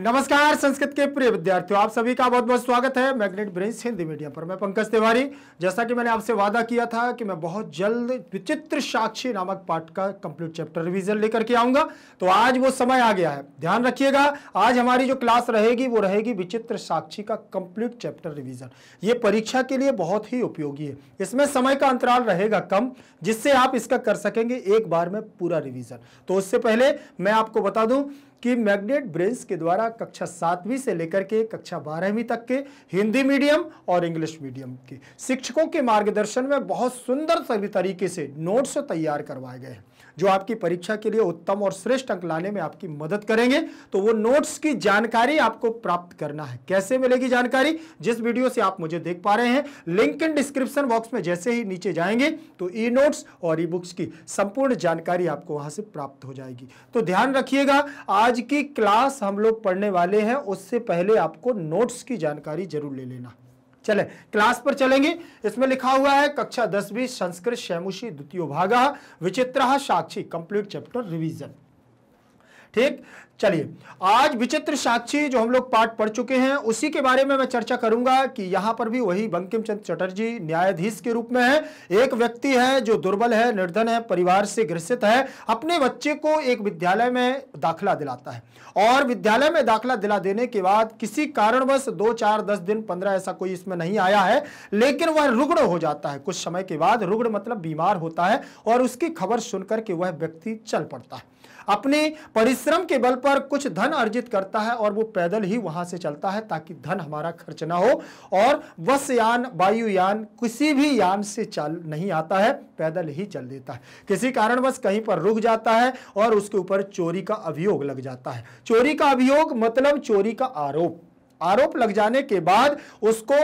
नमस्कार संस्कृत के प्रिय विद्यार्थियों आप सभी का बहुत बहुत स्वागत है मैग्नेट ब्रेंच हिंदी मीडियम पर मैं पंकज तिवारी जैसा कि मैंने आपसे वादा किया था कि मैं बहुत जल्द विचित्र साक्षी नामक पाठ का कंप्लीट चैप्टर रिवीजन लेकर के आऊंगा तो आज वो समय आ गया है ध्यान रखिएगा आज हमारी जो क्लास रहेगी वो रहेगी विचित्र साक्षी का कंप्लीट चैप्टर रिविजन ये परीक्षा के लिए बहुत ही उपयोगी है इसमें समय का अंतराल रहेगा कम जिससे आप इसका कर सकेंगे एक बार में पूरा रिविजन तो उससे पहले मैं आपको बता दूं कि मैग्नेट ब्रेंस के द्वारा कक्षा सातवीं से लेकर के कक्षा बारहवीं तक के हिंदी मीडियम और इंग्लिश मीडियम के शिक्षकों के मार्गदर्शन में बहुत सुंदर सभी तरीके से नोट्स तैयार करवाए गए हैं जो आपकी परीक्षा के लिए उत्तम और श्रेष्ठ अंक लाने में आपकी मदद करेंगे तो वो नोट्स की जानकारी आपको प्राप्त करना है कैसे मिलेगी जानकारी जिस वीडियो से आप मुझे देख पा रहे हैं लिंक इन डिस्क्रिप्शन बॉक्स में जैसे ही नीचे जाएंगे तो ई नोट्स और ई बुक्स की संपूर्ण जानकारी आपको वहां से प्राप्त हो जाएगी तो ध्यान रखिएगा आज की क्लास हम लोग पढ़ने वाले हैं उससे पहले आपको नोट्स की जानकारी जरूर ले लेना चले क्लास पर चलेंगे इसमें लिखा हुआ है कक्षा दसवीं संस्कृत शैमुषी द्वितीय भागा विचित्र साक्षी कंप्लीट चैप्टर रिविजन ठीक चलिए आज विचित्र साक्षी जो हम लोग पाठ पढ़ चुके हैं उसी के बारे में मैं चर्चा करूंगा कि यहाँ पर भी वही बंकिम चंद चटर्जी न्यायाधीश के रूप में है एक व्यक्ति है जो दुर्बल है निर्धन है परिवार से ग्रसित है अपने बच्चे को एक विद्यालय में दाखिला दिलाता है और विद्यालय में दाखिला दिला देने के बाद किसी कारणवश दो चार दस दिन पंद्रह ऐसा कोई इसमें नहीं आया है लेकिन वह रुग्ण हो जाता है कुछ समय के बाद रुग्ण मतलब बीमार होता है और उसकी खबर सुनकर के वह व्यक्ति चल पड़ता है अपने परिश्रम के बल पर कुछ धन अर्जित करता है और वो पैदल ही वहां से चलता है ताकि धन हमारा खर्च ना हो और बस यान वायुयान किसी भी यान से चल नहीं आता है पैदल ही चल देता है किसी कारणवश कहीं पर रुक जाता है और उसके ऊपर चोरी का अभियोग लग जाता है चोरी का अभियोग मतलब चोरी का आरोप आरोप लग जाने के बाद उसको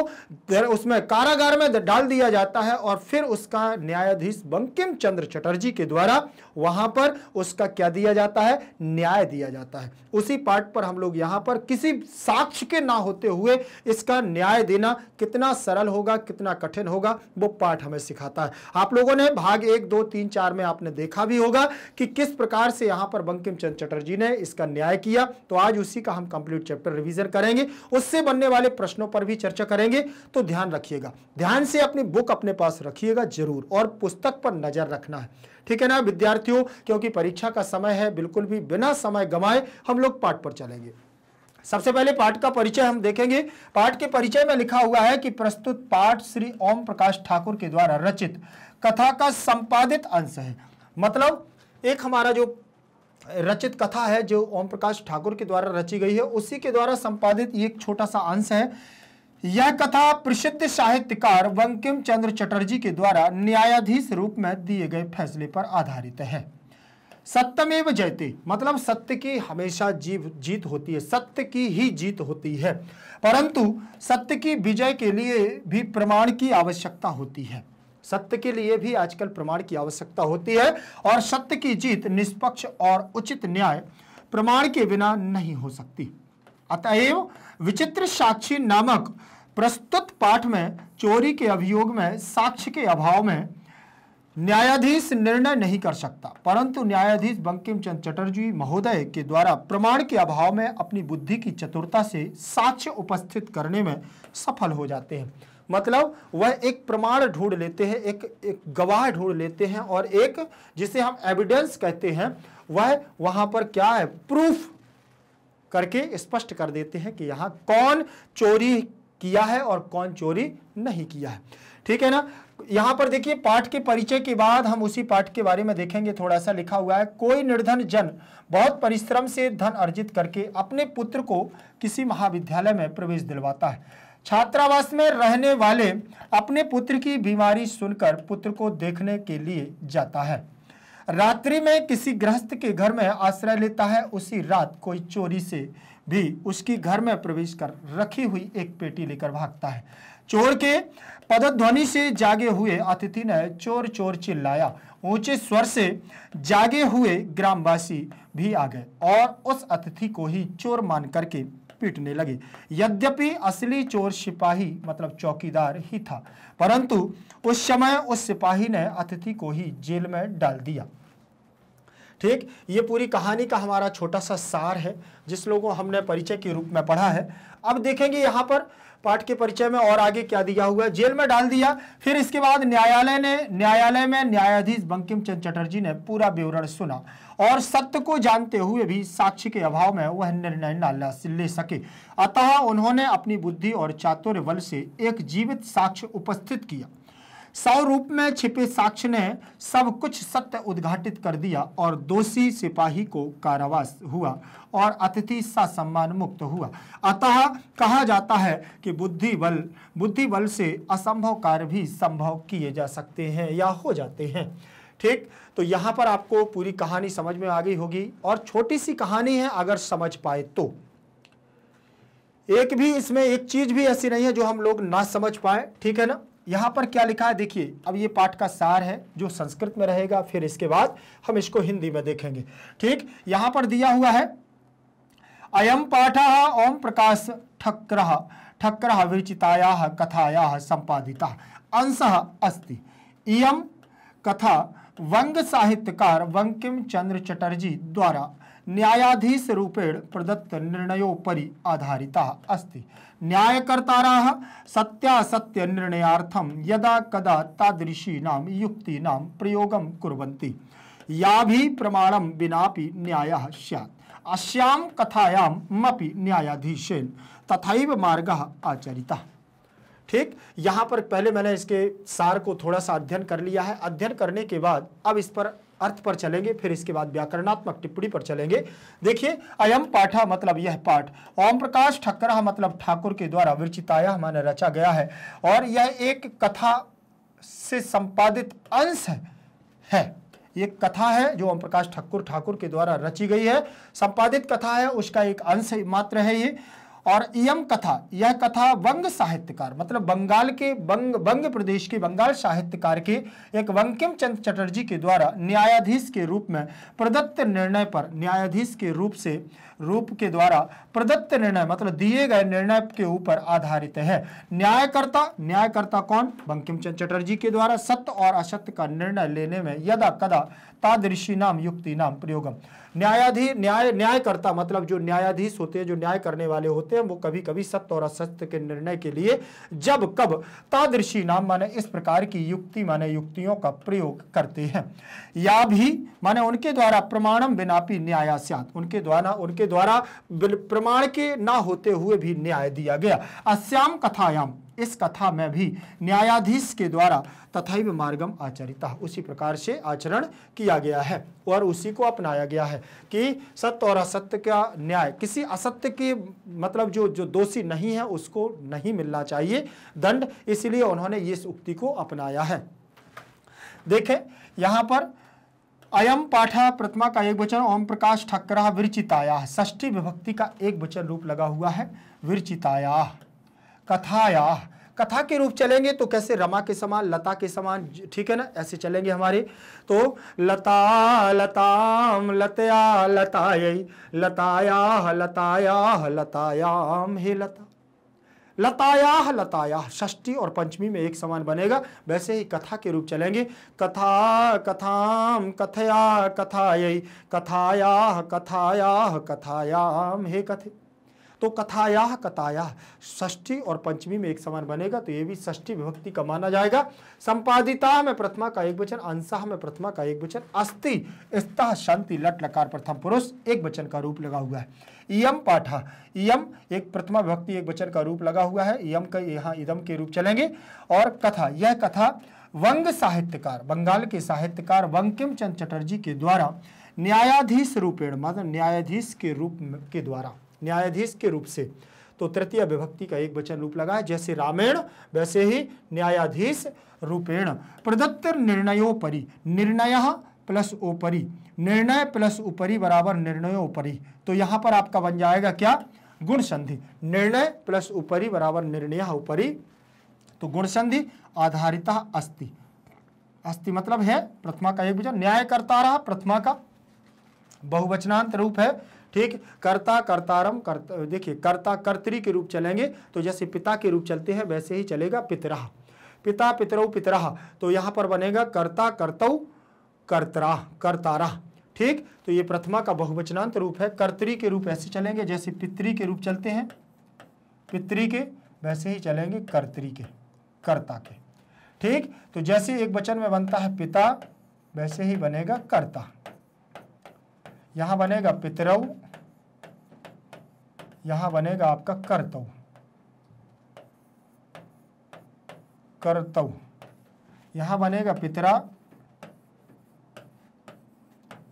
उसमें कारागार में डाल दिया जाता है और फिर उसका न्यायाधीश बंकिम चंद्र चटर्जी के द्वारा वहां पर उसका क्या दिया जाता है न्याय दिया जाता है उसी पार्ट पर हम लोग यहां पर किसी साक्ष्य के ना होते हुए इसका न्याय देना कितना सरल होगा कितना कठिन होगा वो पाठ हमें सिखाता है आप लोगों ने भाग एक दो तीन चार में आपने देखा भी होगा कि किस प्रकार से यहां पर बंकिम चंद्र चटर्जी ने इसका न्याय किया तो आज उसी का हम कंप्लीट चैप्टर रिविजन करेंगे उससे बनने वाले प्रश्नों पर भी चर्चा करेंगे तो ध्यान रखिएगा ध्यान से अपनी बुक अपने पास रखिएगा जरूर और पुस्तक पर नजर रखना है ठीक है ना विद्यार्थियों क्योंकि परीक्षा का समय है बिल्कुल भी बिना समय गंवाए हम लोग पाठ पर चलेंगे सबसे पहले पाठ का परिचय हम देखेंगे पाठ के परिचय में लिखा हुआ है कि प्रस्तुत पाठ श्री ओम प्रकाश ठाकुर के द्वारा रचित कथा का संपादित अंश है मतलब एक हमारा जो रचित कथा है जो ओम प्रकाश ठाकुर के द्वारा रची गई है उसी के द्वारा संपादित ये एक छोटा सा अंश है यह कथा प्रसिद्ध साहित्यकार बंकिम चंद्र चटर्जी के द्वारा न्यायाधीश रूप में दिए गए फैसले पर आधारित है सत्यमेव जयते मतलब सत्य की हमेशा जीव जीत होती है सत्य की ही जीत होती है परंतु सत्य की विजय के लिए भी प्रमाण की आवश्यकता होती है सत्य के लिए भी आजकल प्रमाण की आवश्यकता होती है और सत्य की जीत निष्पक्ष और उचित न्याय प्रमाण के बिना नहीं हो सकती अतएव विचित्र साक्षी नामक प्रस्तुत पाठ में चोरी के अभियोग में साक्ष्य के अभाव में न्यायाधीश निर्णय नहीं कर सकता परंतु न्यायाधीश बंकिम चंद चटर्जी महोदय के द्वारा प्रमाण के अभाव में अपनी बुद्धि की चतुरता से साक्ष्य उपस्थित करने में सफल हो जाते हैं मतलब वह एक प्रमाण ढूंढ लेते हैं एक, एक गवाह ढूंढ लेते हैं और एक जिसे हम एविडेंस कहते हैं वह वहां पर क्या है प्रूफ करके स्पष्ट कर देते हैं कि यहाँ कौन चोरी किया है और कौन चोरी नहीं किया है ठीक है ना यहाँ पर देखिए पाठ के परिचय के बाद हम उसी पाठ के बारे में देखेंगे थोड़ा सा लिखा हुआ है कोई निर्धन जन बहुत परिश्रम से धन अर्जित करके अपने पुत्र को किसी महाविद्यालय में प्रवेश दिलवाता है छात्रावास में रहने वाले अपने पुत्र की बीमारी सुनकर पुत्र को देखने के लिए जाता है रात्रि में किसी गृहस्थ के घर में आश्रय लेता है उसी रात कोई चोरी से भी उसकी घर में प्रवेश कर रखी हुई एक पेटी लेकर भागता है चोर के पदध्वनि से जागे हुए अतिथि ने चोर चोर चिल्लाया ऊंचे स्वर से जागे हुए ग्रामवासी भी आ गए और उस अतिथि को ही चोर मान करके पीटने लगे यद्यपि असली चोर सिपाही मतलब चौकीदार ही था परंतु उस समय उस सिपाही ने अतिथि को ही जेल में डाल दिया ठीक ये पूरी कहानी का हमारा छोटा सा सार है जिस लोगों हमने परिचय के रूप में पढ़ा है अब देखेंगे यहाँ पर पाठ के परिचय में और आगे क्या दिया हुआ है जेल में डाल दिया फिर इसके बाद न्यायालय ने न्यायालय में न्यायाधीश बंकिम चंद चटर्जी ने पूरा विवरण सुना और सत्य को जानते हुए भी साक्षी के अभाव में वह निर्णय न ले सके अतः उन्होंने अपनी बुद्धि और चातुर्य बल से एक जीवित साक्ष्य उपस्थित किया सौ रूप में छिपे साक्ष्य ने सब कुछ सत्य उद्घाटित कर दिया और दोषी सिपाही को कारावास हुआ और अतिथि सा सम्मान मुक्त हुआ अतः कहा जाता है कि बुद्धि बल बुद्धि बल से असंभव कार्य भी संभव किए जा सकते हैं या हो जाते हैं ठीक तो यहां पर आपको पूरी कहानी समझ में आ गई होगी और छोटी सी कहानी है अगर समझ पाए तो एक भी इसमें एक चीज भी ऐसी नहीं है जो हम लोग ना समझ पाए ठीक है ना यहां पर क्या लिखा है देखिए अब ये पाठ का सार है जो संस्कृत में रहेगा फिर इसके बाद हम इसको हिंदी में देखेंगे ठीक यहां पर दिया हुआ है अयम पाठ ओम प्रकाश ठक्र ठक्र विरचिताया कथाया संपादिता अंश अस्ति इम कथा वंग साहित्यकार वंकिम चंद्र चटर्जी द्वारा न्यायाधीश रूपेण प्रदत्त निर्णयोपरि आधारिता न्यायकर्ता सत्यासत्य सत्यासत्यनिर्णयार्थं यदा कदा तादृशीनां युक्तीनां प्रयोगं भी प्रमाण प्रमाणं विनापि न्यायः स्यात् अस्यां कथायामपि न्यायाधीशेन तथा मार्ग आचरिता ठीक यहां पर पहले मैंने इसके सार को थोड़ा सा अध्ययन कर लिया है अध्ययन करने के बाद अब इस पर अर्थ पर चलेंगे फिर इसके बाद व्याकरणात्मक टिप्पणी पर चलेंगे देखिए अयम पाठा मतलब यह पाठ ओम प्रकाश ठक्कर मतलब ठाकुर के द्वारा विरचिताया हमारे रचा गया है और यह एक कथा से संपादित अंश है, है। ये कथा है जो ओम प्रकाश ठाकुर ठाकुर के द्वारा रची गई है संपादित कथा है उसका एक अंश मात्र है ये और यम कथा यह कथा वंग साहित्यकार मतलब बंगाल के बंग बंग प्रदेश के बंगाल साहित्यकार के एक वंकिम चंद चटर्जी के द्वारा न्यायाधीश के रूप में प्रदत्त निर्णय पर न्यायाधीश के रूप से रूप के द्वारा प्रदत्त निर्णय मतलब दिए गए निर्णय के ऊपर आधारित है न्यायकर्ता न्यायकर्ता कौन बंकिम चंद चटर्जी के द्वारा सत्य और असत्य का निर्णय लेने में यदा कदा तादृशी नाम युक्ति नाम प्रयोगम न्यायाधी न्याय न्यायकर्ता मतलब जो न्यायाधीश होते हैं जो न्याय करने वाले होते हैं वो कभी कभी सत्य और असत्य के निर्णय के लिए जब कब तादृशी नाम माने इस प्रकार की युक्ति माने युक्तियों का प्रयोग करते हैं या भी माने उनके द्वारा प्रमाणम बिनापी न्यायास्यात उनके द्वारा उनके के द्वारा प्रमाण के ना होते हुए भी न्याय दिया गया अस्याम कथायाम इस कथा में भी न्यायाधीश के द्वारा तथैव मार्गम आचरित उसी प्रकार से आचरण किया गया है और उसी को अपनाया गया है कि सत्य और असत्य का न्याय किसी असत्य के मतलब जो जो दोषी नहीं है उसको नहीं मिलना चाहिए दंड इसलिए उन्होंने इस उक्ति को अपनाया है देखें यहां पर अयम पाठ प्रतिमा का एक वचन ओम प्रकाश ठक्कर विरचिताया ष्ठी विभक्ति का एक वचन रूप लगा हुआ है विरचिताया कथाया कथा के रूप चलेंगे तो कैसे रमा के समान लता के समान ठीक है ना ऐसे चलेंगे हमारे तो लता लताम लतया लताय लताया लताया लतायाम हे लता लताया लताया षष्ठी और पंचमी में एक समान बनेगा वैसे ही कथा के रूप चलेंगे कथा कथाम कथया कथाय कथाया कथाया कथायाम हे कथे तो कथाया कथाया षष्ठी और पंचमी में एक समान बनेगा तो ये भी षष्ठी विभक्ति का माना जाएगा संपादिता में प्रथमा का एक वचन अंशाह में प्रथमा का एक वचन अस्थि स्था शांति लट लकार प्रथम पुरुष एक वचन का रूप लगा हुआ है यम पाठा यम एक प्रथमा भक्ति एक वचन का रूप लगा हुआ है यम का यहाँ इदम के रूप चलेंगे और कथा यह कथा वंग साहित्यकार बंगाल के साहित्यकार वंकिम चंद चटर्जी के द्वारा न्यायाधीश रूपेण मतलब न्यायाधीश के रूप के द्वारा न्यायाधीश के रूप से तो तृतीय विभक्ति का एक वचन रूप लगा है जैसे रामेण वैसे ही न्यायाधीश रूपेण प्रदत्त निर्णयों परि निर्णय प्लस ऊपरी निर्णय प्लस ऊपरी बराबर निर्णय ऊपरी तो यहाँ पर आपका बन जाएगा क्या गुण संधि निर्णय प्लस ऊपरी बराबर निर्णय ऊपरी तो गुण संधि आधारिता अस्थि अस्थि मतलब है प्रथमा का एक विचार न्याय करता रहा प्रथमा का बहुवचनांत रूप है ठीक कर्ता कर्तारम कर्ता देखिए कर्ता कर्तरी के रूप चलेंगे तो जैसे पिता के रूप चलते हैं वैसे ही चलेगा पितराह पिता पितरऊ पितरा तो यहाँ पर बनेगा कर्ता कर्तव्य कर्तरा कर्तारा ठीक तो ये प्रथमा का बहुवचनांत रूप है कर्तरी के रूप ऐसे चलेंगे जैसे पितरी के रूप चलते हैं पितरी के वैसे ही चलेंगे कर्तरी के कर्ता के ठीक तो जैसे एक वचन में बनता है पिता वैसे ही बनेगा कर्ता यहां बनेगा पितरव यहां बनेगा आपका कर्तव कर्तव यहां बनेगा पितरा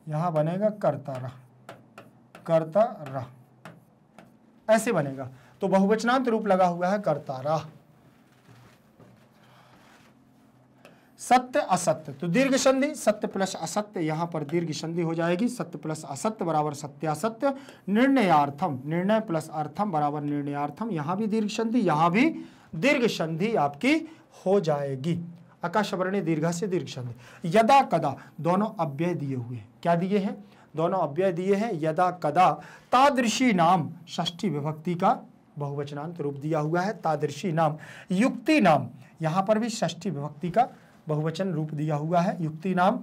यहाँ बनेगा करता रह करता रह ऐसे बनेगा तो बहुवचनांत रूप लगा हुआ है करता रह सत्य असत्य तो दीर्घ संधि सत्य प्लस असत्य यहां पर दीर्घ संधि हो जाएगी सत्य प्लस असत्य बराबर सत्यासत्य निर्णयार्थम निर्णय प्लस अर्थम बराबर निर्णयार्थम यहां भी दीर्घ संधि यहां भी दीर्घ संधि आपकी हो जाएगी आकाशवर्ण दीर्घा से दीर्घ संधि यदा कदा दोनों अव्यय दिए हुए हैं क्या दिए हैं दोनों अव्यय दिए हैं यदा कदा तादृशी नाम षष्ठी विभक्ति का बहुवचनांत रूप दिया हुआ है तादृशी नाम युक्ति नाम यहाँ पर भी षष्ठी विभक्ति का बहुवचन रूप दिया हुआ है युक्ति नाम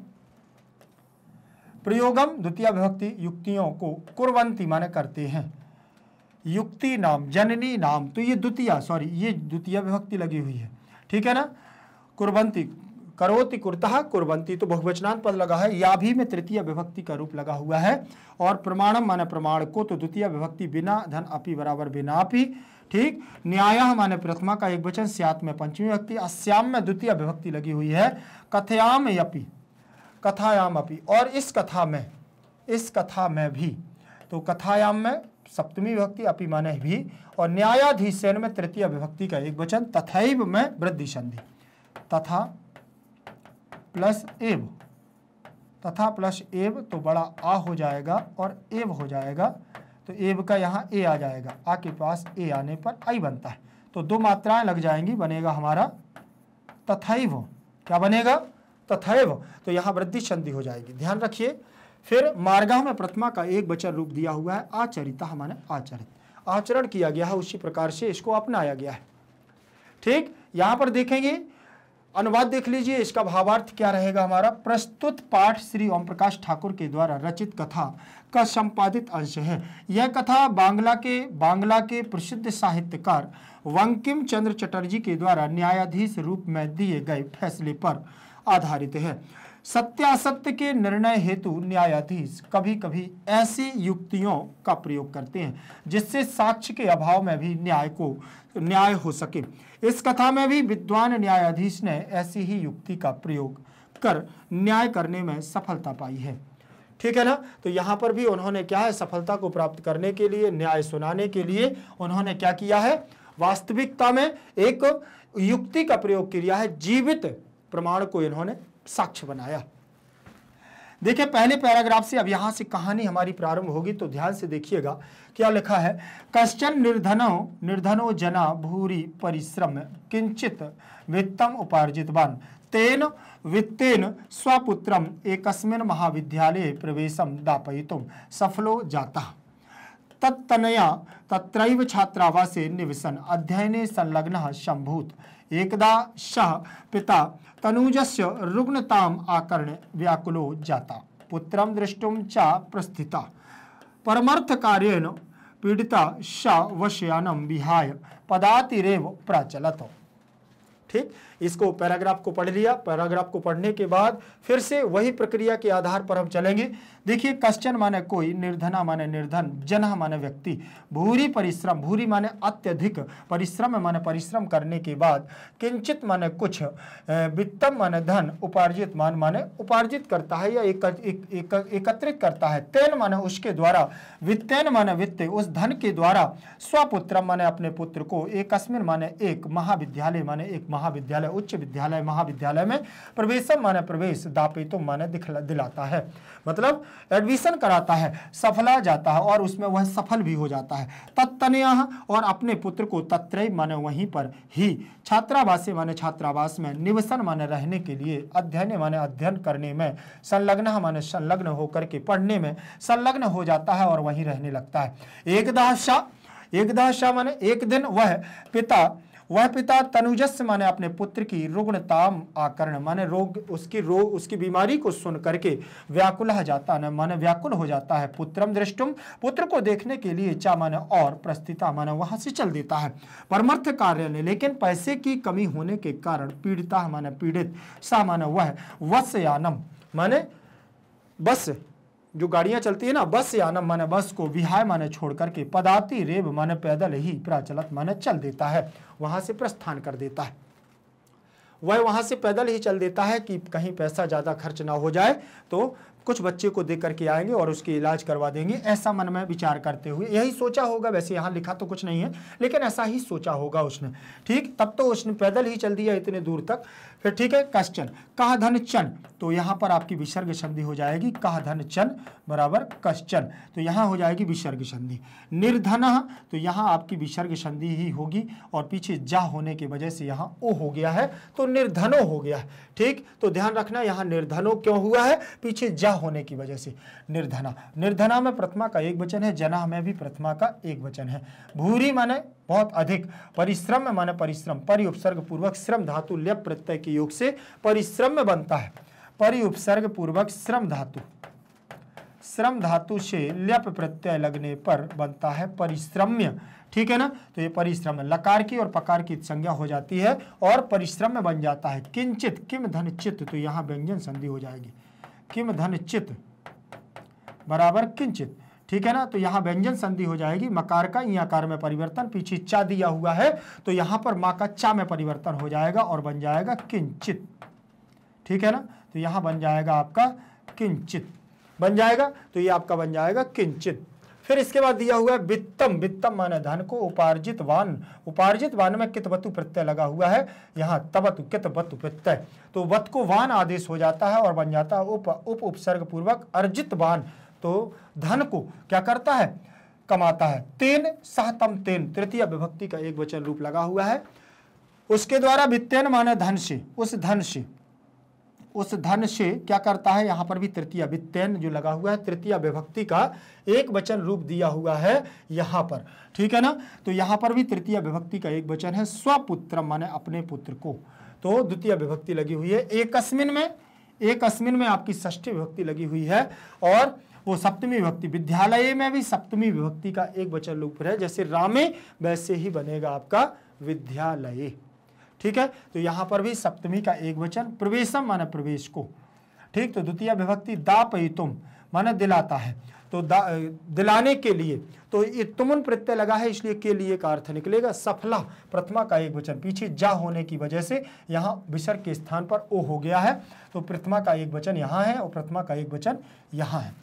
प्रयोगम द्वितीय विभक्ति युक्तियों को कुरवंती माने करते हैं युक्ति नाम जननी नाम तो ये द्वितीय सॉरी ये द्वितीय विभक्ति लगी हुई है ठीक है ना कुरबंती करोति कुरता कुरबंती तो बहुवचनांत पद लगा है या भी में तृतीय विभक्ति का रूप लगा हुआ है और प्रमाणम माने प्रमाण को तो द्वितीय विभक्ति बिना धन अपि बराबर बिना अपि ठीक न्याय माने प्रथमा का एक वचन स्यात में पंचमी विभक्ति अस्याम में द्वितीय विभक्ति लगी हुई है कथयाम अपि कथायाम अपि और इस कथा में इस कथा में भी तो कथायाम में सप्तमी विभक्ति अपि माने भी और न्यायाधीशन में तृतीय विभक्ति का एक वचन तथैव में वृद्धि संधि तथा प्लस एव तथा प्लस एव तो बड़ा आ हो जाएगा और एव हो जाएगा तो एव का यहाँ ए आ जाएगा आ के पास ए आने पर आई बनता है तो दो मात्राएं लग जाएंगी बनेगा हमारा तथैव क्या बनेगा तथैव तो यहाँ वृद्धि संधि हो जाएगी ध्यान रखिए फिर मार्गाह में प्रतिमा का एक बचन रूप दिया हुआ है आचरिता हमारे आचरित आचरण किया गया है उसी प्रकार से इसको अपनाया गया है ठीक यहाँ पर देखेंगे अनुवाद देख लीजिए इसका भावार्थ क्या रहेगा हमारा प्रस्तुत पाठ श्री ओम प्रकाश ठाकुर के द्वारा रचित कथा का संपादित अंश है यह कथा बांग्ला के बांग्ला के प्रसिद्ध साहित्यकार वंकिम चंद्र चटर्जी के द्वारा न्यायाधीश रूप में दिए गए फैसले पर आधारित है सत्यासत्य के निर्णय हेतु न्यायाधीश कभी कभी ऐसी युक्तियों का प्रयोग करते हैं जिससे साक्ष्य के अभाव में भी न्याय को न्याय हो सके इस कथा में भी विद्वान न्यायाधीश ने ऐसी ही युक्ति का प्रयोग कर न्याय करने में सफलता पाई है ठीक है ना तो यहाँ पर भी उन्होंने क्या है सफलता को प्राप्त करने के लिए न्याय सुनाने के लिए उन्होंने क्या किया है वास्तविकता में एक युक्ति का प्रयोग किया है जीवित प्रमाण को इन्होंने साक्ष्य बनाया देखिए पहले पैराग्राफ से अब यहां से कहानी हमारी प्रारंभ होगी तो ध्यान से देखिएगा क्या लिखा है कश्चन निर्धनो निर्धनो जना भूरी परिश्रम किंचित वित्तम उपार्जित उपार्जितवान तेन वित्तेन स्वपुत्रम एकस्मिन् महाविद्यालय प्रवेशम दापयितुं सफलो जाता तत्तनया तत्रैव छात्रावासे निवसन अध्ययने संलग्न शंभूत एकदा शह पिता तनुजस्य रुग्णताम आकर्ण व्याकुलो जाता पुत्रम दृष्टुम च प्रस्थिता कार्येन पीड़िता शा वश्यानम विहाय पदातिरेव प्रचलत ठीक इसको पैराग्राफ को पढ़ लिया पैराग्राफ को पढ़ने के बाद फिर से वही प्रक्रिया के आधार पर हम चलेंगे देखिए कश्चन माने कोई निर्धना माने निर्धन जना माने व्यक्ति भूरी परिश्रम भूरी माने अत्यधिक परिश्रम माने परिश्रम करने के बाद किंचित माने कुछ वित्तम माने धन उपार्जित मान माने उपार्जित करता है या एक, एक, एक, एकत्रित करता है तेन माने उसके द्वारा वित्तेन माने वित्त उस धन के द्वारा स्वपुत्र माने अपने पुत्र को एक माने एक महाविद्यालय माने एक महाविद्यालय विद्यालय उच्च विद्यालय महाविद्यालय में प्रवेशम माने प्रवेश दापितो माने दिखला दिलाता है मतलब एडमिशन कराता है सफला जाता है और उसमें वह सफल भी हो जाता है तत्तनया और अपने पुत्र को तत्रय माने वहीं पर ही छात्रावासी माने छात्रावास में निवसन माने रहने के लिए अध्ययन माने अध्ययन करने में संलग्न माने संलग्न होकर के पढ़ने में संलग्न हो जाता है और वहीं रहने लगता है एकदाशा एकदाशा माने एक दिन वह पिता वह पिता तनुजस्य माने अपने पुत्र की रुग्णताम आकरण माने रोग उसकी रोग उसकी बीमारी को सुन करके व्याकुल जाता न माने व्याकुल हो जाता है पुत्रम दृष्टुम पुत्र को देखने के लिए चा माने और प्रस्थिता माने वहां से चल देता है परमर्थ कार्य ने लेकिन पैसे की कमी होने के कारण पीड़िता माने पीड़ित सा माने वह वस्यानम माने बस जो गाड़ियां चलती है ना बस या ना माने बस को विहाय माने छोड़ करके पदाती रेव माने पैदल ही प्राचलत माने चल देता है वहां से प्रस्थान कर देता है वह वहां से पैदल ही चल देता है कि कहीं पैसा ज़्यादा खर्च ना हो जाए तो कुछ बच्चे को दे करके आएंगे और उसके इलाज करवा देंगे ऐसा मन में विचार करते हुए यही सोचा होगा वैसे यहाँ लिखा तो कुछ नहीं है लेकिन ऐसा ही सोचा होगा उसने ठीक तब तो उसने पैदल ही चल दिया इतने दूर तक फिर ठीक है कश्चन कह धन चन तो यहाँ पर आपकी विसर्ग संधि हो जाएगी कह धन चन बराबर कश्चन तो यहाँ हो जाएगी विसर्ग संधि निर्धन तो यहाँ आपकी विसर्ग संधि ही होगी और पीछे जा होने की वजह से यहाँ ओ हो गया है तो निर्धनो हो गया है ठीक तो ध्यान रखना यहाँ निर्धनो क्यों हुआ है पीछे जा होने की वजह से निर्धना निर्धना में प्रथमा का एक वचन है जना में भी प्रथमा का एक वचन है भूरी माने बहुत अधिक परिश्रम में माने परिश्रम परि उपसर्ग पूर्वक श्रम धातु लेप प्रत्यय की के योग से परिश्रम में बनता है परि उपसर्ग पूर्वक श्रम धातु श्रम धातु से लप प्रत्यय लगने पर बनता है परिश्रम्य ठीक है ना तो ये परिश्रम लकार की और पकार की संज्ञा हो जाती है और परिश्रम में बन जाता है किंचित किम धन चित्त तो यहां व्यंजन संधि हो जाएगी किम धन चित्त बराबर किंचित ठीक है ना तो यहाँ व्यंजन संधि हो जाएगी मकार का इकार में परिवर्तन पीछे चा दिया हुआ है तो यहाँ पर माँ का चा में परिवर्तन हो जाएगा और बन जाएगा किंचित ठीक है ना तो यहाँ बन जाएगा आपका किंचित बन जाएगा तो ये आपका बन जाएगा किंचित फिर इसके बाद दिया हुआ है वित्तम वित्तम माने धन को उपार्जित वान उपार्जित वान में कितवतु प्रत्यय लगा हुआ है यहाँ तबतु कितवतु प्रत्यय तो वत को वान आदेश हो जाता है और बन जाता है उप उप उपसर्ग पूर्वक अर्जित वान तो धन को क्या करता है कमाता है तेन सहतम तेन तृतीय विभक्ति का एक वचन रूप लगा हुआ है उसके द्वारा वित्तेन माने धन से उस धन से उस धन से क्या करता है यहां पर भी तृतीय वित्तेन जो लगा हुआ है तृतीय विभक्ति का एक वचन रूप दिया हुआ है यहां पर ठीक है ना तो यहां पर भी तृतीय विभक्ति का एक वचन है स्वपुत्र माने अपने पुत्र को तो द्वितीय विभक्ति लगी हुई है एकस्मिन में एकस्मिन में आपकी षष्ठी विभक्ति लगी हुई है और वो सप्तमी विभक्ति विद्यालय में भी सप्तमी विभक्ति का एक वचन रूप है जैसे रामे वैसे ही बनेगा आपका विद्यालय ठीक है तो यहां पर भी सप्तमी का एक वचन प्रवेशम माने प्रवेश को ठीक तो द्वितीय विभक्ति दापयितुम माने दिलाता है तो दिलाने के लिए तो ये तुमन प्रत्यय लगा है इसलिए के लिए का अर्थ निकलेगा सफला प्रथमा का एक वचन पीछे जा होने की वजह से यहाँ विसर्ग के स्थान पर ओ हो गया है तो प्रथमा का एक वचन यहाँ है और प्रथमा का एक वचन यहाँ है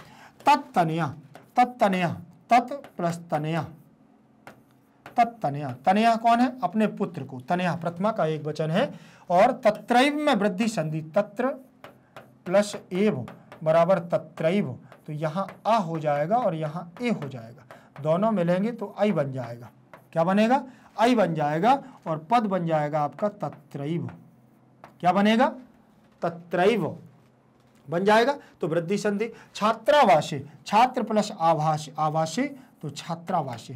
तत्तनिया तत्तनिया तत् प्लस तनिया तत्तनिया तनिया कौन है अपने पुत्र को तनिया प्रथमा का एक वचन है और तत्रैव में वृद्धि संधि तत्र प्लस एव बराबर तत्रैव तो यहाँ अ हो जाएगा और यहाँ ए हो जाएगा दोनों मिलेंगे तो आई बन जाएगा क्या बनेगा आई बन जाएगा और पद बन जाएगा आपका तत्रैव क्या बनेगा तत्रैव बन जाएगा तो वृद्धि संधि छात्रावासी छात्र प्लस आवासी आवासी तो छात्रावासी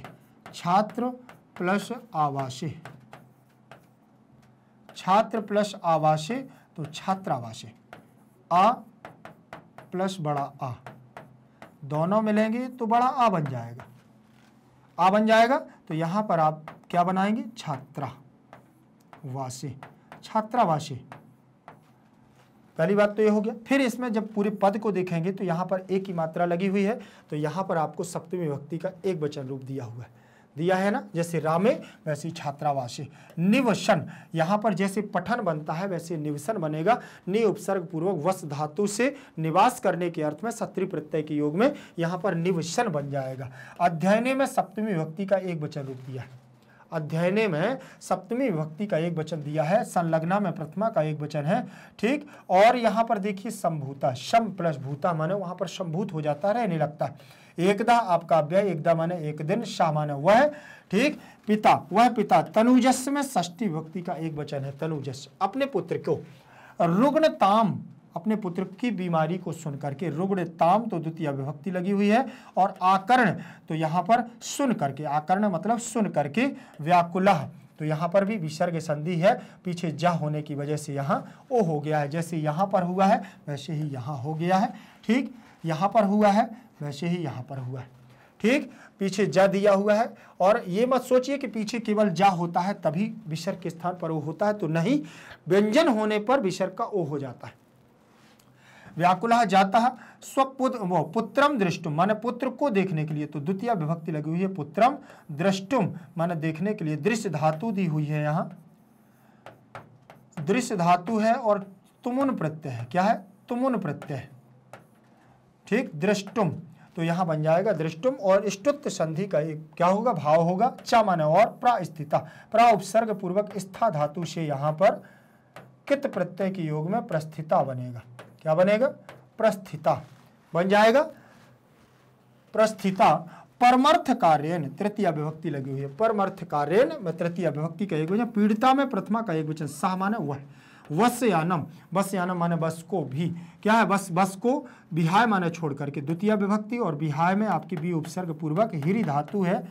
छात्र प्लस आवासी छात्र प्लस आवासी तो छात्रावासी आ प्लस बड़ा आ दोनों मिलेंगे तो बड़ा आ बन जाएगा आ बन जाएगा तो यहां पर आप क्या बनाएंगे छात्रावासी छात्रावासी पहली बात तो ये हो गया फिर इसमें जब पूरे पद को देखेंगे तो यहाँ पर एक ही मात्रा लगी हुई है तो यहाँ पर आपको सप्तमी विभक्ति का एक वचन रूप दिया हुआ है दिया है ना जैसे रामे वैसे छात्रावासी निवसन यहाँ पर जैसे पठन बनता है वैसे निवसन बनेगा नि उपसर्ग पूर्वक वस धातु से निवास करने के अर्थ में सत्रि प्रत्यय के योग में यहाँ पर निवसन बन जाएगा अध्ययन में सप्तमी विभक्ति का एक वचन रूप दिया है अध्ययन में सप्तमी विभक्ति का एक वचन दिया है संलग्ना में प्रथमा का एक वचन है ठीक और यहाँ पर देखिए संभूता शम प्लस भूता माने वहाँ पर संभूत हो जाता है रहने लगता एकदा आपका अव्यय एकदा माने एक दिन शाह माने वह ठीक पिता वह पिता तनुजस में ष्टी विभक्ति का एक वचन है तनुजस अपने पुत्र को रुग्णताम अपने पुत्र की बीमारी को सुन करके रुग्ण ताम तो द्वितीय विभक्ति लगी हुई है और आकरण तो यहाँ पर सुन करके आकरण मतलब सुन करके व्याकुलह तो यहाँ पर भी विसर्ग संधि है पीछे जा होने की वजह से यहाँ ओ हो गया है जैसे यहाँ पर हुआ है वैसे ही यहाँ हो गया है ठीक यहाँ पर हुआ है वैसे ही यहाँ पर हुआ है ठीक पीछे जा दिया हुआ है और ये मत सोचिए कि पीछे केवल जा होता है तभी विसर्ग के स्थान पर ओ होता है तो नहीं व्यंजन होने पर विसर्ग का ओ हो जाता है व्याकुल जाता स्वपुत पुत्रम दृष्टुम माने पुत्र को देखने के लिए तो द्वितीय विभक्ति लगी हुई है पुत्रम दृष्टुम माने देखने के लिए दृश्य धातु दी हुई है यहाँ दृश्य धातु है और तुमुन प्रत्यय है क्या है तुमुन प्रत्यय ठीक दृष्टुम तो यहाँ बन जाएगा दृष्टुम और स्तुत्व संधि का एक क्या होगा भाव होगा चा माने और प्रा स्थिता प्रा उपसर्ग पूर्वक स्था धातु से यहाँ पर कित प्रत्यय के योग में प्रस्थिता बनेगा क्या बनेगा प्रस्थिता बन जाएगा प्रस्थिता परमर्थ कार्यन तृतीय विभक्ति लगी हुई है परमर्थ कार्यन में तृतीय विभक्ति का एक वचन पीड़िता में प्रथमा का एक वचन सह माने वह वस्यानम वस्यानम माने बस को भी क्या है बस बस को बिहाय माने छोड़ करके द्वितीय विभक्ति और बिहाय में आपकी बी उपसर्ग पूर्वक हिरी धातु है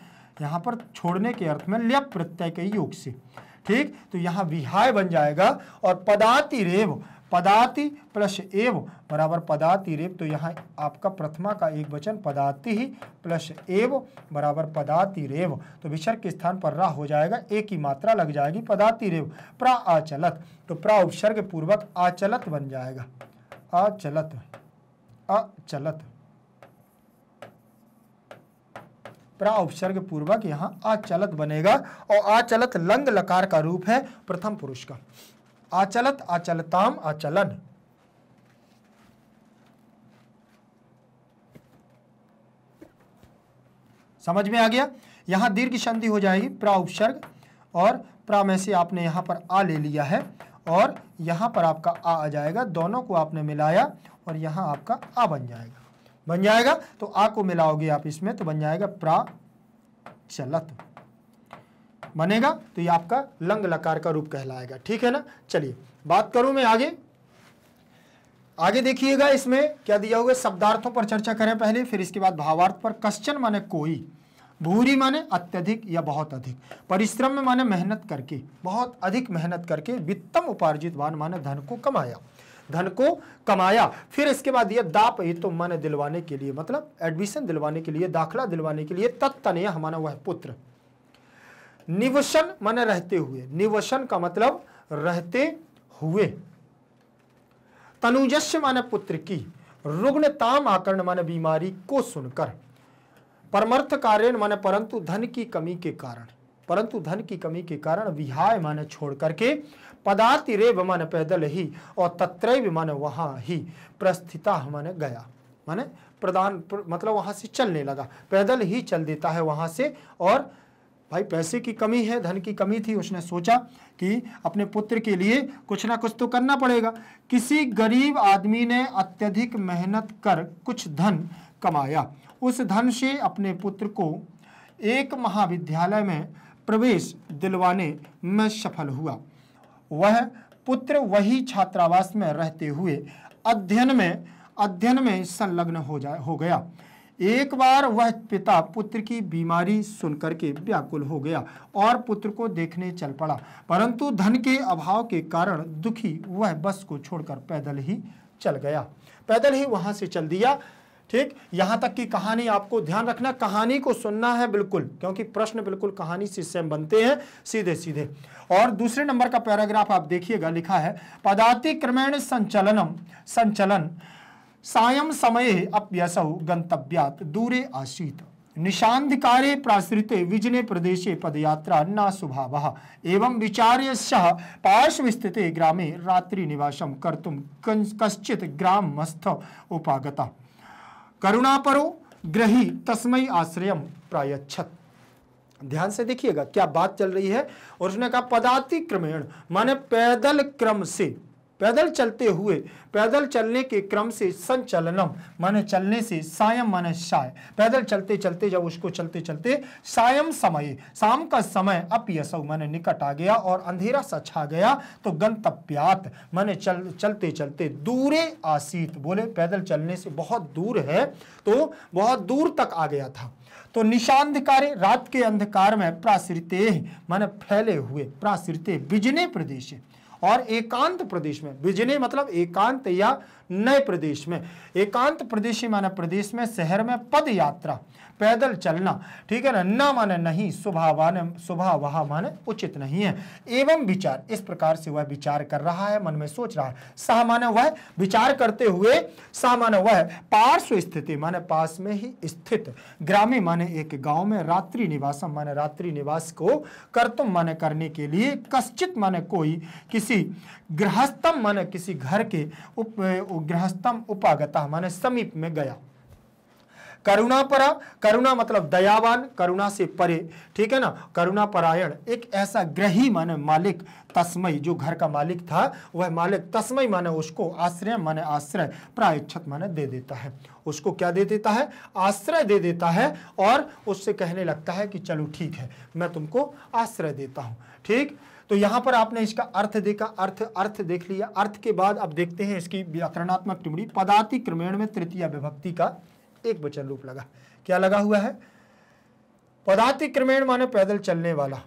यहाँ पर छोड़ने के अर्थ में लय प्रत्यय के योग से ठीक तो यहाँ विहाय बन जाएगा और पदातिरेव पदाति प्लस एव बराबर पदाति रेव तो यहाँ आपका प्रथमा का एक वचन पदाति ही प्लस एव बराबर पदाति रेव तो विसर्ग के स्थान पर रा हो जाएगा एक की मात्रा लग जाएगी पदाति रेव प्रा आचलत तो प्रा उपसर्ग पूर्वक आचलत बन जाएगा अचलत अचलत प्रा उपसर्ग पूर्वक यहाँ आचलत बनेगा और आचलत लंग लकार का रूप है प्रथम पुरुष का आचलत आचलताम आचलन समझ में आ गया यहां दीर्घ संधि हो जाएगी प्रा उपसर्ग और प्रा में से आपने यहां पर आ ले लिया है और यहां पर आपका आ आ जाएगा दोनों को आपने मिलाया और यहाँ आपका आ बन जाएगा बन जाएगा तो आ को मिलाओगे आप इसमें तो बन जाएगा प्रा चलत बनेगा तो ये आपका लंग लकार का रूप कहलाएगा ठीक है ना चलिए बात करूं मैं आगे आगे देखिएगा इसमें क्या दिया हुआ शब्दार्थों पर चर्चा करें पहले फिर इसके बाद भावार्थ पर कश्चन माने कोई भूरी माने अत्यधिक या बहुत अधिक परिश्रम में माने मेहनत करके बहुत अधिक मेहनत करके वित्तम उपार्जित वान माने धन को कमाया धन को कमाया फिर इसके बाद यह दाप ये तो माने दिलवाने के लिए मतलब एडमिशन दिलवाने के लिए दाखला दिलवाने के लिए तत्तनय हमारा वह पुत्र निवसन माने रहते हुए निवसन का मतलब रहते हुए तनुजस्य माने पुत्र की रुग्णताम आकरण माने बीमारी को सुनकर परमर्थ कार्य माने परंतु धन की कमी के कारण परंतु धन की कमी के कारण विहाय माने छोड़ करके पदार्थ रेव माने पैदल ही और तत्रैव माने वहां ही प्रस्थिता माने गया माने प्रदान प्र, मतलब वहां से चलने लगा पैदल ही चल देता है वहां से और भाई पैसे की कमी है धन की कमी थी उसने सोचा कि अपने पुत्र के लिए कुछ ना कुछ तो करना पड़ेगा किसी गरीब आदमी ने अत्यधिक मेहनत कर कुछ धन कमाया उस धन से अपने पुत्र को एक महाविद्यालय में प्रवेश दिलवाने में सफल हुआ वह पुत्र वही छात्रावास में रहते हुए अध्ययन में अध्ययन में संलग्न हो जाए हो गया एक बार वह पिता पुत्र की बीमारी सुनकर के व्याकुल हो गया और पुत्र को देखने चल पड़ा परंतु धन के अभाव के कारण दुखी वह बस को छोड़कर पैदल ही चल गया पैदल ही वहां से चल दिया ठीक यहाँ तक की कहानी आपको ध्यान रखना कहानी को सुनना है बिल्कुल क्योंकि प्रश्न बिल्कुल कहानी से सेम बनते हैं सीधे सीधे और दूसरे नंबर का पैराग्राफ आप देखिएगा लिखा है पदातिक्रमेण संचलनम संचलनम संचलन सायं समये अप्यसौ गंतव्यात दूरे आसीत निशांधकारे प्राश्रिते विजने प्रदेशे पदयात्रा न स्वभाव एवं विचार्य सः ग्रा ग्रामे निवास कर्त कश्चि ग्रामस्थ उपागता करुणापरो ग्रही तस्म आश्रय प्रायछत ध्यान से देखिएगा क्या बात चल रही है और उसने कहा पदातिक्रमेण माने पैदल क्रम से पैदल चलते हुए पैदल चलने के क्रम से संचलनम माने चलने से सायम माने शाय पैदल चलते चलते जब उसको चलते चलते सायम समय शाम का समय अपयसव माने निकट आ गया और अंधेरा सा छा गया तो गंतव्यात माने चल चलते चलते दूरे आसीत बोले पैदल चलने से बहुत दूर है तो बहुत दूर तक आ गया था तो निशांधकारे रात के अंधकार में प्रासिरते माने फैले हुए प्रासिरते बिजने प्रदेश और एकांत प्रदेश में बिजने मतलब एकांत या नए प्रदेश में एकांत प्रदेश माना प्रदेश में शहर में पद यात्रा पैदल चलना ठीक है ना न माने नहीं स्वभावान स्वभाव वह माने उचित नहीं है एवं विचार इस प्रकार से वह विचार कर रहा है मन में सोच रहा है सह माने वह विचार करते हुए सह माने वह पार्श्व स्थिति माने पास में ही स्थित ग्रामी माने एक गांव में रात्रि निवास माने रात्रि निवास को कर्तुम माने करने के लिए कश्चित माने कोई किसी गृहस्थम माने किसी घर के उप गृहस्थम उपागता माने समीप में गया करुणा परा करुणा मतलब दयावान करुणा से परे ठीक है ना करुणा परायण एक ऐसा ग्रही माने मालिक तस्मय जो घर का मालिक था वह मालिक तस्मय माने उसको आश्रय माने आश्रय प्रायच्छत माने दे देता है उसको क्या दे देता है आश्रय दे देता है और उससे कहने लगता है कि चलो ठीक है मैं तुमको आश्रय देता हूँ ठीक तो यहाँ पर आपने इसका अर्थ देखा अर्थ अर्थ देख लिया अर्थ के बाद अब देखते हैं इसकी व्याकरणात्मक टिमड़ी पदाति क्रमेण में तृतीय विभक्ति का एक वचन रूप लगा क्या लगा हुआ है पदातिक्रमेण माने पैदल चलने वाला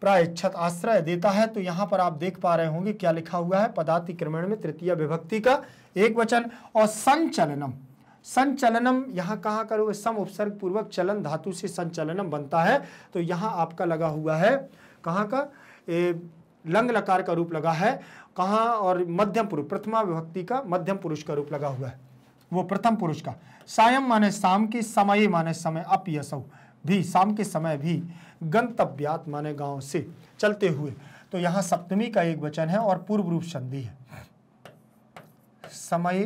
प्राय छत आश्रय देता है तो यहां पर आप देख पा रहे होंगे क्या लिखा हुआ है पदातिक्रमेण में तृतीय विभक्ति का एक वचन और संचलनम संचलनम यहां कहा करो सम उपसर्ग पूर्वक चलन धातु से संचलनम बनता है तो यहां आपका लगा हुआ है कहा का ए, लंग लकार का रूप लगा है कहा और मध्यम पुरुष प्रथमा विभक्ति का मध्यम पुरुष का रूप लगा हुआ है वो प्रथम पुरुष का सायम माने शाम की समय माने समय अप भी शाम के समय भी गंतव्यात माने गांव से चलते हुए तो यहां सप्तमी का एक वचन है और पूर्व रूप संधि है समय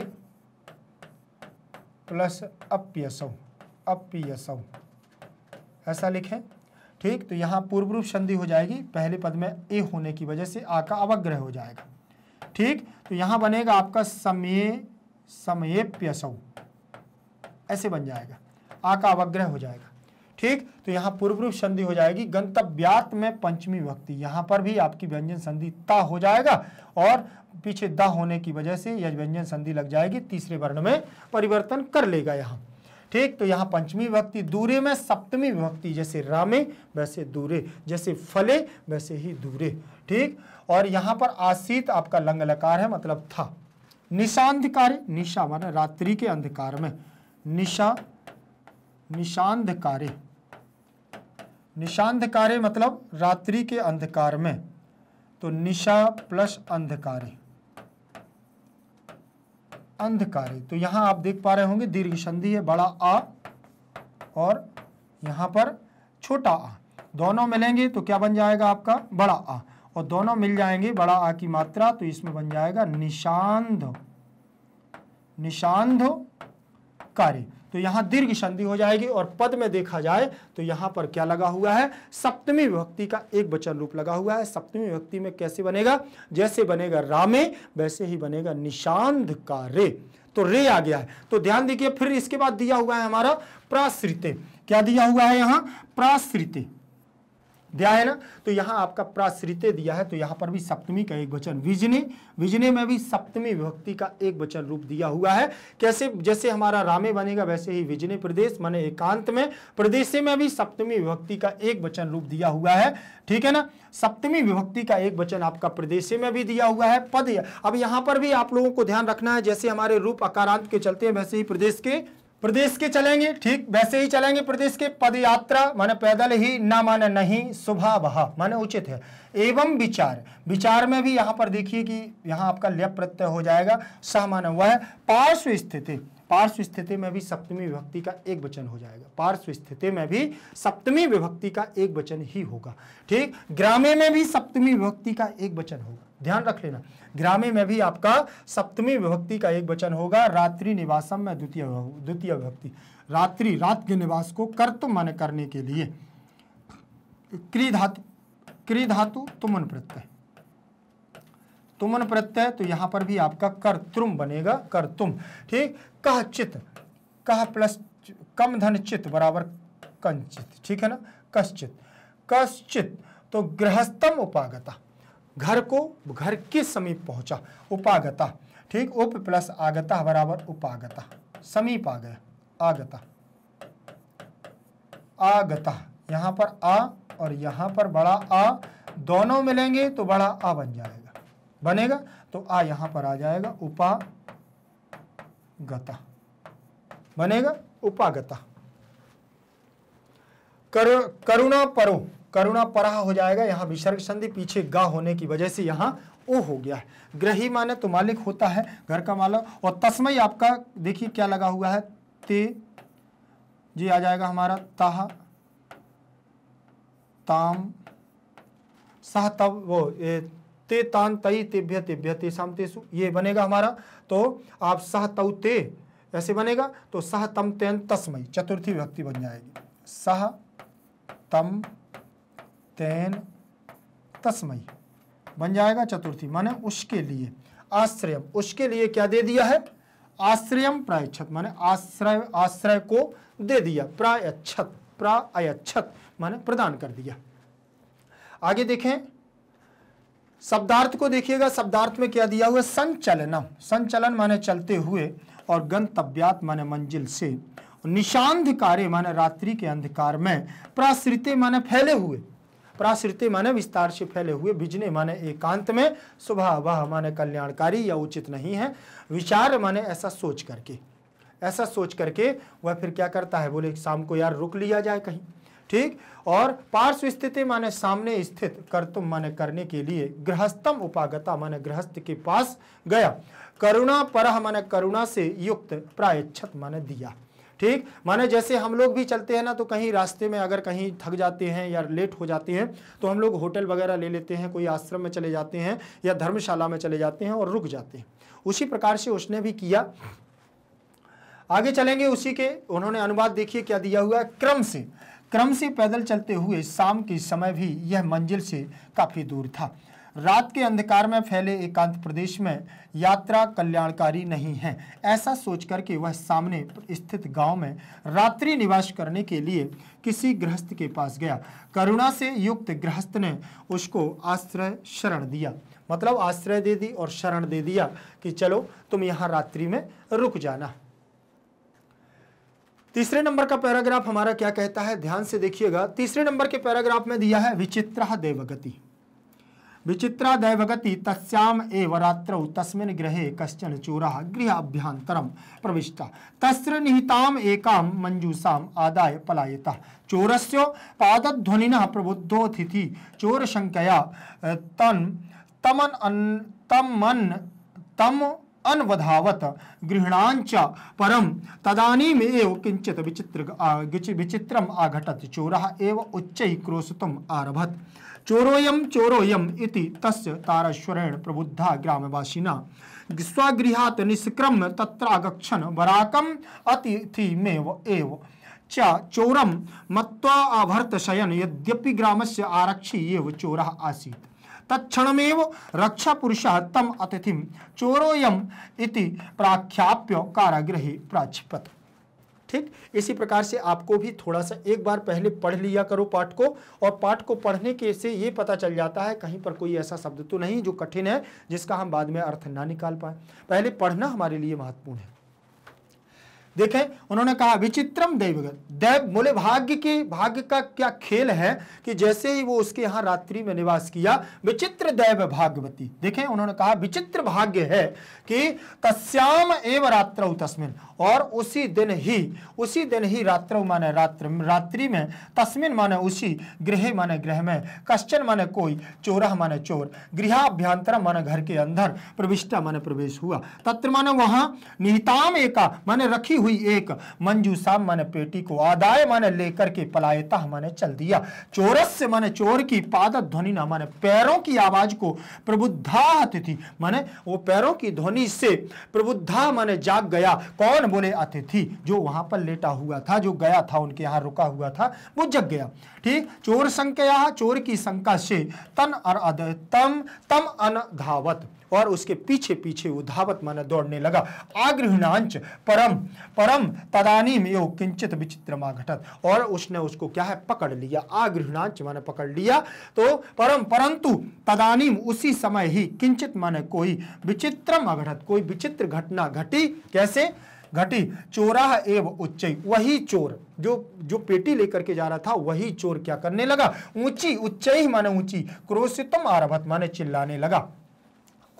प्लस अप्यसव अप्यसव ऐसा लिखें ठीक तो यहां पूर्व रूप संधि हो जाएगी पहले पद में ए होने की वजह से आ का अवग्रह हो जाएगा ठीक तो यहां बनेगा आपका समय समयेप्यसौ ऐसे बन जाएगा आ का अवग्रह हो जाएगा ठीक तो यहाँ पूर्व रूप संधि हो जाएगी गंतव्यात में पंचमी व्यक्ति यहां पर भी आपकी व्यंजन संधि ता हो जाएगा और पीछे द होने की वजह से यह व्यंजन संधि लग जाएगी तीसरे वर्ण में परिवर्तन कर लेगा यहाँ ठीक तो यहां पंचमी विभक्ति दूरे में सप्तमी विभक्ति जैसे रामे वैसे दूरे जैसे फले वैसे ही दूरे ठीक और यहां पर आशीत आपका लंग लकार है मतलब था निशांधकारे निशा मान रात्रि के अंधकार में निशा निशांधकार निशांधकारे मतलब रात्रि के अंधकार में तो निशा प्लस अंधकार अंधकार तो यहां आप देख पा रहे होंगे दीर्घ संधि है बड़ा आ और यहां पर छोटा आ दोनों मिलेंगे तो क्या बन जाएगा आपका बड़ा आ और दोनों मिल जाएंगे बड़ा आ की मात्रा तो इसमें बन जाएगा निशांध निशांध कार्य तो यहां दीर्घ संधि हो जाएगी और पद में देखा जाए तो यहां पर क्या लगा हुआ है सप्तमी विभक्ति का एक वचन रूप लगा हुआ है सप्तमी विभक्ति में कैसे बनेगा जैसे बनेगा रामे वैसे ही बनेगा निशांध का रे तो रे आ गया है तो ध्यान दीजिए फिर इसके बाद दिया हुआ है हमारा प्राश्रित क्या दिया हुआ है यहां प्राश्रित दिया है ना तो यहाँ आपका प्राश्रित दिया है तो यहाँ पर भी सप्तमी का एक वचन विजने विजने में भी सप्तमी विभक्ति का एक वचन रूप दिया हुआ है कैसे जैसे हमारा रामे बनेगा वैसे ही विजने प्रदेश माने एकांत में प्रदेश में भी सप्तमी विभक्ति का एक वचन रूप दिया हुआ है ठीक है ना सप्तमी विभक्ति का एक वचन आपका प्रदेश में भी दिया हुआ है पद अब यहाँ पर भी आप लोगों को ध्यान रखना है जैसे हमारे रूप अकारांत के चलते हैं वैसे ही प्रदेश के प्रदेश के चलेंगे ठीक वैसे ही चलेंगे प्रदेश के पदयात्रा माने पैदल ही ना माने नहीं सुबह वह माने उचित है एवं विचार विचार में भी यहाँ पर देखिए कि यहाँ आपका लेप प्रत्यय हो जाएगा सह माने वह पार्श्व स्थिति पार्श्व स्थिति में भी सप्तमी विभक्ति का एक वचन हो जाएगा पार्श्व स्थिति में भी सप्तमी विभक्ति का एक वचन ही होगा ठीक ग्रामे में भी सप्तमी विभक्ति का एक वचन होगा ध्यान रख लेना ग्रामी में भी आपका सप्तमी विभक्ति का एक वचन होगा रात्रि निवासम में द्वितीय द्वितीय विभक्ति रात्रि रात के निवास को कर्त तो मन करने के लिए क्री धातु क्री धातु तुमन प्रत्यय तुमन प्रत्यय तो यहाँ पर भी आपका कर्तुम बनेगा कर्तुम ठीक कह चित कह प्लस कम धन चित बराबर कंचित ठीक है ना कश्चित कश्चित तो गृहस्थम उपागता घर को घर के समीप पहुंचा उपागता ठीक उप प्लस आगता बराबर उपागता समीप आ गया आगता आगता यहां पर आ और यहां पर बड़ा आ दोनों मिलेंगे तो बड़ा आ बन जाएगा बनेगा तो आ यहां पर आ जाएगा उपागता बनेगा उपागता करुणा परो करुणा पराह हो जाएगा यहाँ विसर्ग संधि पीछे गा होने की वजह से यहाँ ओ हो गया है ग्रही माने तो मालिक होता है घर का मालक और तस्मय आपका देखिए क्या लगा हुआ है ते जी आ जाएगा हमारा ताह ताम सह तब वो ए, ते तान तई तेभ्य तेभ्य ते शाम तेसु ये बनेगा हमारा तो आप सह तव ते ऐसे बनेगा तो सह तम तेन तस्मय चतुर्थी व्यक्ति बन जाएगी सह तम तेन तस्मय बन जाएगा चतुर्थी माने उसके लिए आश्रय उसके लिए क्या दे दिया है आश्रयम प्रायच्छत माने आश्रय आश्रय को दे दिया प्रायच्छत प्रायच्छत माने प्रदान कर दिया आगे देखें शब्दार्थ को देखिएगा शब्दार्थ में क्या दिया हुआ संचलनम संचलन माने चलते हुए और गंतव्यात माने मंजिल से निशांध कार्य माने रात्रि के अंधकार में प्राश्रित माने फैले हुए प्राश्रित माने विस्तार से फैले हुए बिजने माने एकांत में सुबह वह माने कल्याणकारी या उचित नहीं है विचार माने ऐसा सोच करके ऐसा सोच करके वह फिर क्या करता है बोले शाम को यार रुक लिया जाए कहीं ठीक और पार्श्व स्थिति माने सामने स्थित कर्तुम माने करने के लिए गृहस्थम उपागता माने गृहस्थ के पास गया करुणा पर माने करुणा से युक्त प्रायच्छत माने दिया ठीक माने जैसे हम लोग भी चलते हैं ना तो कहीं रास्ते में अगर कहीं थक जाते हैं या लेट हो जाते हैं तो हम लोग होटल वगैरह ले लेते हैं कोई आश्रम में चले जाते हैं या धर्मशाला में चले जाते हैं और रुक जाते हैं उसी प्रकार से उसने भी किया आगे चलेंगे उसी के उन्होंने अनुवाद देखिए क्या दिया हुआ है क्रम से क्रम से पैदल चलते हुए शाम के समय भी यह मंजिल से काफ़ी दूर था रात के अंधकार में फैले एकांत प्रदेश में यात्रा कल्याणकारी नहीं है ऐसा सोच करके वह सामने स्थित गांव में रात्रि निवास करने के लिए किसी गृहस्थ के पास गया करुणा से युक्त गृहस्थ ने उसको आश्रय शरण दिया मतलब आश्रय दे दी और शरण दे दिया कि चलो तुम यहाँ रात्रि में रुक जाना तीसरे नंबर का पैराग्राफ हमारा क्या कहता है ध्यान से देखिएगा तीसरे नंबर के पैराग्राफ में दिया है विचित्रा देवगति विचित्रा दैवगति तस्याम एव रात्रौ तस्मिन् गृहे कश्चन चोरः गृहाभ्यन्तरं प्रविष्टः तस्र निहिताम् एकां मञ्जूषाम् आदाय पलायितः चोरस्य पादध्वनिनः प्रबुद्धोऽतिथि चोरशङ्कया तन् तमन् अन् तमन् तम अनवधावत गृहणांच परम एव किंचित विचित्र विचित्रम आघटत चोर एव उच्च क्रोशितुम आरभत चोरोयम चोरोयम इति तस्य तारश्वरेण प्रबुद्धा ग्रामवासिना स्वगृहात् निष्क्रम तत्रागछन वराकम अतिथिमेव एव च चोरम मत्वा आभर्त शयन यद्यपि ग्रामस्य आरक्षी एव चोरः आसीत् तत्क्षणमेव रक्षापुरुषः तम् अतिथिं चोरोऽयम् इति प्राख्याप्य कारागृहे प्राक्षिपत् ठीक इसी प्रकार से आपको भी थोड़ा सा एक बार पहले पढ़ लिया करो पाठ को और पाठ को पढ़ने के से ये पता चल जाता है कहीं पर कोई ऐसा शब्द तो नहीं जो कठिन है जिसका हम बाद में अर्थ ना निकाल पाए पहले पढ़ना हमारे लिए महत्वपूर्ण है देखें उन्होंने कहा विचित्रम दैवगत दैव बोले भाग्य के भाग्य का क्या खेल है कि जैसे ही वो उसके यहाँ रात्रि में निवास किया विचित्र दैव भाग्यवती देखें उन्होंने कहा विचित्र भाग्य है कि तस्याम एव रात्र तस्मिन और उसी दिन ही उसी दिन ही रात्र माने रात्र रात्रि में तस्मिन माने उसी गृह माने गृह में कश्चन माने कोई चोरा माने चोर गृहाभ्यंतर माने घर के अंदर प्रविष्टा माने प्रवेश हुआ तत्र माने वहाँ निहिताम एका माने रखी हुई एक मंजूसा मैंने पेटी को आदाय मैंने लेकर के पलायता माने चल दिया चोरस से मैंने चोर की पादत ध्वनि ना मैंने पैरों की आवाज को प्रबुद्धा अतिथि मैंने वो पैरों की ध्वनि से प्रबुद्धा मैंने जाग गया कौन बोले अतिथि जो वहां पर लेटा हुआ था जो गया था उनके यहाँ रुका हुआ था वो जग गया ठीक चोर संख्या चोर की संख्या से तन और अदय तम तम अन धावत और उसके पीछे पीछे वो धावत माना दौड़ने लगा आग्रहणांच परम परम तदानी में यो किंचित विचित्र घटत और उसने उसको क्या है पकड़ लिया आग्रहणांच माने पकड़ लिया तो परम परंतु तदानीम उसी समय ही किंचित माने कोई विचित्रम अघटत कोई विचित्र घटना घटी कैसे घटी चोराह एव उच्च वही चोर जो जो पेटी लेकर के जा रहा था वही चोर क्या करने लगा ऊंची उच्च माने ऊंची क्रोशितम आरभत माने चिल्लाने लगा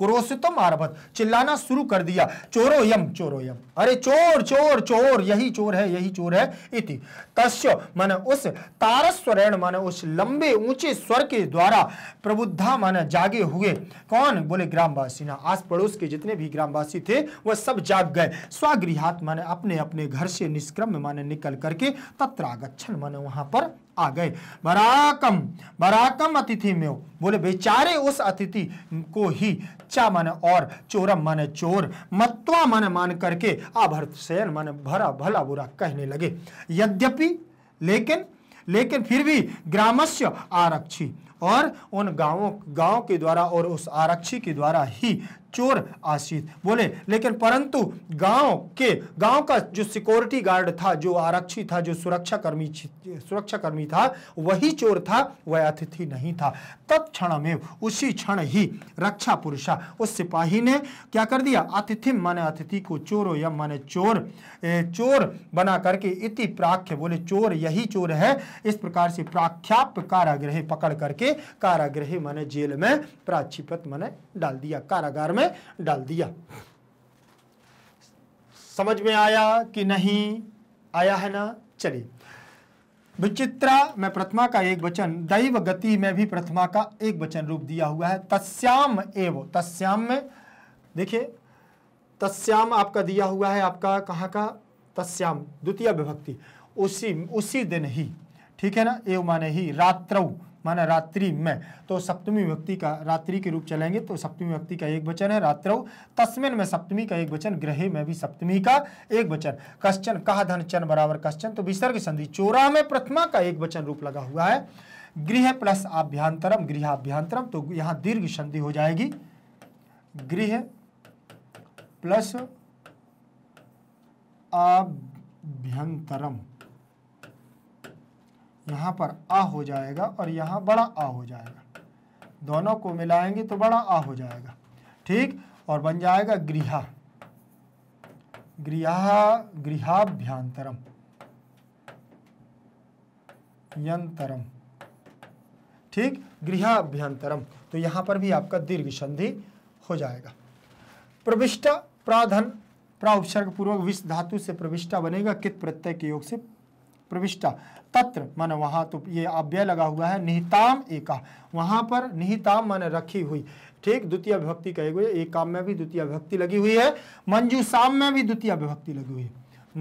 क्रोशितम तो आरभत चिल्लाना शुरू कर दिया चोरो यम चोरो यम अरे चोर चोर चोर यही चोर है यही चोर है इति तस्य माने उस तारस्वरण माने उस लंबे ऊंचे स्वर के द्वारा प्रबुद्धा माने जागे हुए कौन बोले ग्रामवासी ना आस पड़ोस के जितने भी ग्रामवासी थे वह सब जाग गए स्वगृहात माने अपने अपने घर से निष्क्रम माने निकल करके तत्रागच्छन माने वहां पर आ गए बराकम बराकम अतिथि में बोले बेचारे उस अतिथि को ही सच्चा मन और चोरम मन चोर मत्वा मन मान करके अभर्त सेन मन भरा भला बुरा कहने लगे यद्यपि लेकिन लेकिन फिर भी ग्रामस्य आरक्षी और उन गांवों गांव के द्वारा और उस आरक्षी के द्वारा ही चोर आशित बोले लेकिन परंतु गांव के गांव का जो सिक्योरिटी गार्ड था जो आरक्षी था जो सुरक्षा कर्मी सुरक्षा कर्मी था वही चोर था वह अतिथि नहीं था तत्क्षण में उसी क्षण ही रक्षा पुरुषा उस सिपाही ने क्या कर दिया अतिथि माने अतिथि को चोर या माने चोर ए, चोर बना करके इति प्राख्य बोले चोर यही चोर है इस प्रकार से प्राख्याप कारागृह पकड़ करके कारागृह माने जेल में प्राचीपत माने डाल दिया कारागार में में डाल दिया समझ में आया कि नहीं आया है ना चलिए विचित्रा में प्रथमा का एक वचन दैव गति में भी प्रथमा का एक वचन रूप दिया हुआ है तस्याम एव तस्याम में देखिए तस्याम आपका दिया हुआ है आपका कहाँ का तस्याम द्वितीय विभक्ति उसी उसी दिन ही ठीक है ना एव माने ही रात्रौ माना रात्रि में तो सप्तमी व्यक्ति का रात्रि के रूप चलेंगे तो सप्तमी व्यक्ति का एक वचन है रात्रो तस्मिन में सप्तमी का एक वचन ग्रहे में भी सप्तमी का एक वचन कश्चन कहा धन चन बराबर कश्चन तो विसर्ग संधि चोरा में प्रथमा का एक वचन रूप लगा हुआ है गृह प्लस आभ्यंतरम गृहाभ्यंतरम तो यहाँ दीर्घ संधि हो जाएगी गृह प्लस आभ्यंतरम यहाँ पर आ हो जाएगा और यहाँ बड़ा आ हो जाएगा दोनों को मिलाएंगे तो बड़ा आ हो जाएगा ठीक और बन जाएगा गृह गृह गृहाभ्यंतरम यंतरम ठीक गृहाभ्यंतरम तो यहां पर भी आपका दीर्घ संधि हो जाएगा प्रविष्टा प्राधन प्राउपसर्ग पूर्वक विष धातु से प्रविष्टा बनेगा कित प्रत्यय के योग से प्रविष्टा तत्र मन वहां तो ये अव्यय लगा हुआ है निहिताम एका वहां पर निहिताम मन रखी हुई ठीक द्वितीय विभक्ति कहे गए एक काम में भी द्वितीय विभक्ति लगी हुई है मंजूसाम में भी द्वितीय विभक्ति लगी हुई है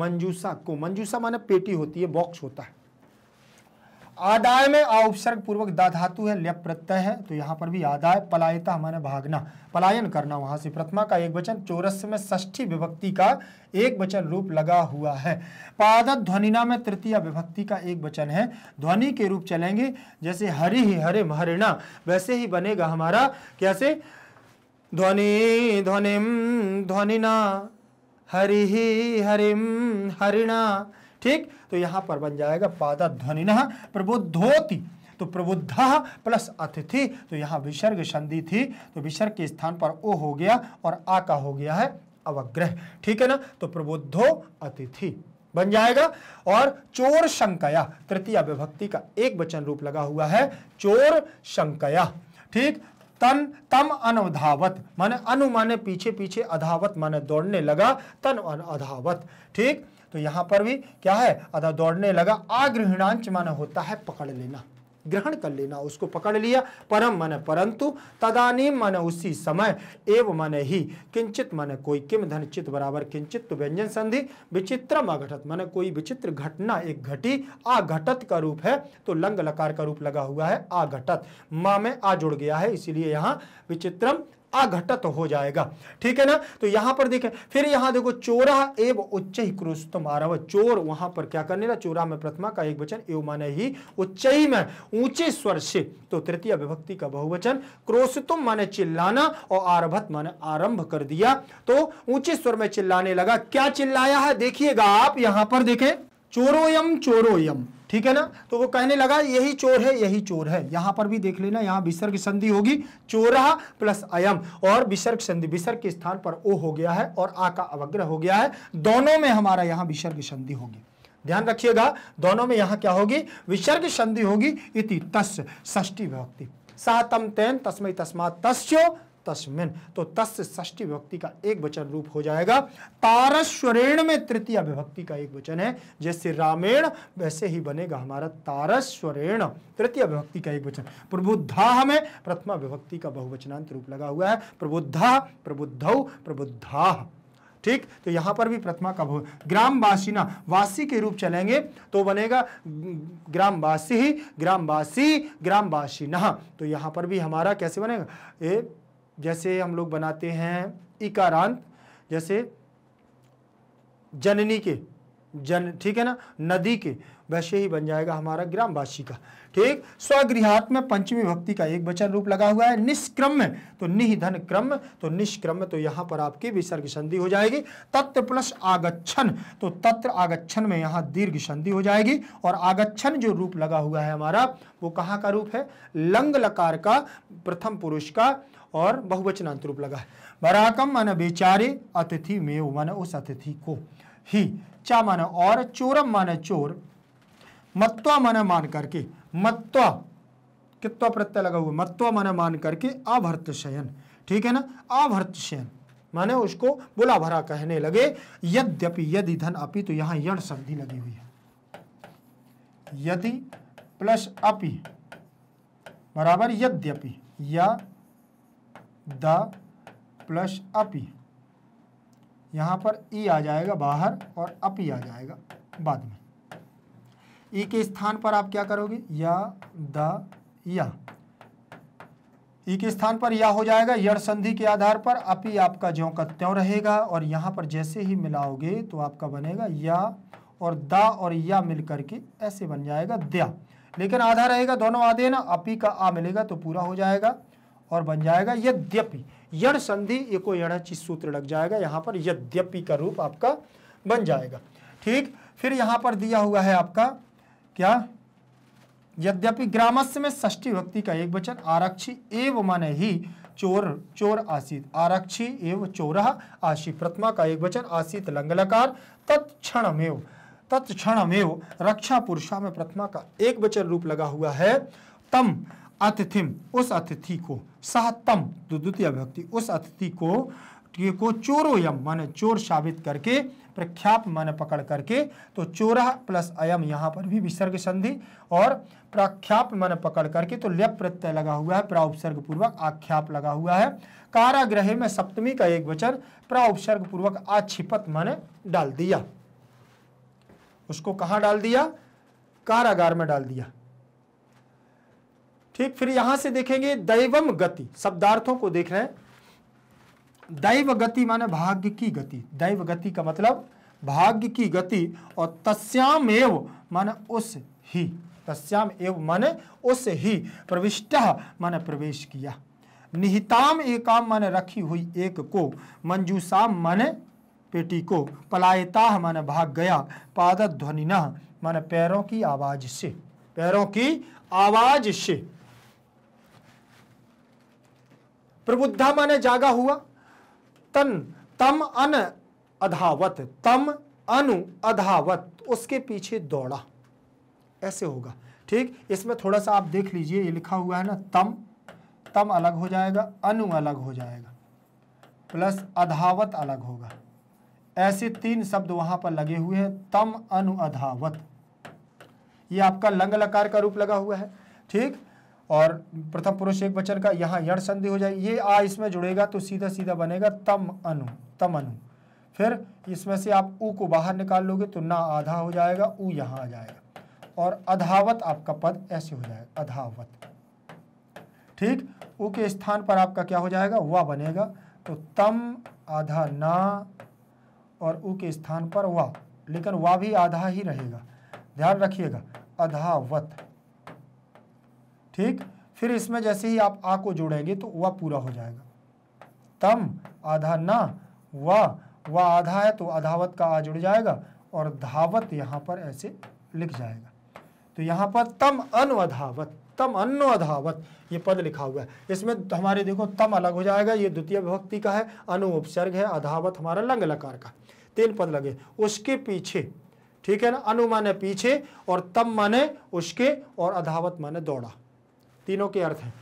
मंजूसा को मंजूसा माने पेटी होती है बॉक्स होता है आदाय में आ पूर्वक दाधातु है लेप प्रत्यय है तो यहाँ पर भी आदाय पलायता हमारे भागना पलायन करना वहां से प्रथमा का एक वचन चौरस में ष्ठी विभक्ति का एक वचन रूप लगा हुआ है पादत ध्वनिना में तृतीय विभक्ति का एक वचन है ध्वनि के रूप चलेंगे जैसे हरि ही हरे महरिणा वैसे ही बनेगा हमारा कैसे ध्वनि ध्वनिम ध्वनिना हरि ही हरिम हरिणा ठीक तो यहाँ पर बन जाएगा पादा ध्वनि प्रबुद्धोति तो प्रबुद्ध प्लस अतिथि तो यहाँ विसर्ग संधि थी तो विसर्ग के स्थान पर ओ हो गया और आ का हो गया है अवग्रह ठीक है ना तो प्रबुद्धो अतिथि बन जाएगा और चोर शंकया तृतीय विभक्ति का एक वचन रूप लगा हुआ है चोर शंकया ठीक तन तम अनवधावत माने अनु माने पीछे पीछे अधावत माने दौड़ने लगा तन अधावत ठीक तो यहां पर भी क्या है अदा दौड़ने लगा आग्रहणांच माना होता है पकड़ लेना ग्रहण कर लेना उसको पकड़ लिया परम मन परंतु तदानी मन उसी समय एव मन ही किंचित मन कोई किम धन चित बराबर किंचित तो व्यंजन संधि विचित्रम अघटत मन कोई विचित्र घटना एक घटी आ घटत का रूप है तो लंग लकार का रूप लगा हुआ है आ घटत माँ में आ जुड़ गया है इसीलिए यहाँ विचित्रम अघटत हो जाएगा ठीक है ना तो यहां पर देखें फिर यहां देखो चोरा एव उच्च ही आरव चोर वहां पर क्या करने चोरा में प्रथमा का एक वचन एव माने ही उच्च ही में ऊंचे स्वर से तो तृतीय विभक्ति का बहुवचन क्रोशतुम माने चिल्लाना और आरभत माने आरंभ कर दिया तो ऊंचे स्वर में चिल्लाने लगा क्या चिल्लाया है देखिएगा आप यहां पर देखें चोरोयम चोरोयम ठीक है ना तो वो कहने लगा यही चोर है यही चोर है यहां पर भी देख लेना यहां विसर्ग संधि होगी चोरा प्लस अयम और विसर्ग संधि विसर्ग के स्थान पर ओ हो गया है और आ का अवग्रह हो गया है दोनों में हमारा यहां विसर्ग संधि होगी ध्यान रखिएगा दोनों में यहां क्या होगी विसर्ग संधि होगी इति तस् ष्टी विभक्ति सातम तेन तस्मय तस्मात तस्यो तस्मिन तो तस् षष्टी विभक्ति का एक वचन रूप हो जाएगा तारस्वरेण में तृतीय विभक्ति का एक वचन है जैसे रामेण वैसे ही बनेगा हमारा तारस्वरेण तृतीय विभक्ति का एक वचन प्रबुद्धा में प्रथमा विभक्ति का बहुवचनांत रूप लगा हुआ है प्रबुद्धा प्रबुद्ध प्रबुद्धा ठीक तो यहां पर भी प्रथमा का भोग ग्रामवासिना वासी के रूप चलेंगे तो बनेगा ग्रामवासी ग्रामवासी ग्रामवासिना तो यहां पर भी हमारा कैसे बनेगा ये जैसे हम लोग बनाते हैं इकारांत जैसे जननी के जन ठीक है ना नदी के वैसे ही बन जाएगा हमारा ग्रामवासी का ठीक स्वगृहात में पंचमी भक्ति का एक वचन रूप लगा हुआ है निष्क्रम तो निधन क्रम तो निष्क्रम तो यहाँ पर आपकी विसर्ग संधि हो जाएगी तत्व प्लस आगच्छन तो तत्र आगच्छन में यहाँ दीर्घ संधि हो जाएगी और आगच्छन जो रूप लगा हुआ है हमारा वो कहाँ का रूप है लंग लकार का प्रथम पुरुष का और बहुवचनांत रूप लगा है बराकम माना बेचारे अतिथि मेव माना उस अतिथि को ही चा माना और चोरम माना चोर मत्वा माना मान करके मत्वा कित्व प्रत्यय लगा हुआ मत्वा माना मान करके अभर्त शयन ठीक है ना अभर्त शयन माने उसको बुला भरा कहने लगे यद्यपि यदि धन अपि तो यहां यण संधि लगी हुई है यदि प्लस अपि बराबर यद्यपि या द प्लस अपी यहाँ पर ई आ जाएगा बाहर और अपी आ जाएगा बाद में ई के स्थान पर आप क्या करोगे या द या ई के स्थान पर या हो जाएगा यड़ संधि के आधार पर अपी आपका ज्यों का त्यों रहेगा और यहाँ पर जैसे ही मिलाओगे तो आपका बनेगा या और द और या मिल करके ऐसे बन जाएगा द्या लेकिन आधा रहेगा दोनों आधे ना अपी का आ मिलेगा तो पूरा हो जाएगा और बन जाएगा यद्यपि यण संधि एको यण चीज सूत्र लग जाएगा यहाँ पर यद्यपि का रूप आपका बन जाएगा ठीक फिर यहाँ पर दिया हुआ है आपका क्या यद्यपि ग्रामस्य में ष्ठी भक्ति का एक वचन आरक्षी एव माने ही चोर चोर आसित आरक्षी एव चोरा आशी प्रतिमा का एक वचन आसित लंगलकार तत्क्षणमेव तत्क्षणमेव रक्षा पुरुषा में प्रतिमा का एक वचन रूप लगा हुआ है तम अतिथिम उस अतिथि को सहतम द्वितीय व्यक्ति उस अतिथि को को चोरो यम माने चोर साबित करके प्रख्याप माने पकड़ करके तो चोरा प्लस अयम यहाँ पर भी विसर्ग संधि और प्रख्याप माने पकड़ करके तो लप प्रत्यय लगा हुआ है प्राउपसर्ग पूर्वक आख्याप लगा हुआ है कारागृह में सप्तमी का एक वचन प्राउपसर्ग पूर्वक आक्षिपत माने डाल दिया उसको कहाँ डाल दिया कारागार में डाल दिया ठीक फिर यहां से देखेंगे दैवम गति शब्दार्थों को देख रहे हैं दैव गति माने भाग्य की गति दैव गति का मतलब भाग्य की गति और तस्याम एव माने उस ही तस्याम एव माने उस ही प्रविष्ट माने प्रवेश किया निहिताम एकाम माने रखी हुई एक को मंजूसाम माने पेटी को पलायता माने भाग गया पाद ध्वनि माने पैरों की आवाज से पैरों की आवाज से प्रबुद्धा माने जागा हुआ तन तम अन अधावत तम अनु अधावत उसके पीछे दौड़ा ऐसे होगा ठीक इसमें थोड़ा सा आप देख लीजिए ये लिखा हुआ है ना तम तम अलग हो जाएगा अनु अलग हो जाएगा प्लस अधावत अलग होगा ऐसे तीन शब्द वहां पर लगे हुए हैं तम अनु अधावत ये आपका लंग लकार का रूप लगा हुआ है ठीक और प्रथम पुरुष एक वचन का यहाँ यण संधि हो जाएगी ये आ इसमें जुड़ेगा तो सीधा सीधा बनेगा तम अनु तम अनु फिर इसमें से आप ऊ को बाहर निकाल लोगे तो ना आधा हो जाएगा ऊ यहाँ आ जाएगा और अधावत आपका पद ऐसे हो जाएगा अधावत ठीक ऊ के स्थान पर आपका क्या हो जाएगा वह बनेगा तो तम आधा ना और ऊ के स्थान पर वह लेकिन वह भी आधा ही रहेगा ध्यान रखिएगा अधावत ठीक फिर इसमें जैसे ही आप आ को जोड़ेंगे तो वह पूरा हो जाएगा तम आधा ना वह वह आधा है तो अधावत का आ जुड़ जाएगा और धावत यहाँ पर ऐसे लिख जाएगा तो यहाँ पर तम अनवधावत तम अन्नो अधावत ये पद लिखा हुआ है इसमें हमारे देखो तम अलग हो जाएगा ये द्वितीय विभक्ति का है अनु उपसर्ग है अधावत हमारा लंग लकार का तीन पद लगे उसके पीछे ठीक है ना अनु माने पीछे और तम माने उसके और अधावत माने दौड़ा तीनों के अर्थ हैं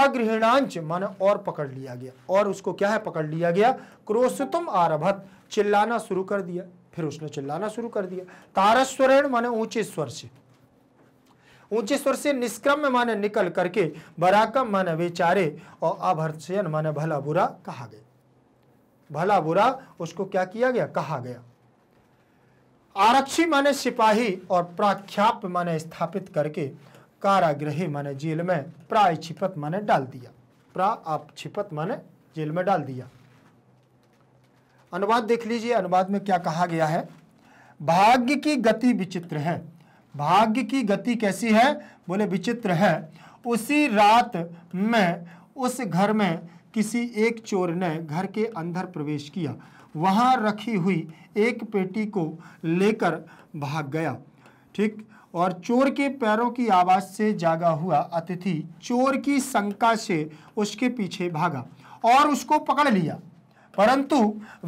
आगृहणांच मन और पकड़ लिया गया और उसको क्या है पकड़ लिया गया क्रोशतुम आरभत चिल्लाना शुरू कर दिया फिर उसने चिल्लाना शुरू कर दिया तारस्वरण माने ऊंचे स्वर से ऊंचे स्वर से निष्क्रम माने निकल करके बराकम माने बेचारे और अभर्चयन माने भला बुरा कहा गया भला बुरा उसको क्या किया गया कहा गया आरक्षी माने सिपाही और प्राख्याप माने स्थापित करके कारागृह माने जेल में प्राय छिपत माने डाल दिया प्रा आप छिपत माने जेल में डाल दिया अनुवाद देख लीजिए अनुवाद में क्या कहा गया है भाग्य की गति विचित्र है भाग्य की गति कैसी है बोले विचित्र है उसी रात में उस घर में किसी एक चोर ने घर के अंदर प्रवेश किया वहाँ रखी हुई एक पेटी को लेकर भाग गया ठीक और चोर के पैरों की आवाज़ से जागा हुआ अतिथि चोर की शंका से उसके पीछे भागा और उसको पकड़ लिया परंतु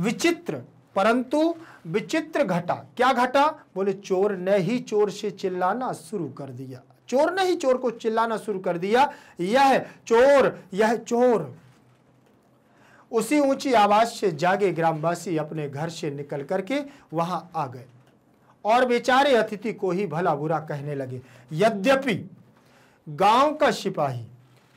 विचित्र परंतु विचित्र घटा क्या घटा बोले चोर ने ही चोर से चिल्लाना शुरू कर दिया चोर ने ही चोर को चिल्लाना शुरू कर दिया यह चोर यह चोर उसी ऊंची आवाज से जागे ग्रामवासी अपने घर से निकल करके वहां आ गए और बेचारे अतिथि को ही भला बुरा कहने लगे यद्यपि गांव का सिपाही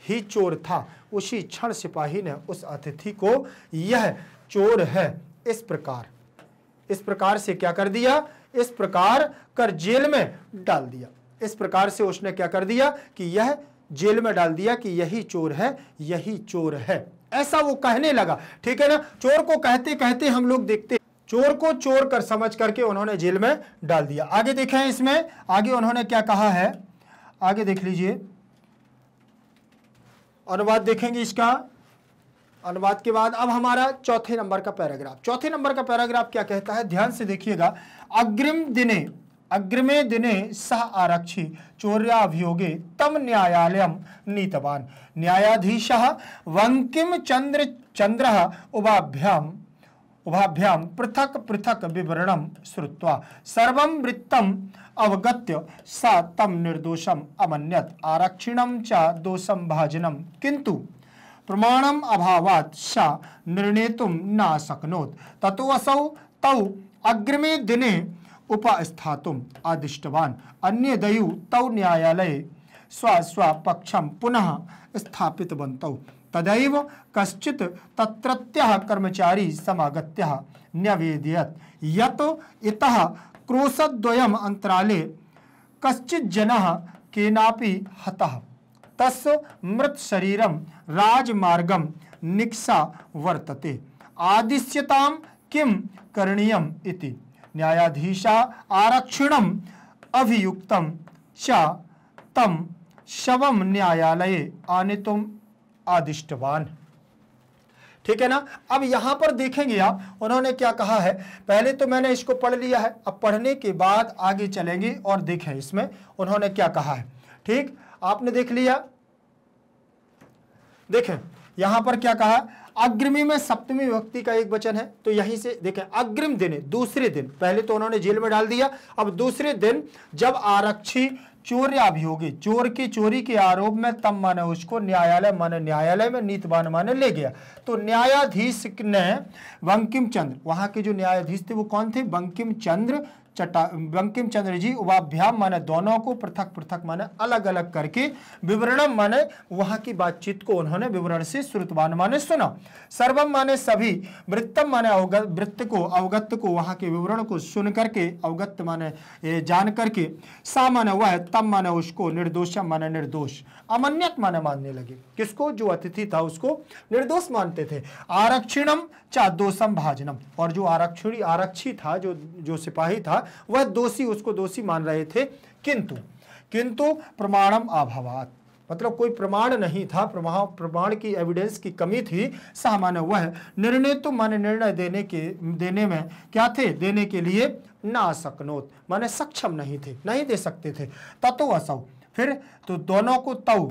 ही चोर था उसी क्षण सिपाही ने उस अतिथि को यह चोर है इस प्रकार इस प्रकार से क्या कर दिया इस प्रकार कर जेल में डाल दिया इस प्रकार से उसने क्या कर दिया कि यह जेल में डाल दिया कि यही चोर है यही चोर है ऐसा वो कहने लगा ठीक है ना चोर को कहते कहते हम लोग देखते चोर को चोर कर समझ करके उन्होंने जेल में डाल दिया आगे देखें इसमें आगे उन्होंने क्या कहा है आगे देख लीजिए अनुवाद देखेंगे इसका अनुवाद के बाद अब हमारा चौथे नंबर का पैराग्राफ चौथे नंबर का पैराग्राफ क्या कहता है ध्यान से देखिएगा अग्रिम दिने अग्रिमे दिने सह आरक्षी अभियोगे तम न्यायालय नीतवान न्यायाधीश वंकिम चंद्र चंद्र उभाभ्याम उभाभ्याम पृथक पृथक विवरण श्रुवा सर्व वृत्तम अवगत्य सा तम निर्दोषम अमन्यत आरक्षिण च दोषम भाजनम किंतु प्रमाणम अभावात सा न शक्नोत ततो असौ तौ अग्रिमे दिने उपस्थातुम आदिष्टवान अन्य दयु तौ न्यायालय स्व स्व पक्षम पुनः स्थापितवन्तौ तदैव कश्चित तत्रत्य कर्मचारी समागत न्यवेदयत यत इतः क्रोशद्वयम अंतराले कश्चित् जन के हतः तस्य मृतशरीरं राजमार्गम निक्षा वर्तते आदिश्यतां किं करणीय इति न्यायाधीशा आरक्षण अभियुक्त च तं शवं न्यायालये आनेतुम् आदिष्टवान ठीक है ना अब यहां पर देखेंगे आप उन्होंने क्या कहा है पहले तो मैंने इसको पढ़ लिया है अब पढ़ने के बाद आगे चलेंगे और देखें इसमें उन्होंने क्या कहा है ठीक आपने देख लिया देखें यहां पर क्या कहा अग्रिमी में सप्तमी व्यक्ति का एक वचन है तो यहीं से देखें अग्रिम दिन दूसरे दिन पहले तो उन्होंने जेल में डाल दिया अब दूसरे दिन जब आरक्षी चोर्या भी होगी चोर की चोरी के आरोप में तब माने उसको न्यायालय माने न्यायालय में नीतवान माने ले गया तो न्यायाधीश ने बंकिम चंद्र वहां के जो न्यायाधीश थे वो कौन थे बंकिम चंद्र चट्टा बंकिम चंद्र जी उपाभ्याम माने दोनों को पृथक पृथक माने अलग अलग करके विवरणम माने वहां की बातचीत को उन्होंने विवरण से श्रुतवान माने सुना सर्वम माने सभी वृत्तम माने अवगत वृत्त को अवगत को वहां के विवरण को सुन करके अवगत माने जान करके सा माने वह तब माने उसको निर्दोषम माने निर्दोष अमन्यत माने मानने लगे किसको जो अतिथि था उसको निर्दोष मानते थे आरक्षणम चा दोषम भाजनम और जो आरक्षणी आरक्षी था जो जो सिपाही था वह दोषी उसको दोषी मान रहे थे किंतु किंतु प्रमाणम अभावात मतलब कोई प्रमाण नहीं था प्रमाण प्रमाण की एविडेंस की कमी थी सामान्य वह निर्णय तो मान निर्णय देने के देने में क्या थे देने के लिए ना सकनोत माने सक्षम नहीं थे नहीं दे सकते थे ततो असौ फिर तो दोनों को तव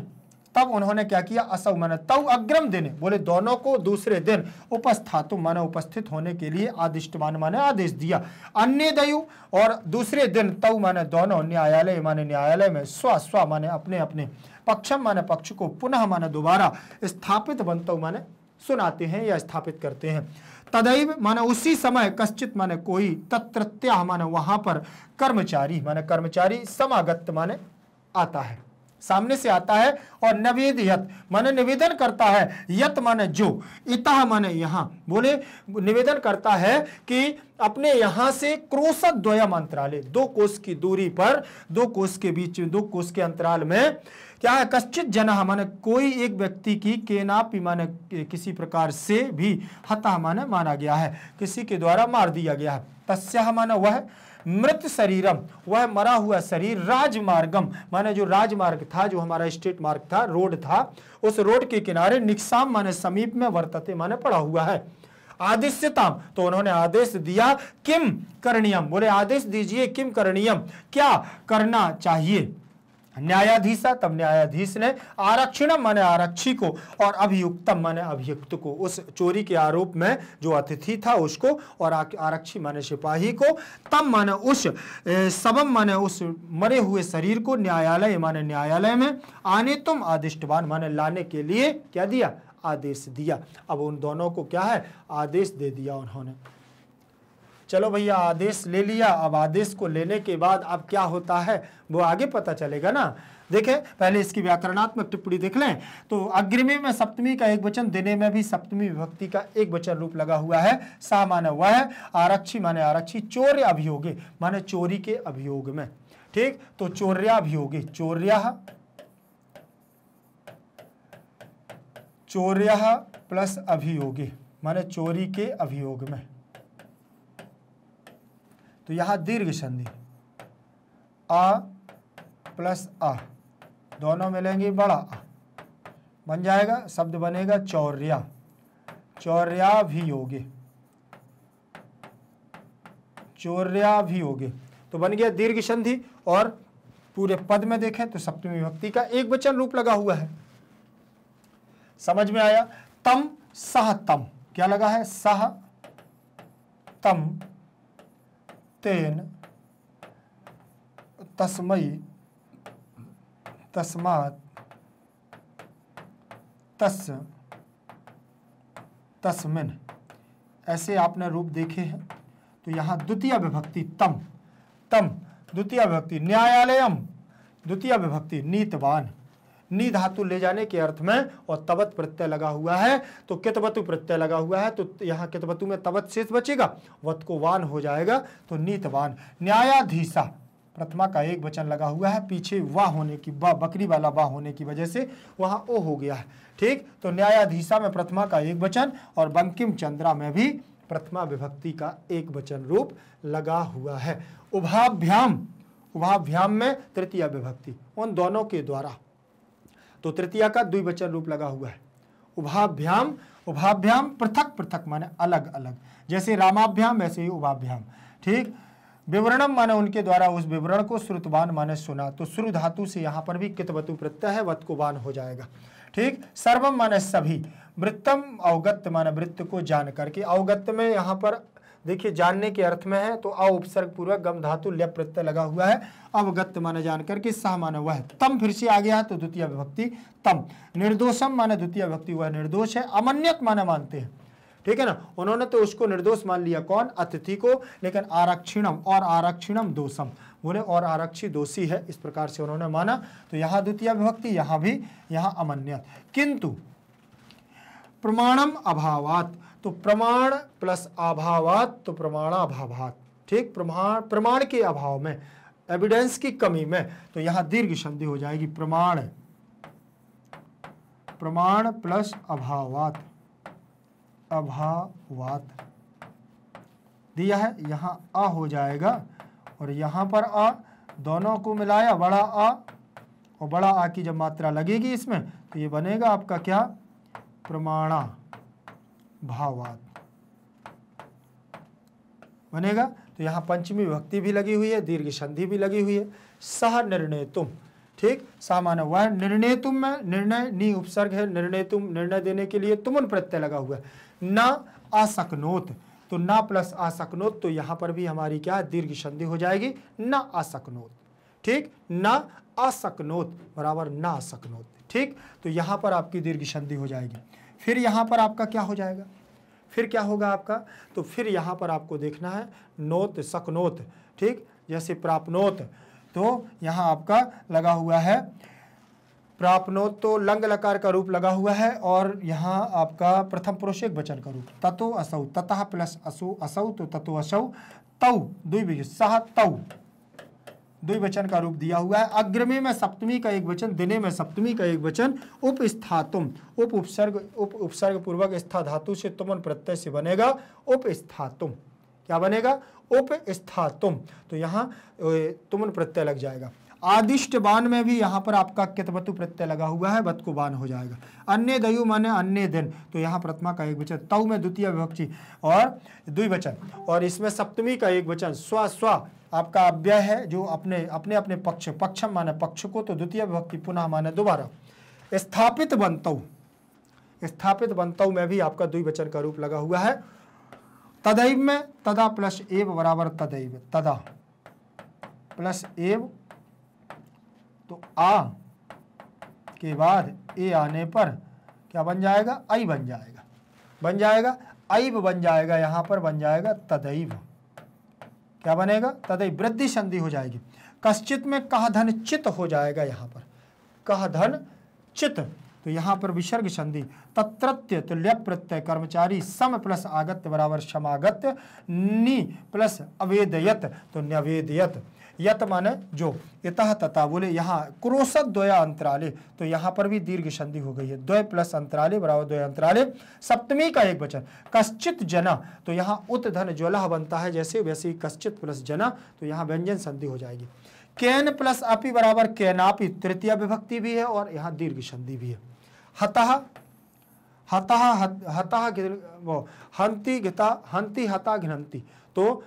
तब उन्होंने क्या किया असव मन तव अग्रम दिन बोले दोनों को दूसरे दिन उपस्थातु मन उपस्थित होने के लिए आदिष्टमान माने आदेश दिया अन्य दयु और दूसरे दिन तव माने दोनों न्यायालय माने न्यायालय में स्व स्व माने अपने अपने पक्षम माने पक्ष को पुनः माने दोबारा स्थापित बनतव माने सुनाते हैं या स्थापित करते हैं तदैव माने उसी समय कश्चित माने कोई तत्रत्या माने वहां पर कर्मचारी माने कर्मचारी समागत माने आता है सामने से आता है और नवेद यत माने निवेदन करता है यत माने जो इतः माने यहां बोले निवेदन करता है कि अपने यहां से क्रोशक द्वयम अंतराले दो कोष की दूरी पर दो कोष के बीच दो कोष के अंतराल में क्या है कश्चित जना माने कोई एक व्यक्ति की केनापी माने किसी प्रकार से भी हता माने माना गया है किसी के द्वारा मार दिया गया है तस्या माने वह है मृत शरीरम वह मरा हुआ शरीर राजमार्गम माने जो राजमार्ग था जो हमारा स्टेट मार्ग था रोड था उस रोड के किनारे निकसाम माने समीप में वर्तते माने पड़ा हुआ है आदिश्यताम तो उन्होंने आदेश दिया किम करणीयम बोले आदेश दीजिए किम करणीयम क्या करना चाहिए न्यायाधीशा तब न्यायाधीश ने आरक्षण माने आरक्षी को और अभियुक्तम माने अभियुक्त को उस चोरी के आरोप में जो अतिथि था उसको और आरक्षी माने सिपाही को तब माने उस सबम माने उस मरे हुए शरीर को न्यायालय माने न्यायालय में आने तुम आदिष्टवान माने लाने के लिए क्या दिया आदेश दिया अब उन दोनों को क्या है आदेश दे दिया उन्होंने चलो भैया आदेश ले लिया अब आदेश को लेने के बाद अब क्या होता है वो आगे पता चलेगा ना देखे पहले इसकी व्याकरणात्मक टिप्पणी देख लें तो अग्रिमी में सप्तमी का एक वचन देने में भी सप्तमी विभक्ति का एक वचन रूप लगा हुआ है सा माने हुआ है आरक्षी माने आरक्षी चोर अभियोगे माने चोरी के अभियोग में ठीक तो अभियोगे चोरिया चौर्या प्लस अभियोगे माने चोरी के अभियोग में तो यहाँ दीर्घ संधि अ प्लस अ दोनों मिलेंगे बड़ा आ बन जाएगा शब्द बनेगा चौर्या चौर्या भी योगे चौर्या भी योगे तो बन गया दीर्घ संधि और पूरे पद में देखें तो सप्तमी भक्ति का एक वचन रूप लगा हुआ है समझ में आया तम सह तम क्या लगा है सह तम तेन तस्मय तस्मात् तस् तस्मिन ऐसे आपने रूप देखे हैं तो यहाँ द्वितीय विभक्ति तम तम द्वितीय विभक्ति न्यायालयम द्वितीय विभक्ति नीतवान नी धातु ले जाने के अर्थ में और तबत प्रत्यय लगा हुआ है तो कितवतु प्रत्यय लगा हुआ है तो यहाँ कितवतु में तबत शेष बचेगा वत को वान हो जाएगा तो नीतवान न्यायाधीशा प्रथमा का एक वचन लगा हुआ है पीछे वाह होने की वाह बकरी वाला वाह होने की वजह से वहाँ ओ हो गया है ठीक तो न्यायाधीशा में प्रथमा का एक वचन और बंकिम चंद्रा में भी प्रथमा विभक्ति का एक वचन रूप लगा हुआ है उभाभ्याम उभाभ्याम में तृतीय विभक्ति उन दोनों के द्वारा तो तृतीया का द्विवचन रूप लगा हुआ है उभाभ्याम उभाभ्याम पृथक पृथक माने अलग अलग जैसे रामाभ्याम वैसे ही उभाभ्याम ठीक विवरणम माने उनके द्वारा उस विवरण को श्रुतवान माने सुना तो श्रु धातु से यहाँ पर भी कितवतु प्रत्यय है वत वत्कुवान हो जाएगा ठीक सर्वम माने सभी वृत्तम अवगत माने वृत्त को जान करके अवगत में यहाँ पर देखिए जानने के अर्थ में है तो अ उपसर्ग पूर्वक गम धातु लेप प्रत्यय लगा हुआ है अवगत माने जानकर के सा माने वह तम फिर से आ गया तो द्वितीय विभक्ति तम निर्दोषम माने द्वितीय विभक्ति वह निर्दोष है अमन्यत माने मानते हैं ठीक है ना उन्होंने तो उसको निर्दोष मान लिया कौन अतिथि को लेकिन आरक्षिणम और आरक्षिणम दोषम बोले और आरक्षी दोषी है इस प्रकार से उन्होंने माना तो यहाँ द्वितीय विभक्ति यहाँ भी यहाँ अमन्यत किंतु प्रमाणम अभावात तो प्रमाण प्लस अभावात तो प्रमाणाभावात ठीक प्रमाण प्रमाण के अभाव में एविडेंस की कमी में तो यहां दीर्घ संधि हो जाएगी प्रमाण प्रमाण प्लस अभावात अभावात दिया है यहां आ हो जाएगा और यहां पर आ दोनों को मिलाया बड़ा आ और बड़ा आ की जब मात्रा लगेगी इसमें तो ये बनेगा आपका क्या प्रमाणा भावात बनेगा तो यहाँ पंचमी विभक्ति भी लगी हुई है दीर्घ संधि भी लगी हुई है सह निर्णय तुम ठीक सामान्य वह निर्णय तुम में निर्णय नी उपसर्ग है निर्णय तुम निर्णय देने के लिए तुमन प्रत्यय लगा हुआ है ना आसकनोत तो ना प्लस आसकनोत तो यहाँ पर भी हमारी क्या दीर्घ संधि हो जाएगी ना आसकनोत ठीक न आसकनोत बराबर ना आसकनोत ठीक तो यहां पर आपकी दीर्घ संधि हो जाएगी फिर यहाँ पर आपका क्या हो जाएगा फिर क्या होगा आपका तो फिर यहाँ पर आपको देखना है नोत सकनोत ठीक जैसे प्रापनोत तो यहाँ आपका लगा हुआ है प्रापनोत तो लंग लकार का रूप लगा हुआ है और यहाँ आपका प्रथम पुरुष एक वचन का रूप ततो असौ ततः प्लस असु असौ तो ततो असौ तऊ दुई सह तऊ द्विवचन का रूप दिया हुआ है अग्रमी में सप्तमी का एक वचन दिने में सप्तमी का एक वचन उपस्थातुम उप उपसर्ग उप उपसर्ग पूर्वक स्था धातु से तुमन प्रत्यय से बनेगा उपस्थातुम क्या बनेगा उपस्थातुम तो यहाँ तुमन प्रत्यय लग जाएगा आदिष्ट बान में भी यहाँ पर आपका कितबतु प्रत्यय लगा हुआ है बतकु बान हो जाएगा अन्य दयु माने अन्य दिन तो यहाँ प्रथमा का एक वचन तव में द्वितीय विभक्ति और द्विवचन और इसमें सप्तमी का एक वचन स्व स्व आपका अव्यय है जो अपने अपने अपने पक्ष पक्षम माने पक्ष को तो द्वितीय विभक्ति पुनः माने दोबारा स्थापित बनतऊ स्थापित बनतऊ में भी आपका द्विवचन का रूप लगा हुआ है तदैव में तदा प्लस एव बराबर तदैव तदा प्लस एव तो आ के बाद ए आने पर क्या बन जाएगा आई बन जाएगा बन जाएगा ऐब बन जाएगा यहाँ पर बन जाएगा तदैव क्या बनेगा तदय वृद्धि संधि हो जाएगी कश्चित में कह धन चित हो जाएगा यहाँ पर कह धन चित तो यहाँ पर विसर्ग संधि तत्रत्य तो प्रत्यय कर्मचारी सम प्लस आगत्य बराबर समागत नि प्लस अवेदयत तो न्यवेदयत यत माने जो इतः तथा बोले यहाँ क्रोशत द्वया अंतराले तो यहाँ पर भी दीर्घ संधि हो गई है द्वय प्लस अंतराले बराबर द्वय अंतराले सप्तमी का एक वचन कश्चित जना तो यहाँ उत धन ज्वलह बनता है जैसे वैसे ही कश्चित प्लस जना तो यहाँ व्यंजन संधि हो जाएगी कैन प्लस अपी बराबर कैनापी तृतीय विभक्ति भी है और यहाँ दीर्घ संधि भी है हतः हतः हतः वो हंति घिता हंति हता घिनंती तो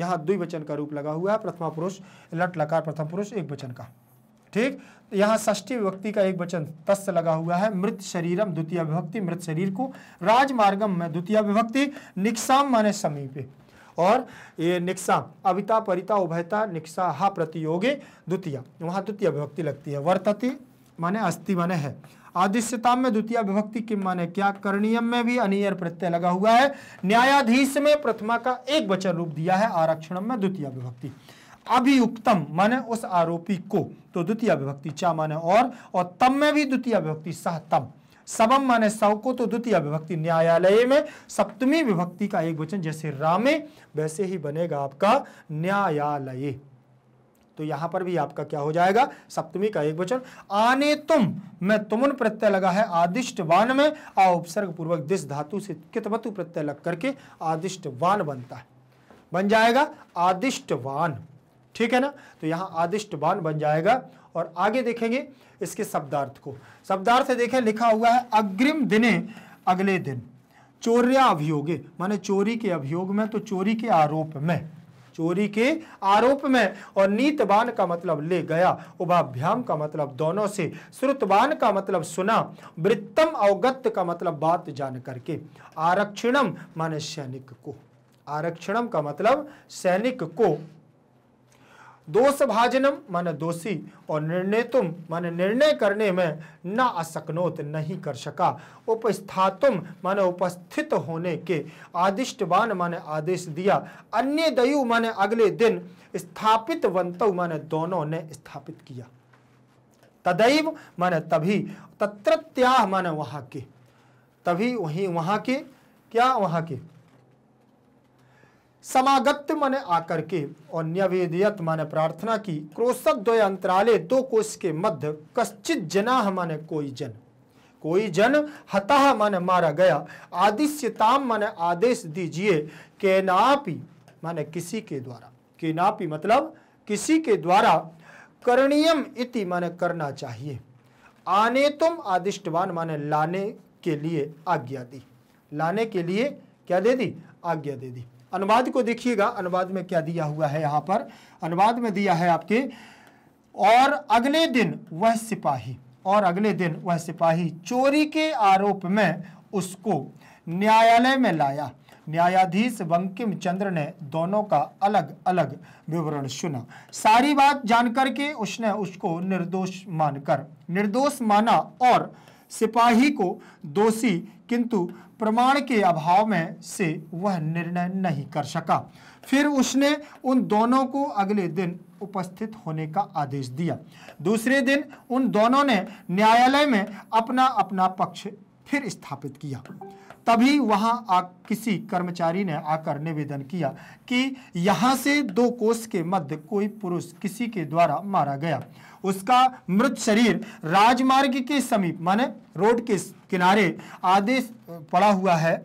यहाँ द्विवचन का रूप लगा हुआ है प्रथमा पुरुष लट लकार प्रथम पुरुष एक वचन का ठीक यहाँ ष्ठी विभक्ति का एक वचन तस् लगा हुआ है मृत शरीरम द्वितीय विभक्ति मृत शरीर को राजमार्गम में द्वितीय विभक्ति निक्साम माने समीपे और ये निक्साम अविता परिता उभयता हा प्रतियोगे द्वितीय वहां द्वितीय विभक्ति लगती है वर्तते माने अस्थि माने है आदिश्यता में द्वितीय विभक्ति किम माने क्या करणियम में भी अनियर प्रत्यय लगा हुआ है न्यायाधीश में प्रथमा का एक वचन रूप दिया है आरक्षण में द्वितीय विभक्ति अभियुक्तम माने उस आरोपी को तो द्वितीय विभक्ति चा माने और और तम में भी द्वितीय विभक्ति सह तम सबम माने सव को तो द्वितीय विभक्ति न्यायालय में सप्तमी विभक्ति का एक वचन जैसे रामे वैसे ही बनेगा आपका न्यायालय तो यहां पर भी आपका क्या हो जाएगा सप्तमी का एक वचन आने तुम में तुमन प्रत्यय लगा है आदिष्ट वान में आ उपसर्ग पूर्वक दिश धातु से कितवतु प्रत्यय लग करके आदिष्ट वान बनता है बन जाएगा आदिष्ट वान ठीक है ना तो यहां आदिष्ट वान बन जाएगा और आगे देखेंगे इसके शब्दार्थ को शब्दार्थ देखें लिखा हुआ है अग्रिम दिने अगले दिन चोर्या अभियोगे माने चोरी के अभियोग में तो चोरी के आरोप में चोरी के आरोप में और नीतवान का मतलब ले गया उभाभ्याम का मतलब दोनों से श्रुतवान का मतलब सुना वृत्तम अवगत का मतलब बात जान करके आरक्षणम माने सैनिक को आरक्षणम का मतलब सैनिक को दोष भाजनम मन दोषी और निर्णय तुम मान निर्णय करने में न असकनोत नहीं कर सका उपस्थातुम मान उपस्थित होने के आदिष्टवान माने आदेश दिया अन्य दयु माने अगले दिन स्थापित वंतु माने दोनों ने स्थापित किया तदैव माने तभी तत्रत्याह माने वहाँ के तभी वहीं वहाँ के क्या वहाँ के समागत मन आकर के और न्यवेदयत माने प्रार्थना की क्रोशक द्वय अंतराले दो कोश के मध्य कश्चित जनाह माने कोई जन कोई जन हताह माने मारा गया आदिश्यताम माने आदेश दीजिए के नापी माने किसी के द्वारा के नापी मतलब किसी के द्वारा करणीयम इति मैने करना चाहिए आने तुम आदिष्टवान माने लाने के लिए आज्ञा दी लाने के लिए क्या दे दी आज्ञा दे दी अनुवाद को देखिएगा अनुवाद में क्या दिया हुआ है यहां पर अनुवाद में दिया है आपके और अगले दिन वह सिपाही और अगले दिन वह सिपाही चोरी के आरोप में उसको न्यायालय में लाया न्यायाधीश बंकिम चंद्र ने दोनों का अलग अलग विवरण सुना सारी बात जानकर के उसने उसको निर्दोष मानकर निर्दोष माना और सिपाही को दोषी किंतु प्रमाण के अभाव में से वह निर्णय नहीं कर सका फिर उसने उन दोनों को अगले दिन उपस्थित होने का आदेश दिया दूसरे दिन उन दोनों ने न्यायालय में अपना अपना पक्ष फिर स्थापित किया तभी वहां आ किसी कर्मचारी ने आकर निवेदन किया कि यहाँ से दो कोष के मध्य कोई पुरुष किसी के द्वारा मारा गया उसका मृत शरीर राजमार्ग के समीप माने रोड के किनारे आदेश पड़ा हुआ है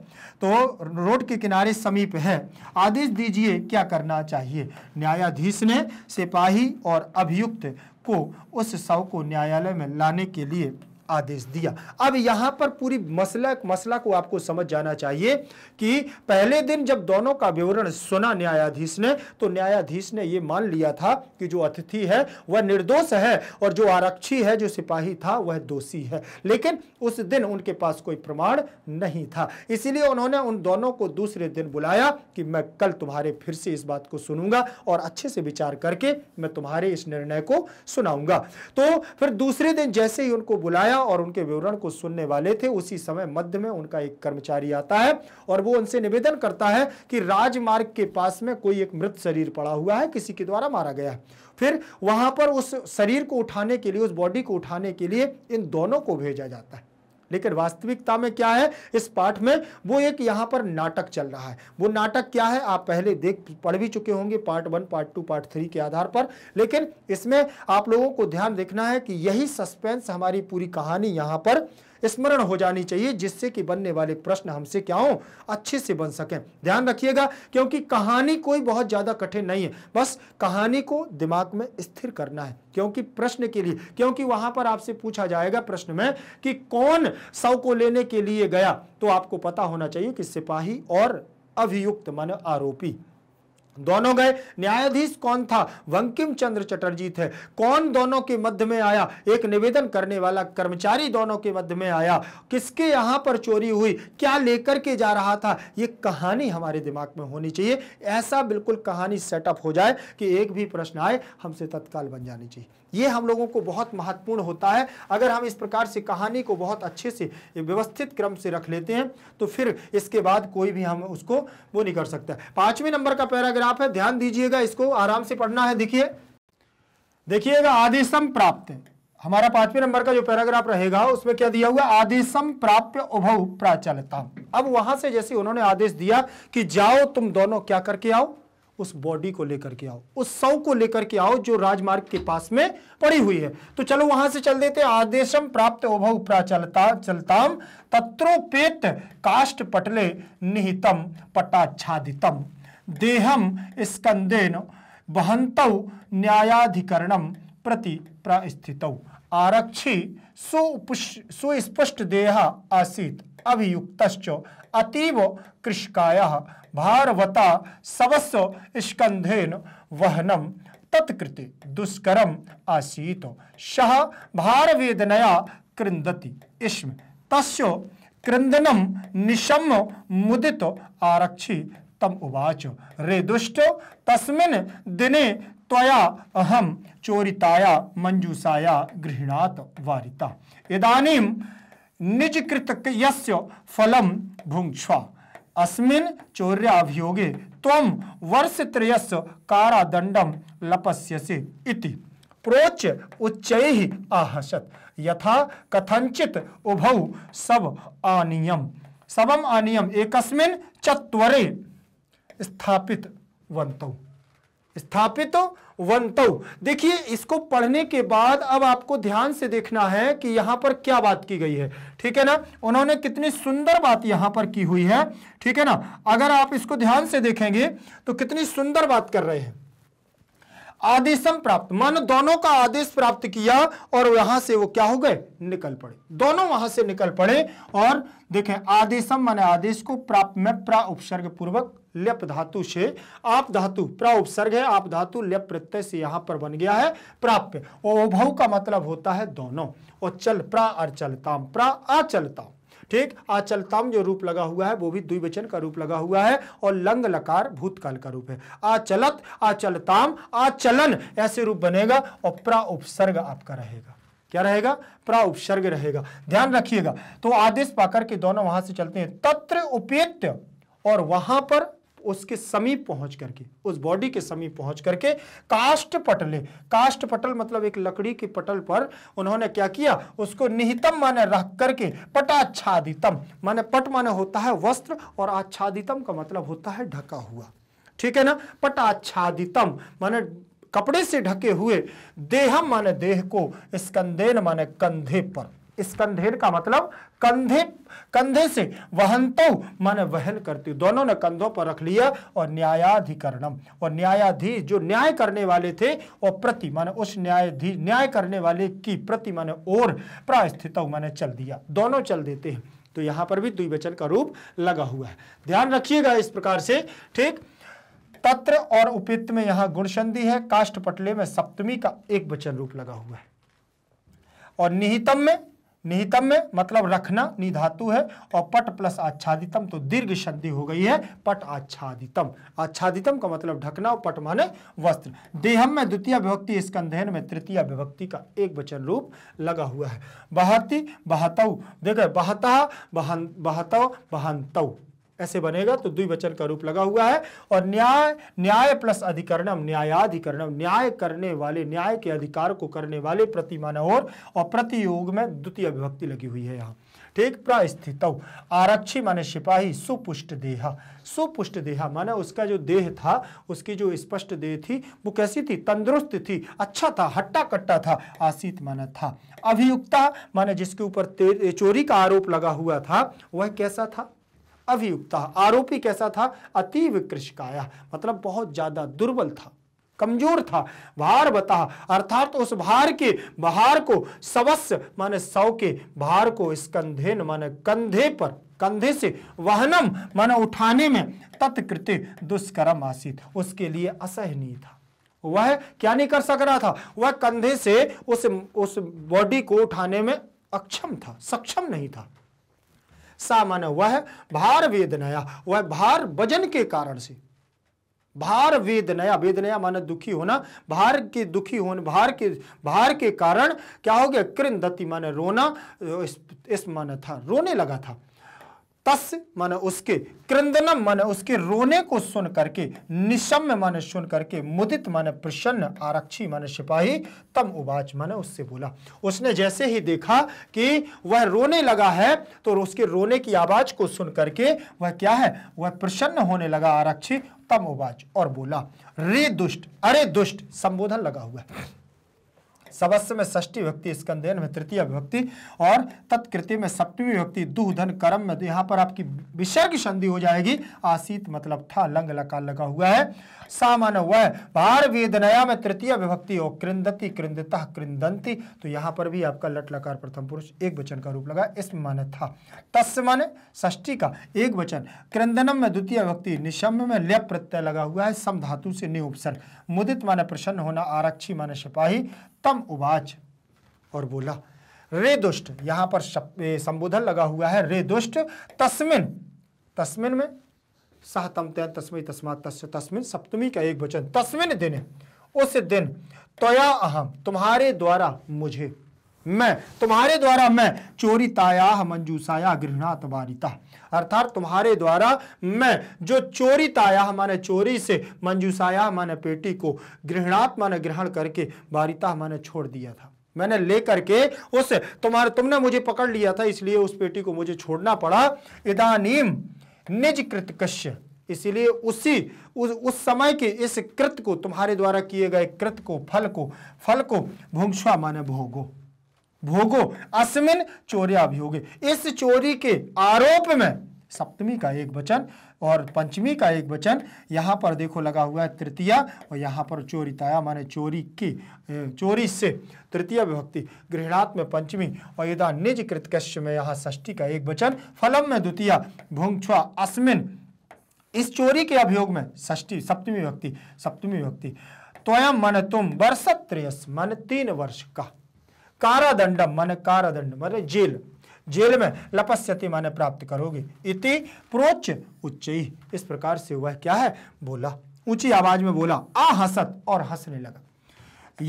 तो रोड के किनारे समीप है आदेश दीजिए क्या करना चाहिए न्यायाधीश ने सिपाही और अभियुक्त को उस शव को न्यायालय में लाने के लिए आदेश दिया अब यहां पर पूरी मसला मसला को आपको समझ जाना चाहिए कि पहले दिन जब दोनों का विवरण सुना न्यायाधीश ने तो न्यायाधीश ने यह मान लिया था कि जो अतिथि है वह निर्दोष है और जो आरक्षी है जो सिपाही था वह दोषी है लेकिन उस दिन उनके पास कोई प्रमाण नहीं था इसीलिए उन्होंने उन दोनों को दूसरे दिन बुलाया कि मैं कल तुम्हारे फिर से इस बात को सुनूंगा और अच्छे से विचार करके मैं तुम्हारे इस निर्णय को सुनाऊंगा तो फिर दूसरे दिन जैसे ही उनको बुलाया आया और उनके विवरण को सुनने वाले थे उसी समय मध्य में उनका एक कर्मचारी आता है और वो उनसे निवेदन करता है कि राजमार्ग के पास में कोई एक मृत शरीर पड़ा हुआ है किसी के द्वारा मारा गया है फिर वहां पर उस शरीर को उठाने के लिए उस बॉडी को उठाने के लिए इन दोनों को भेजा जाता है लेकिन वास्तविकता में क्या है इस पाठ में वो एक यहाँ पर नाटक चल रहा है वो नाटक क्या है आप पहले देख पढ़ भी चुके होंगे part one part two part three के आधार पर लेकिन इसमें आप लोगों को ध्यान देखना है कि यही सस्पेंस हमारी पूरी कहानी यहाँ पर स्मरण हो जानी चाहिए जिससे कि बनने वाले प्रश्न हमसे क्या हो अच्छे से बन सकें ध्यान रखिएगा क्योंकि कहानी कोई बहुत ज़्यादा कठिन नहीं है बस कहानी को दिमाग में स्थिर करना है क्योंकि प्रश्न के लिए क्योंकि वहां पर आपसे पूछा जाएगा प्रश्न में कि कौन शव को लेने के लिए गया तो आपको पता होना चाहिए कि सिपाही और अभियुक्त मान आरोपी दोनों गए न्यायाधीश कौन था वंकिम चंद्र चटर्जी थे कौन दोनों के मध्य में आया एक निवेदन करने वाला कर्मचारी दोनों के मध्य में आया किसके यहाँ पर चोरी हुई क्या लेकर के जा रहा था ये कहानी हमारे दिमाग में होनी चाहिए ऐसा बिल्कुल कहानी सेटअप हो जाए कि एक भी प्रश्न आए हमसे तत्काल बन जानी चाहिए ये हम लोगों को बहुत महत्वपूर्ण होता है अगर हम इस प्रकार से कहानी को बहुत अच्छे से व्यवस्थित क्रम से रख लेते हैं तो फिर इसके बाद कोई भी हम उसको वो नहीं कर सकता पांचवें नंबर का पैराग्राफ है ध्यान दीजिएगा इसको आराम से पढ़ना है देखिए देखिएगा आदेशम प्राप्त हमारा पांचवें नंबर का जो पैराग्राफ रहेगा उसमें क्या दिया हुआ आदेशम प्राप्य उभव प्राचलता अब वहां से जैसे उन्होंने आदेश दिया कि जाओ तुम दोनों क्या करके आओ उस बॉडी को लेकर के आओ उस शव को लेकर के आओ जो राजमार्ग के पास में पड़ी हुई है तो चलो वहां से चल देते आदेशम प्राप्त उभव प्राचलता चलताम तत्रोपेत काष्ट पटले निहितम पटाच्छादितम देहम स्कंदेन बहंत न्यायाधिकरणम प्रति प्रस्थित आरक्षी सुस्पष्ट देहा आसीत अभियुक्त अतीव कृषकाय भारवता सवस्व स्कंधेन वहनम तत्कृत दुष्करम आसीत शह भारवेदनया क्रंदति इष्म तस्यो कृंदनम निशम मुदित आरक्षी तम उवाच रे दुष्ट तस्मिन दिने त्वया अहम चोरिताया मंजूषाया गृहणात वारिता इदानीं निजकृत फलम भुंक्ष्वा अस्मिन चौर्याभियोगे तम वर्ष त्रयस कारादंडम लपस्यसे इति प्रोच उच्च आहसत यथा कथंचित उभौ सब आनियम सबम आनियम एकस्मिन चत्वरे स्थापित वंतौ स्थापित वंतव देखिए इसको पढ़ने के बाद अब आपको ध्यान से देखना है कि यहां पर क्या बात की गई है ठीक है ना उन्होंने कितनी सुंदर बात यहां पर की हुई है ठीक है ना अगर आप इसको ध्यान से देखेंगे तो कितनी सुंदर बात कर रहे हैं आदेशम प्राप्त मानो दोनों का आदेश प्राप्त किया और वहां से वो क्या हो गए निकल पड़े दोनों वहां से निकल पड़े और देखें आदेशम माने आदेश को प्राप्त में प्रा उपसर्ग पूर्वक लेप धातु से आप धातु प्रा उपसर्ग है आप धातु लेप प्रत्यय से यहाँ पर बन गया है प्राप्य ओभव का मतलब होता है दोनों और चल प्रा और प्रा अचलताम ठीक आचलताम जो रूप लगा हुआ है वो भी द्विवचन का रूप लगा हुआ है और लंग लकार भूतकाल का रूप है आचलत आचलताम आचलन ऐसे रूप बनेगा और प्रा उपसर्ग आपका रहेगा क्या रहेगा प्रा उपसर्ग रहेगा ध्यान रखिएगा तो आदेश पाकर के दोनों वहां से चलते हैं तत्र उपेत्य और वहां पर उसके समीप पहुंच करके उस बॉडी के समीप पहुंच करके काष्ट पटले काष्ट पटल मतलब एक लकड़ी के पटल पर उन्होंने क्या किया उसको निहितम माने रख करके पटाच्छादितम माने पट माने होता है वस्त्र और आच्छादितम का मतलब होता है ढका हुआ ठीक है ना पटाच्छादितम माने कपड़े से ढके हुए देहम माने देह को स्कंदेन माने कंधे पर स्कंधेर का मतलब कंधे कंधे से वहनतो माने वहन करती दोनों ने कंधों पर रख लिया और न्यायाधिकरणम और न्यायाधीश जो न्याय करने वाले थे और प्रति माने उस न्यायाधीश न्याय करने वाले की प्रति माने और प्रायस्थित माने चल दिया दोनों चल देते हैं तो यहां पर भी द्विवचन का रूप लगा हुआ है ध्यान रखिएगा इस प्रकार से ठीक तत्र और उपित में यहां गुणसंधि है काष्ट पटले में सप्तमी का एक वचन रूप लगा हुआ है और निहितम में निहितम में मतलब रखना निधातु है और पट प्लस आच्छादितम तो दीर्घ संधि हो गई है पट आच्छादितम आच्छादितम का मतलब ढकना और पट माने वस्त्र देहम में द्वितीय विभक्ति स्कंधेन में तृतीय विभक्ति का एक वचन रूप लगा हुआ है बहती बहतऊ देखे बहता बहन बहतव बहंतऊ ऐसे बनेगा तो द्विवचन का रूप लगा हुआ है और न्याय न्याय प्लस अधिकरणम न्यायाधिकरणम न्याय करने वाले न्याय के अधिकार को करने वाले प्रतिमान और, और प्रतियोग में द्वितीय विभक्ति लगी हुई है यहाँ ठीक प्रस्थित आरक्षी माने सिपाही सुपुष्ट देहा सुपुष्ट देहा माने उसका जो देह था उसकी जो स्पष्ट देह थी वो कैसी थी तंदुरुस्त थी अच्छा था हट्टा कट्टा था आसित माना था अभियुक्ता माने जिसके ऊपर चोरी का आरोप लगा हुआ था वह कैसा था अभियुक्ता आरोपी कैसा था अति विकृषकाया मतलब बहुत ज्यादा दुर्बल था कमजोर था भार बता अर्थात उस भार के भार को सवस्य माने सौ के भार को कंधे माने कंधे पर कंधे से वहनम माने उठाने में तत्कृत दुष्कर्म आसित उसके लिए असहनीय था वह क्या नहीं कर सक रहा था वह कंधे से उस उस बॉडी को उठाने में अक्षम था सक्षम नहीं था सामान वह भार वेदनया वह भार वजन के कारण से भार वेदनया वेदनया माने दुखी होना भार के दुखी होने भार के भार के कारण क्या हो गया कृंदती माने रोना इस, इस माने था रोने लगा था तस् मन उसके क्रंदनम मन उसके रोने को सुन करके निशम्य मन सुन करके मुदित मन प्रसन्न आरक्षी मन सिपाही तम उबाच मन उससे बोला उसने जैसे ही देखा कि वह रोने लगा है तो उसके रोने की आवाज को सुन करके वह क्या है वह प्रसन्न होने लगा आरक्षी तम उबाच और बोला रे दुष्ट अरे दुष्ट संबोधन लगा हुआ है सबस्य में षष्ठी विभक्ति स्कंदेन में तृतीय विभक्ति और तत्कृति में सप्तमी विभक्ति दुह धन कर्म में यहाँ पर आपकी विषय की संधि हो जाएगी आसीत मतलब था लंग लकार लगा हुआ है सामान्य वह भार वेदनया में तृतीय विभक्ति और कृंदती कृंदता कृंदंती तो यहाँ पर भी आपका लट लकार प्रथम पुरुष एक वचन का रूप लगा इसमें माने था तस् माने ष्टी का एक वचन क्रंदनम में द्वितीय विभक्ति निशम्य में लय प्रत्यय लगा हुआ है समधातु से नियोपसन मुदित माने प्रसन्न होना आरक्षी माने सिपाही तम उवाच और बोला रे दुष्ट यहां पर संबोधन लगा हुआ है रे दुष्ट तस्मिन तस्मिन में सह तय तस्मय तस्मा तस् तस्मिन सप्तमी का एक वचन तस्मिन दिन उस दिन तोया अहम तुम्हारे द्वारा मुझे मैं तुम्हारे द्वारा मैं चोरी ताया मंजूसाया गृहणात वारिता अर्थात तुम्हारे द्वारा मैं जो चोरी ताया माने चोरी से मंजूसाया माने पेटी को गृहणात माने ग्रहण करके वारिता माने छोड़ दिया था मैंने ले करके उस तुम्हारे तुमने मुझे पकड़ लिया था इसलिए उस पेटी को मुझे छोड़ना पड़ा इदानीम निज कृतकश्य इसलिए उसी उस उस समय के इस कृत को तुम्हारे द्वारा किए गए कृत को फल को फल को भूंगुआ माने भोगो भोगो अस्मिन अभियोगे इस चोरी के आरोप में सप्तमी का एक वचन और पंचमी का एक वचन यहाँ पर देखो लगा हुआ है तृतीया और यहाँ पर चोरिताया माने चोरी की चोरी से तृतीय विभक्ति गृहणात् में पंचमी और यदा निज कृतकश्य में यहाँ षष्ठी का एक वचन फलम में द्वितीय भुंगछ्वा अस्मिन इस चोरी के अभियोग में षष्ठी सप्तमी व्यक्ति सप्तमी व्यक्ति तोयम मन तुम वर्ष त्रेयस मन तीन वर्ष का कारादंडम माने कारादंड माने जेल जेल में लपस्यति माने प्राप्त करोगे इति प्रोच उच्च इस प्रकार से वह क्या है बोला ऊंची आवाज में बोला आ हसत और हंसने लगा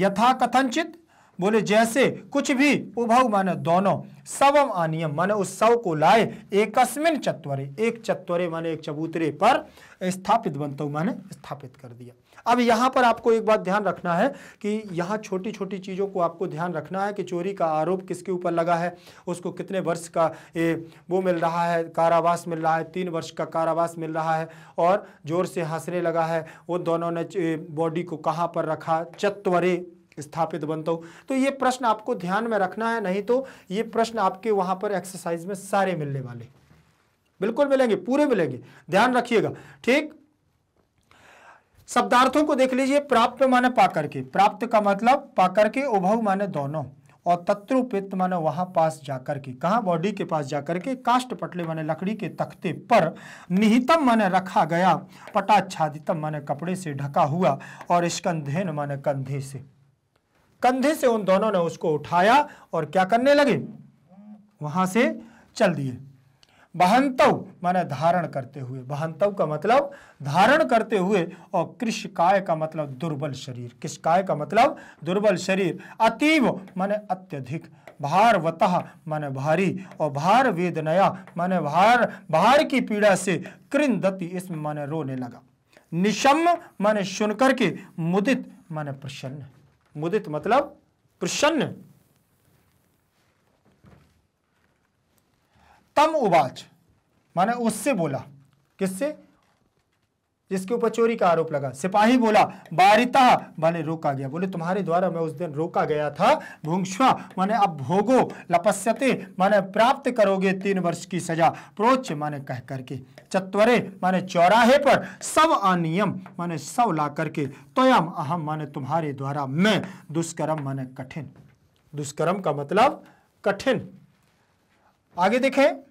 यथा कथनचित बोले जैसे कुछ भी उभव माने दोनों सवम अनियम माने उस सव को लाए एकस्मिन चत्वरे एक चत्वरे माने एक चबूतरे पर स्थापित बनता माने स्थापित कर दिया अब यहाँ पर आपको एक बात ध्यान रखना है कि यहाँ छोटी छोटी चीज़ों को आपको ध्यान रखना है कि चोरी का आरोप किसके ऊपर लगा है उसको कितने वर्ष का ए, वो मिल रहा है कारावास मिल रहा है तीन वर्ष का कारावास मिल रहा है और जोर से हंसने लगा है वो दोनों ने बॉडी को कहाँ पर रखा चत्वरे स्थापित बनता हूँ तो ये प्रश्न आपको ध्यान में रखना है नहीं तो ये प्रश्न आपके वहाँ पर एक्सरसाइज में सारे मिलने वाले बिल्कुल मिलेंगे पूरे मिलेंगे ध्यान रखिएगा ठीक शब्दार्थों को देख लीजिए प्राप्त माने पाकर के प्राप्त का मतलब पाकर के उभव माने दोनों और तत्रुपित माने वहां पास जाकर के कहा बॉडी के पास जाकर के काष्ट पटले माने लकड़ी के तख्ते पर निहितम माने रखा गया पटाच्छादितम माने कपड़े से ढका हुआ और स्कंधेन माने कंधे से कंधे से उन दोनों ने उसको उठाया और क्या करने लगे वहां से चल दिए बहंतव माने धारण करते हुए बहंतव का मतलब धारण करते हुए और कृष्ण काय का मतलब दुर्बल शरीर कृष्ण काय का मतलब दुर्बल शरीर अतीव माने अत्यधिक भारवतः माने भारी और भार वेदनया माने भार भार की पीड़ा से कृंदति इसमें माने रोने लगा निशम माने सुनकर के मुदित माने प्रसन्न मुदित मतलब प्रसन्न तम उबाच माने उससे बोला किससे जिसके ऊपर चोरी का आरोप लगा सिपाही बोला बारिता माने रोका गया बोले तुम्हारे द्वारा मैं उस दिन रोका गया था भूंगा माने अब भोगो लपस्यते माने प्राप्त करोगे तीन वर्ष की सजा प्रोच माने कह करके चत्वरे माने चौराहे पर सब अनियम माने सब ला करके तोयम अहम माने तुम्हारे द्वारा मैं दुष्कर्म माने कठिन दुष्कर्म का मतलब कठिन आगे देखें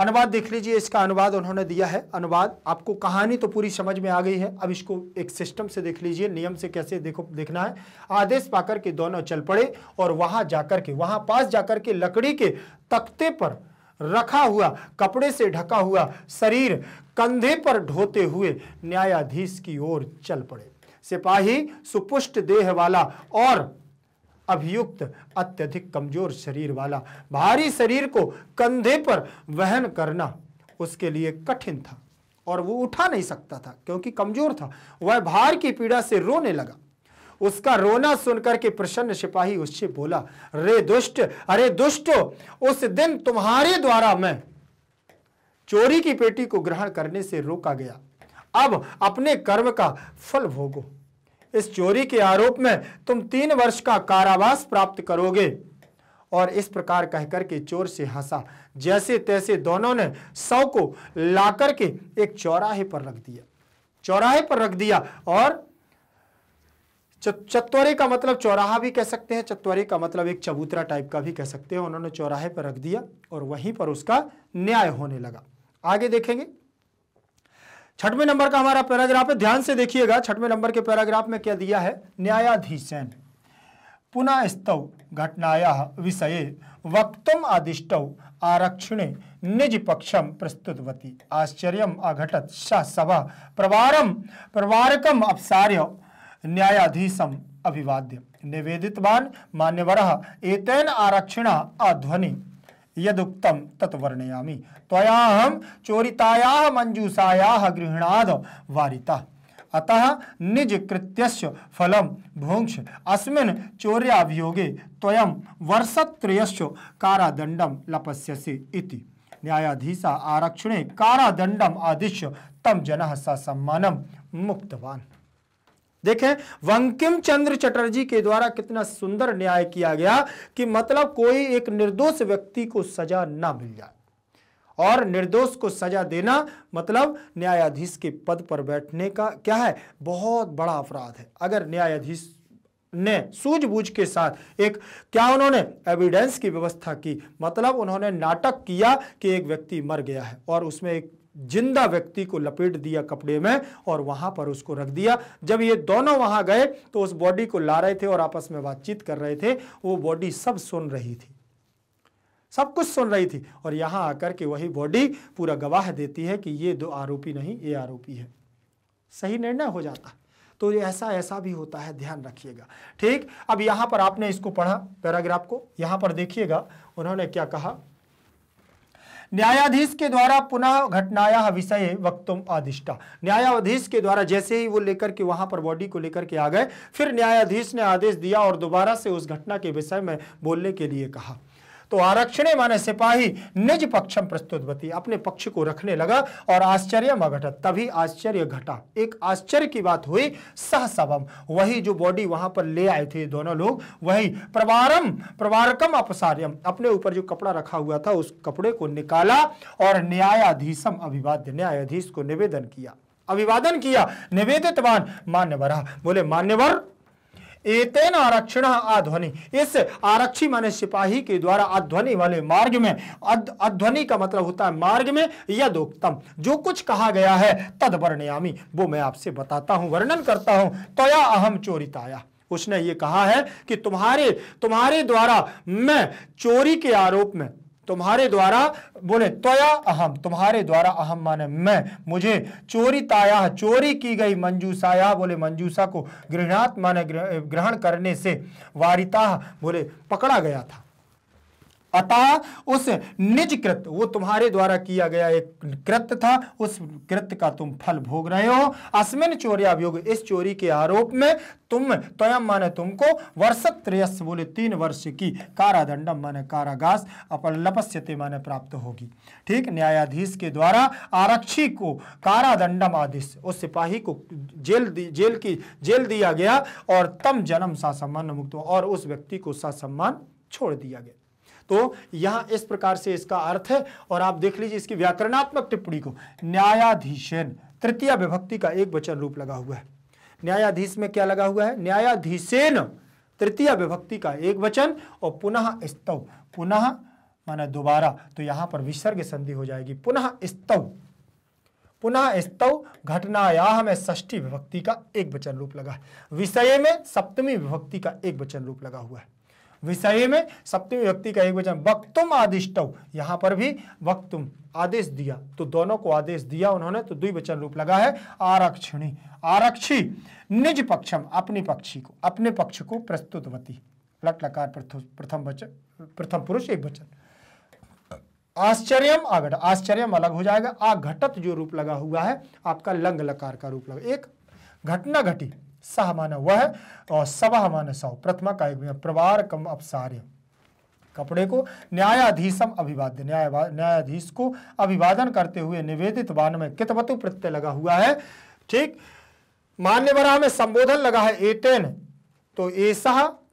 अनुवाद देख लीजिए इसका अनुवाद उन्होंने दिया है अनुवाद आपको कहानी तो पूरी समझ में आ गई है अब इसको एक सिस्टम से देख लीजिए नियम से कैसे देखो देखना है आदेश पाकर के दोनों चल पड़े और वहां जाकर के वहां पास जाकर के लकड़ी के तख्ते पर रखा हुआ कपड़े से ढका हुआ शरीर कंधे पर ढोते हुए न्यायाधीश की ओर चल पड़े सिपाही सुपुष्ट देह वाला और अभियुक्त अत्यधिक कमजोर शरीर वाला भारी शरीर को कंधे पर वहन करना उसके लिए कठिन था और वो उठा नहीं सकता था क्योंकि कमजोर था वह भार की पीड़ा से रोने लगा उसका रोना सुनकर के प्रसन्न सिपाही उससे बोला रे दुष्ट अरे दुष्ट उस दिन तुम्हारे द्वारा मैं चोरी की पेटी को ग्रहण करने से रोका गया अब अपने कर्म का फल भोगो इस चोरी के आरोप में तुम तीन वर्ष का कारावास प्राप्त करोगे और इस प्रकार कहकर के चोर से हंसा जैसे तैसे दोनों ने सौ को लाकर के एक चौराहे पर रख दिया चौराहे पर रख दिया और चत्वरे का मतलब चौराहा भी कह सकते हैं चत्वरे का मतलब एक चबूतरा टाइप का भी कह सकते हैं उन्होंने चौराहे पर रख दिया और वहीं पर उसका न्याय होने लगा आगे देखेंगे छठवें नंबर का हमारा पैराग्राफ है ध्यान से देखिएगा छठवें नंबर के पैराग्राफ में क्या दिया है न्यायाधीशन पुनः स्तव घटनाया विषय वक्तुम आदिष्ट आरक्षण निज पक्षम प्रस्तुतवती आश्चर्य अघटत सभा प्रवारम प्रवारकम अपसार्य न्यायाधीशम अभिवाद्य निवेदितवान मान्यवर एतेन आरक्षण अध्वनि यदुक्तम तत्वर्णयामी त्वया हम चोरिताया मंजूषाया गृहणाद वारिता अतः निज कृत्यस्य फलम भुंक्ष अस्मिन् चौर्याभियोगे त्वयं वर्षत्रयस्य कारादंडम लपस्यसि इति न्यायाधीशा आरक्षणे कारादंडम आदिश्य तम जन स सम्मान मुक्तवान देखें वंकिम चंद्र चटर्जी के द्वारा कितना सुंदर न्याय किया गया कि मतलब कोई एक निर्दोष व्यक्ति को सजा ना मिल जाए और निर्दोष को सजा देना मतलब न्यायाधीश के पद पर बैठने का क्या है बहुत बड़ा अपराध है अगर न्यायाधीश ने सूझबूझ के साथ एक क्या उन्होंने एविडेंस की व्यवस्था की मतलब उन्होंने नाटक किया कि एक व्यक्ति मर गया है और उसमें एक जिंदा व्यक्ति को लपेट दिया कपड़े में और वहां पर उसको रख दिया जब ये दोनों वहां गए तो उस बॉडी को ला रहे थे और आपस में बातचीत कर रहे थे वो बॉडी सब सुन रही थी सब कुछ सुन रही थी और यहां आकर के वही बॉडी पूरा गवाह देती है कि ये दो आरोपी नहीं ये आरोपी है सही निर्णय हो जाता है तो ऐसा ऐसा भी होता है ध्यान रखिएगा ठीक अब यहां पर आपने इसको पढ़ा पैराग्राफ को यहां पर देखिएगा उन्होंने क्या कहा न्यायाधीश के द्वारा पुनः घटनाया विषय वक्तुम आदिष्टा न्यायाधीश के द्वारा जैसे ही वो लेकर के वहां पर बॉडी को लेकर के आ गए फिर न्यायाधीश ने आदेश दिया और दोबारा से उस घटना के विषय में बोलने के लिए कहा तो आरक्षण माने सिपाही निज पक्षम प्रस्तुतवती अपने पक्ष को रखने लगा और आश्चर्य मघटत तभी आश्चर्य घटा एक आश्चर्य की बात हुई सहसवम वही जो बॉडी वहां पर ले आए थे दोनों लोग वही प्रवारम प्रवारकम अपसार्यम अपने ऊपर जो कपड़ा रखा हुआ था उस कपड़े को निकाला और न्यायाधीशम अभिवाद्य न्यायाधीश को निवेदन किया अभिवादन किया निवेदित मान्यवर बोले मान्यवर एतेन आरक्षण अध्वनि इस आरक्षी माने सिपाही के द्वारा अध्वनि वाले मार्ग में अध्वनि का मतलब होता है मार्ग में यदोक्तम जो कुछ कहा गया है तद वर्णयामी वो मैं आपसे बताता हूं वर्णन करता हूं तया अहम चोरिताया उसने ये कहा है कि तुम्हारे तुम्हारे द्वारा मैं चोरी के आरोप में तुम्हारे द्वारा बोले तोया अहम तुम्हारे द्वारा अहम माने मैं मुझे चोरी ताया चोरी की गई मंजूसाया बोले मंजूसा को गृहणात माने ग्रहण करने से वारिता बोले पकड़ा गया था अतः उस निज कृत वो तुम्हारे द्वारा किया गया एक कृत्य था उस कृत्य का तुम फल भोग रहे हो अस्मिन चोर्याभियोग इस चोरी के आरोप में तुम तयम माने तुमको वर्ष बोले तीन वर्ष की कारादंडम माने कारागास अपन माने प्राप्त होगी ठीक न्यायाधीश के द्वारा आरक्षी को कारादंडम आदेश उस सिपाही को जेल दी, जेल की जेल दिया गया और तम जन्म सा सम्मान मुक्त और उस व्यक्ति को सा सम्मान छोड़ दिया गया तो यहां इस प्रकार से इसका अर्थ है और आप देख लीजिए इसकी व्याकरणात्मक टिप्पणी को न्यायाधीशन तृतीय विभक्ति का एक वचन रूप लगा हुआ है न्यायाधीश में क्या लगा हुआ है न्यायाधीशेन तृतीय विभक्ति का एक वचन और पुनः स्तव पुनः माना दोबारा तो यहां पर विसर्ग संधि हो जाएगी पुनः स्तव पुनः स्तव घटनायाह में ष्ठी विभक्ति का एक वचन रूप लगा है विषय में सप्तमी विभक्ति का एक वचन रूप लगा हुआ है विषय में सप्तम व्यक्ति का एक वचन वक्तुम आदिष्ट यहां पर भी वक्तुम आदेश दिया तो दोनों को आदेश दिया उन्होंने तो द्विवचन रूप लगा है आरक्षणी आरक्षी निज पक्षम अपनी पक्षी को अपने पक्ष को प्रस्तुतवती लट लकार प्रथम वचन प्रथम पुरुष एक वचन आश्चर्यम आघट आश्चर्य अलग हो जाएगा आ घटत जो रूप लगा हुआ है आपका लंग लकार का रूप लगा एक घटना घटी सह माने वह और सवह माने सौ प्रथमा का एक प्रवार कम अपसार्य कपड़े को न्यायाधीशम अभिवाद्य न्याय न्यायाधीश को अभिवादन करते हुए निवेदित वान में कितवतु प्रत्यय लगा हुआ है ठीक मान्यवरा में संबोधन लगा है एटेन तो ऐसा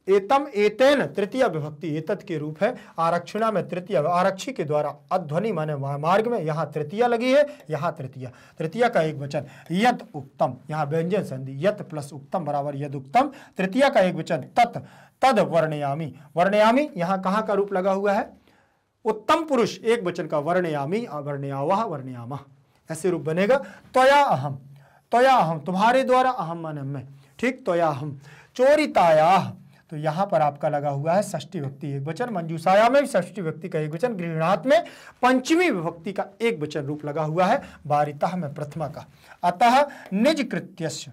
एतम एतेन तृतीय विभक्ति एतत के रूप है आरक्षणा में तृतीय आरक्षी के द्वारा अध्वनि माने मार्ग में यहाँ तृतीय लगी है यहाँ तृतीय तृतीय का एक वचन यत उक्तम यहाँ व्यंजन संधि यत प्लस उक्तम बराबर यद उक्तम तृतीय का एक वचन तत् तद वर्णयामी वर्णयामी यहाँ कहाँ का रूप लगा हुआ है उत्तम पुरुष एक वचन का वर्णयामी वर्णयावह वर्णयाम ऐसे रूप बनेगा त्वया अहम त्वया अहम तुम्हारे द्वारा अहम मन मैं ठीक त्वया अहम चोरिताया तो यहाँ पर आपका लगा हुआ है षष्टी व्यक्ति एक वचन मंजूसाया में भी षष्टी व्यक्ति का एक वचन गृहनाथ में पंचमी विभक्ति का एक वचन रूप लगा हुआ है बारिता में प्रथमा का अतः निज कृत्यस्य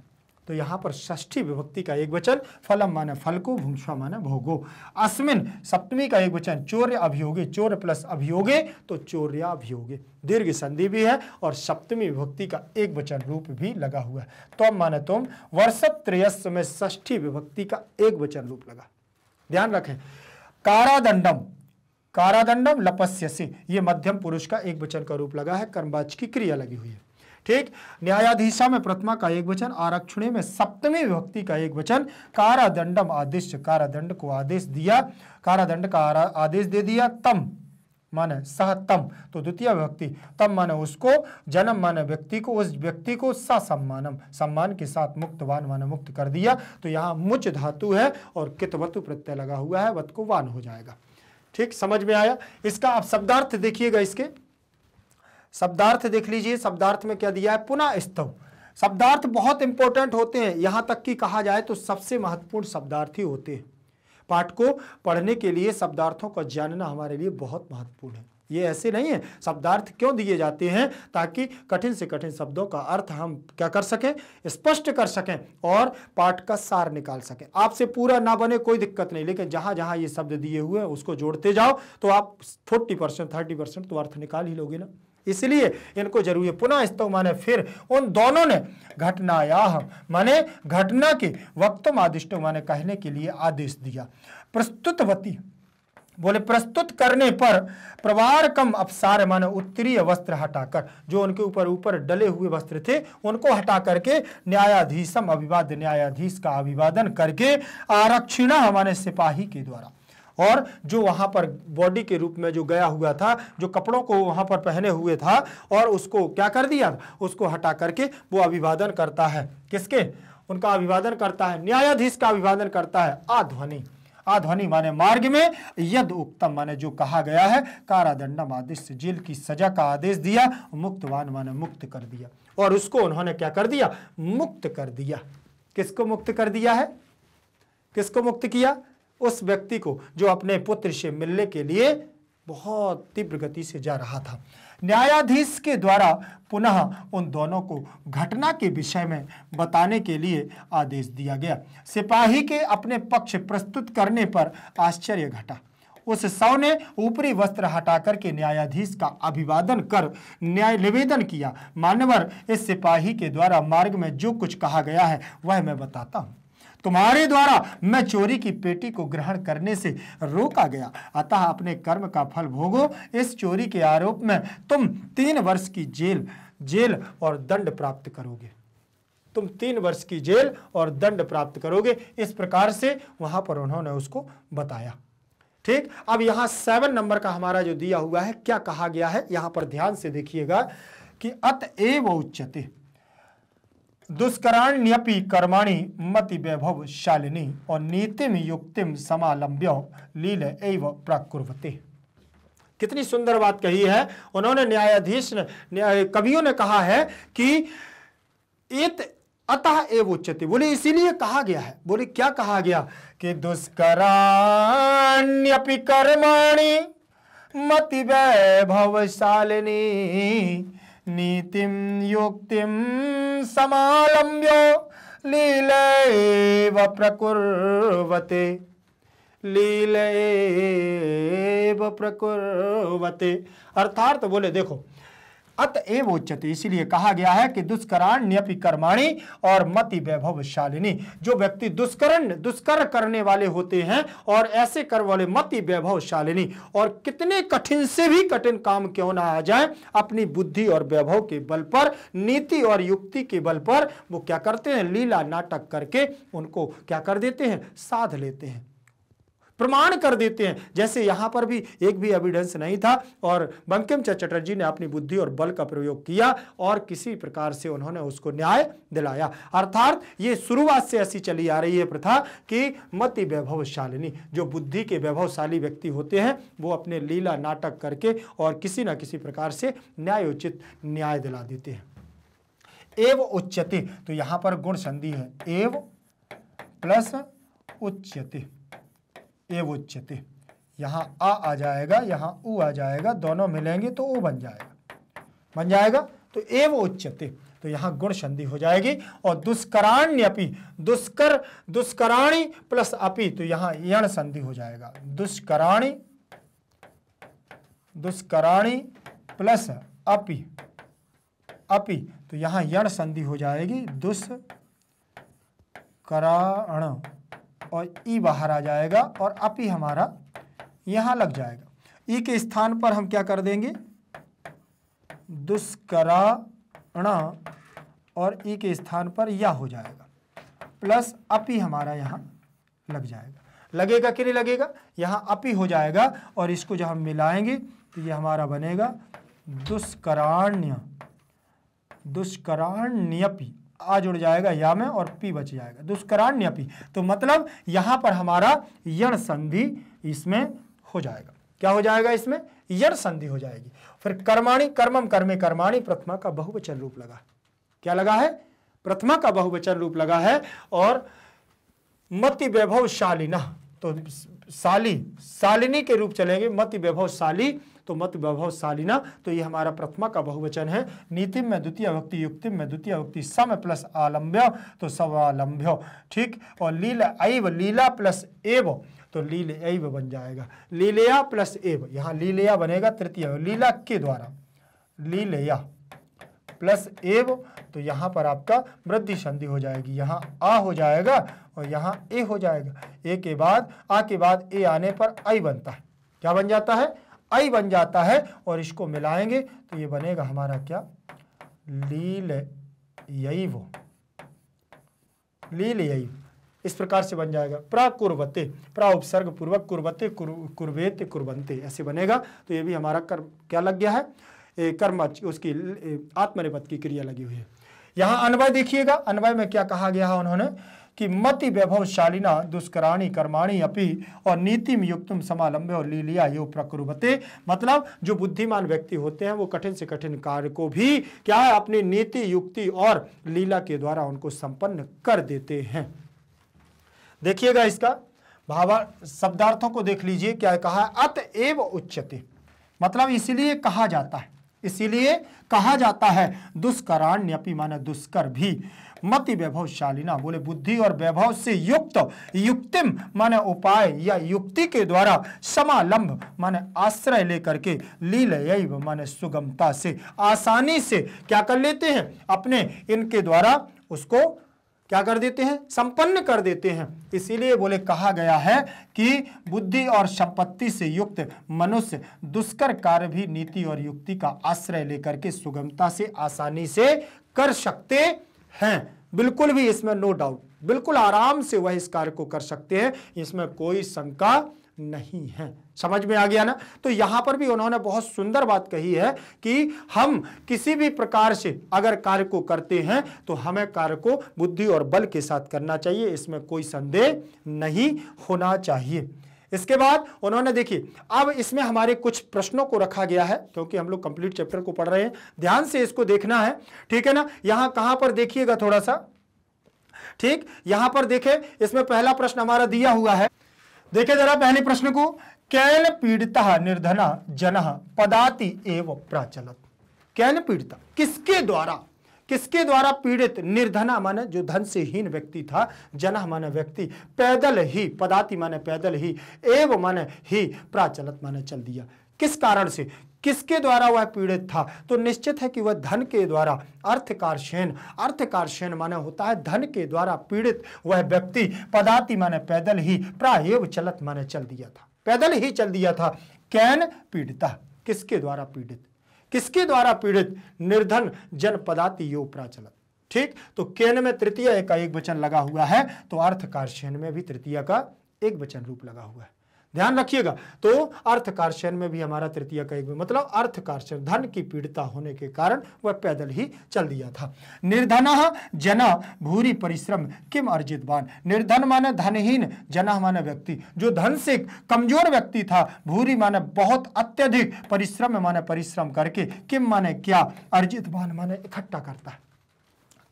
तो यहाँ पर षष्ठी विभक्ति का एक वचन फलम माने फल को भूंसा माने भोगो अस्मिन सप्तमी का एक वचन चौर्य अभियोगे चौर्य प्लस अभियोगे तो चौर्या अभियोगे दीर्घ संधि भी है और सप्तमी विभक्ति का एक वचन रूप भी लगा हुआ है तो माने तुम वर्ष त्रयस्व में ष्ठी विभक्ति का एक वचन रूप लगा ध्यान रखें कारादंडम कारादंडम लपस्यसी ये मध्यम पुरुष का एक वचन का रूप लगा है कर्मवाच की क्रिया लगी हुई है ठीक न्यायाधीशा में प्रथमा का एक वचन आरक्षणी में सप्तमी विभक्ति का एक वचन कारादंडम आदेश कारादंड को आदेश दिया कारादंड का आदेश दे दिया तम माने सह तम तो द्वितीय व्यक्ति तम माने उसको जन्म माने व्यक्ति को उस व्यक्ति को सम्मानम सम्मान के साथ मुक्त वान माने मुक्त कर दिया तो यहाँ मुच धातु है और कितवतु प्रत्यय लगा हुआ है वत को वान हो जाएगा ठीक समझ में आया इसका आप शब्दार्थ देखिएगा इसके शब्दार्थ देख लीजिए शब्दार्थ में क्या दिया है पुनः स्तव शब्दार्थ बहुत इंपॉर्टेंट होते हैं यहां तक कि कहा जाए तो सबसे महत्वपूर्ण शब्दार्थ ही होते हैं पाठ को पढ़ने के लिए शब्दार्थों का जानना हमारे लिए बहुत महत्वपूर्ण है ये ऐसे नहीं है शब्दार्थ क्यों दिए जाते हैं ताकि कठिन से कठिन शब्दों का अर्थ हम क्या कर सकें स्पष्ट कर सकें और पाठ का सार निकाल सकें आपसे पूरा ना बने कोई दिक्कत नहीं लेकिन जहां जहां ये शब्द दिए हुए हैं उसको जोड़ते जाओ तो आप फोर्टी परसेंट थर्टी परसेंट तो अर्थ निकाल ही लोगे ना इसलिए इनको जरूरी पुनः स्तव तो माने फिर उन दोनों ने घटनाया माने घटना के वक्तम आदिष्ट माने कहने के लिए आदेश दिया प्रस्तुतवती बोले प्रस्तुत करने पर प्रवार कम अपसार माने उत्तरीय वस्त्र हटाकर जो उनके ऊपर ऊपर डले हुए वस्त्र थे उनको हटा करके न्यायाधीशम अभिवाद न्यायाधीश का अभिवादन करके आरक्षिणा हमारे सिपाही के द्वारा और जो वहां पर बॉडी के रूप में जो गया हुआ था जो कपड़ों को वहां पर पहने हुए था और उसको क्या कर दिया उसको हटा करके वो अभिवादन करता है किसके उनका अभिवादन करता है न्यायाधीश का अभिवादन करता है आध्वनि आध्वनि माने मार्ग में यद उक्तम माने जो कहा गया है कारादंडम आदेश जेल की सजा का आदेश दिया मुक्तवान माने मुक्त कर दिया और उसको उन्होंने क्या कर दिया मुक्त कर दिया किसको मुक्त कर दिया है किसको मुक्त किया उस व्यक्ति को जो अपने पुत्र से मिलने के लिए बहुत तीव्र गति से जा रहा था न्यायाधीश के द्वारा पुनः उन दोनों को घटना के विषय में बताने के लिए आदेश दिया गया सिपाही के अपने पक्ष प्रस्तुत करने पर आश्चर्य घटा उस सौ ने ऊपरी वस्त्र हटा करके न्यायाधीश का अभिवादन कर न्याय निवेदन किया मानवर इस सिपाही के द्वारा मार्ग में जो कुछ कहा गया है वह मैं बताता हूँ तुम्हारे द्वारा मैं चोरी की पेटी को ग्रहण करने से रोका गया अतः अपने कर्म का फल भोगो इस चोरी के आरोप में तुम तीन वर्ष की जेल जेल और दंड प्राप्त करोगे तुम तीन वर्ष की जेल और दंड प्राप्त करोगे इस प्रकार से वहां पर उन्होंने उसको बताया ठीक अब यहां सेवन नंबर का हमारा जो दिया हुआ है क्या कहा गया है यहां पर ध्यान से देखिएगा कि अतएव उच्चते दुष्कराण्यपि कर्माणि मति वैभव शालिनी और नीतिम युक्तिम समालंब्य लील एव प्रकुर्वते कितनी सुंदर बात कही है उन्होंने न्यायाधीश ने कवियों ने कहा है कि एत अतः एव उच्चते बोले इसीलिए कहा गया है बोले क्या कहा गया कि दुष्कराण्यपि कर्माणि मति वैभवशालिनी नीतिम युक्ति समालंब्यो लील प्रकुर्वते लील प्रकुर्वते अर्थार्थ बोले देखो अतएव उच्चते इसीलिए कहा गया है कि न्यपि कर्माणी और मति वैभवशालिनी जो व्यक्ति दुष्करण दुष्कर्म करने वाले होते हैं और ऐसे कर वाले मति वैभवशालिनी और कितने कठिन से भी कठिन काम क्यों ना आ जाए अपनी बुद्धि और वैभव के बल पर नीति और युक्ति के बल पर वो क्या करते हैं लीला नाटक करके उनको क्या कर देते हैं साध लेते हैं प्रमाण कर देते हैं जैसे यहां पर भी एक भी एविडेंस नहीं था और बंकिम चटर्जी ने अपनी बुद्धि और बल का प्रयोग किया और किसी प्रकार से उन्होंने उसको न्याय दिलाया अर्थात ये शुरुआत से ऐसी चली आ रही है प्रथा कि मति वैभवशालिनी जो बुद्धि के वैभवशाली व्यक्ति होते हैं वो अपने लीला नाटक करके और किसी ना किसी प्रकार से न्यायोचित न्याय दिला देते हैं एव उच्चते तो यहां पर गुण संधि है एव प्लस उच्चते एवोच्यते यहाँ आ आ जाएगा यहाँ ऊ आ जाएगा दोनों मिलेंगे तो ऊ बन जाएगा बन जाएगा तो एव उच्चते तो यहाँ गुण संधि हो जाएगी और दुष्कराण्य अपि दुष्कर दुष्कराणी प्लस अपि तो यहाँ यण संधि हो जाएगा दुष्कराणी दुष्कराणी प्लस अपि अपि तो यहाँ यण संधि हो जाएगी दुष्कराण और ई बाहर आ जाएगा और अप ही हमारा यहाँ लग जाएगा ई के स्थान पर हम क्या कर देंगे दुष्कराणा और ई के स्थान पर या हो जाएगा प्लस अप ही हमारा यहाँ लग जाएगा लगेगा कि नहीं लगेगा यहाँ अप ही हो जाएगा और इसको जब हम मिलाएंगे तो ये हमारा बनेगा दुष्कराण्य दुष्कराण्यपी आ जुड़ जाएगा या में और पी बच जाएगा दुष्कराण्य पी तो मतलब यहां पर हमारा यण संधि इसमें हो जाएगा क्या हो जाएगा इसमें यण संधि हो जाएगी फिर कर्माणी कर्मम कर्मे कर्माणी प्रथमा का बहुवचन रूप लगा क्या लगा है प्रथमा का बहुवचन रूप लगा है और मति वैभवशाली न तो शाली शालिनी के रूप चलेंगे मत वैभव शाली तो मत वैभव शालिना तो ये हमारा प्रथमा का बहुवचन है नीतिम में द्वितीय भक्ति युक्तिम में द्वितीय भक्ति सम प्लस आलम्ब्य तो सवालम्भ्य ठीक और लीला ऐव लीला प्लस एव तो लील एव बन जाएगा लीलया प्लस एव यहाँ लीलया बनेगा तृतीय लीला के द्वारा लीलया प्लस एव तो यहाँ पर आपका वृद्धि संधि हो जाएगी यहाँ आ हो जाएगा और यहाँ ए हो जाएगा ए के बाद आ के बाद ए आने पर आई बनता है क्या बन जाता है आई बन जाता है और इसको मिलाएंगे तो ये बनेगा हमारा क्या लील यही वो लील यही इस प्रकार से बन जाएगा प्राकुर्वते प्रा उपसर्ग पूर्वक कुर्वते कुर्वेत कुर्वेते कुर्वन्ते ऐसे बनेगा तो ये भी हमारा कर्म क्या लग गया है कर्म उसकी आत्मनिपत की क्रिया लगी हुई है यहां अन्वय देखिएगा अन्वय में क्या कहा गया है उन्होंने कि मति वैभवशालिना दुष्कराणी कर्माणी अपि और नीतिम युक्तम समालंबे और लीलिया यो प्रकुरुवते मतलब जो बुद्धिमान व्यक्ति होते हैं वो कठिन से कठिन कार्य को भी क्या है अपनी नीति युक्ति और लीला के द्वारा उनको संपन्न कर देते हैं देखिएगा इसका भाव शब्दार्थों को देख लीजिए क्या कहा अतएव उच्चते मतलब इसलिए कहा जाता है इसीलिए कहा जाता है दुष्कराण्यपि माने दुष्कर भी मति ना बोले बुद्धि और वैभव से युक्त युक्तिम माने उपाय या युक्ति के द्वारा समालंब माने आश्रय लेकर के लील यैव माने सुगमता से आसानी से क्या कर लेते हैं अपने इनके द्वारा उसको क्या कर देते हैं संपन्न कर देते हैं इसीलिए बोले कहा गया है कि बुद्धि और संपत्ति से युक्त मनुष्य दुष्कर कार्य भी नीति और युक्ति का आश्रय लेकर के सुगमता से आसानी से कर सकते हैं बिल्कुल भी इसमें नो डाउट बिल्कुल आराम से वह इस कार्य को कर सकते हैं इसमें कोई शंका नहीं है समझ में आ गया ना तो यहां पर भी उन्होंने बहुत सुंदर बात कही है कि हम किसी भी प्रकार से अगर कार्य को करते हैं तो हमें कार्य को बुद्धि और बल के साथ करना चाहिए इसमें कोई संदेह नहीं होना चाहिए इसके बाद उन्होंने देखिए अब इसमें हमारे कुछ प्रश्नों को रखा गया है क्योंकि हम लोग कंप्लीट चैप्टर को पढ़ रहे हैं ध्यान से इसको देखना है ठीक है ना यहां कहां पर देखिएगा थोड़ा सा ठीक यहां पर देखे इसमें पहला प्रश्न हमारा दिया हुआ है देखे जरा पहले प्रश्न को कैन पीड़िता निर्धना जन पदाति एव प्रचलत कैन पीड़िता किसके द्वारा किसके द्वारा पीड़ित निर्धना माने जो धन से हीन व्यक्ति था जनह माने व्यक्ति पैदल ही पदाति माने पैदल ही एव माने ही प्राचलत माने चल दिया किस कारण से किसके द्वारा वह पीड़ित था तो निश्चित है कि वह धन के द्वारा अर्थकारशेन अर्थकारशेन माने होता है धन के द्वारा पीड़ित वह व्यक्ति पदाति माने पैदल ही प्रायव चलत माने चल दिया था पैदल ही चल दिया था कैन पीड़िता किसके द्वारा पीड़ित किसके द्वारा पीड़ित निर्धन जनपदात यो योप्राचलत ठीक तो केन में तृतीय का एक वचन लगा हुआ है तो अर्थ कार्य में भी तृतीय का एक वचन रूप लगा हुआ है ध्यान रखिएगा तो अर्थकार्षण में भी हमारा तृतीय का एक मतलब अर्थकार्षण धन की पीड़िता होने के कारण वह पैदल ही चल दिया था निर्धन जना भूरी परिश्रम किम अर्जित बान निर्धन माने धनहीन जना माने व्यक्ति जो धन से कमजोर व्यक्ति था भूरी माने बहुत अत्यधिक परिश्रम माने परिश्रम करके किम माने क्या अर्जित बान माने इकट्ठा करता है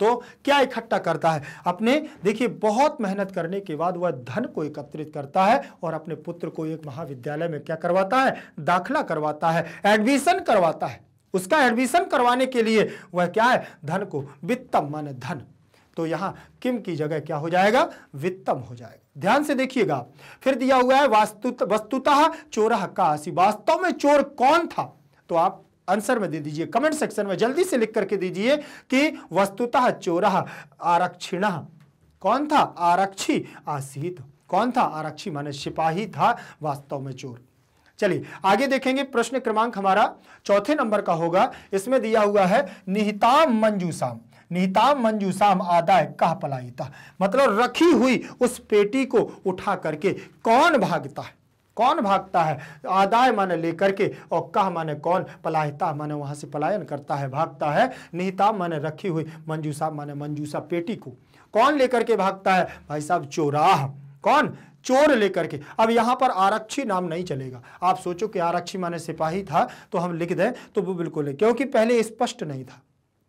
तो क्या इकट्ठा करता है अपने देखिए बहुत मेहनत करने के बाद वह धन को एकत्रित करता है और अपने पुत्र को एक महाविद्यालय में क्या करवाता है दाखिला करवाता है एडमिशन करवाता है उसका एडमिशन करवाने के लिए वह क्या है धन को वित्तम माने धन तो यहां किम की जगह क्या हो जाएगा वित्तम हो जाएगा ध्यान से देखिएगा फिर दिया हुआ है वास्तुतः वस्तुतः चोरह का वास्तव में चोर कौन था तो आप आंसर में दे दीजिए कमेंट सेक्शन में जल्दी से लिख करके दीजिए कि वस्तुतः चोरा आरक्षिण कौन था आरक्षी आसीत कौन था आरक्षी माने सिपाही था वास्तव में चोर चलिए आगे देखेंगे प्रश्न क्रमांक हमारा चौथे नंबर का होगा इसमें दिया हुआ है निहिताम मंजूसाम निहिताम मंजूसाम आदाय कह पलायिता मतलब रखी हुई उस पेटी को उठा करके कौन भागता है कौन भागता है आदाय माने लेकर के और कह माने कौन पलायता माने वहाँ से पलायन करता है भागता है निहिता माने रखी हुई मंजूसा माने मंजूसा पेटी को कौन लेकर के भागता है भाई साहब चोराह कौन चोर लेकर के अब यहाँ पर आरक्षी नाम नहीं चलेगा आप सोचो कि आरक्षी माने सिपाही था तो हम लिख दें तो वो बिल्कुल क्योंकि पहले स्पष्ट नहीं था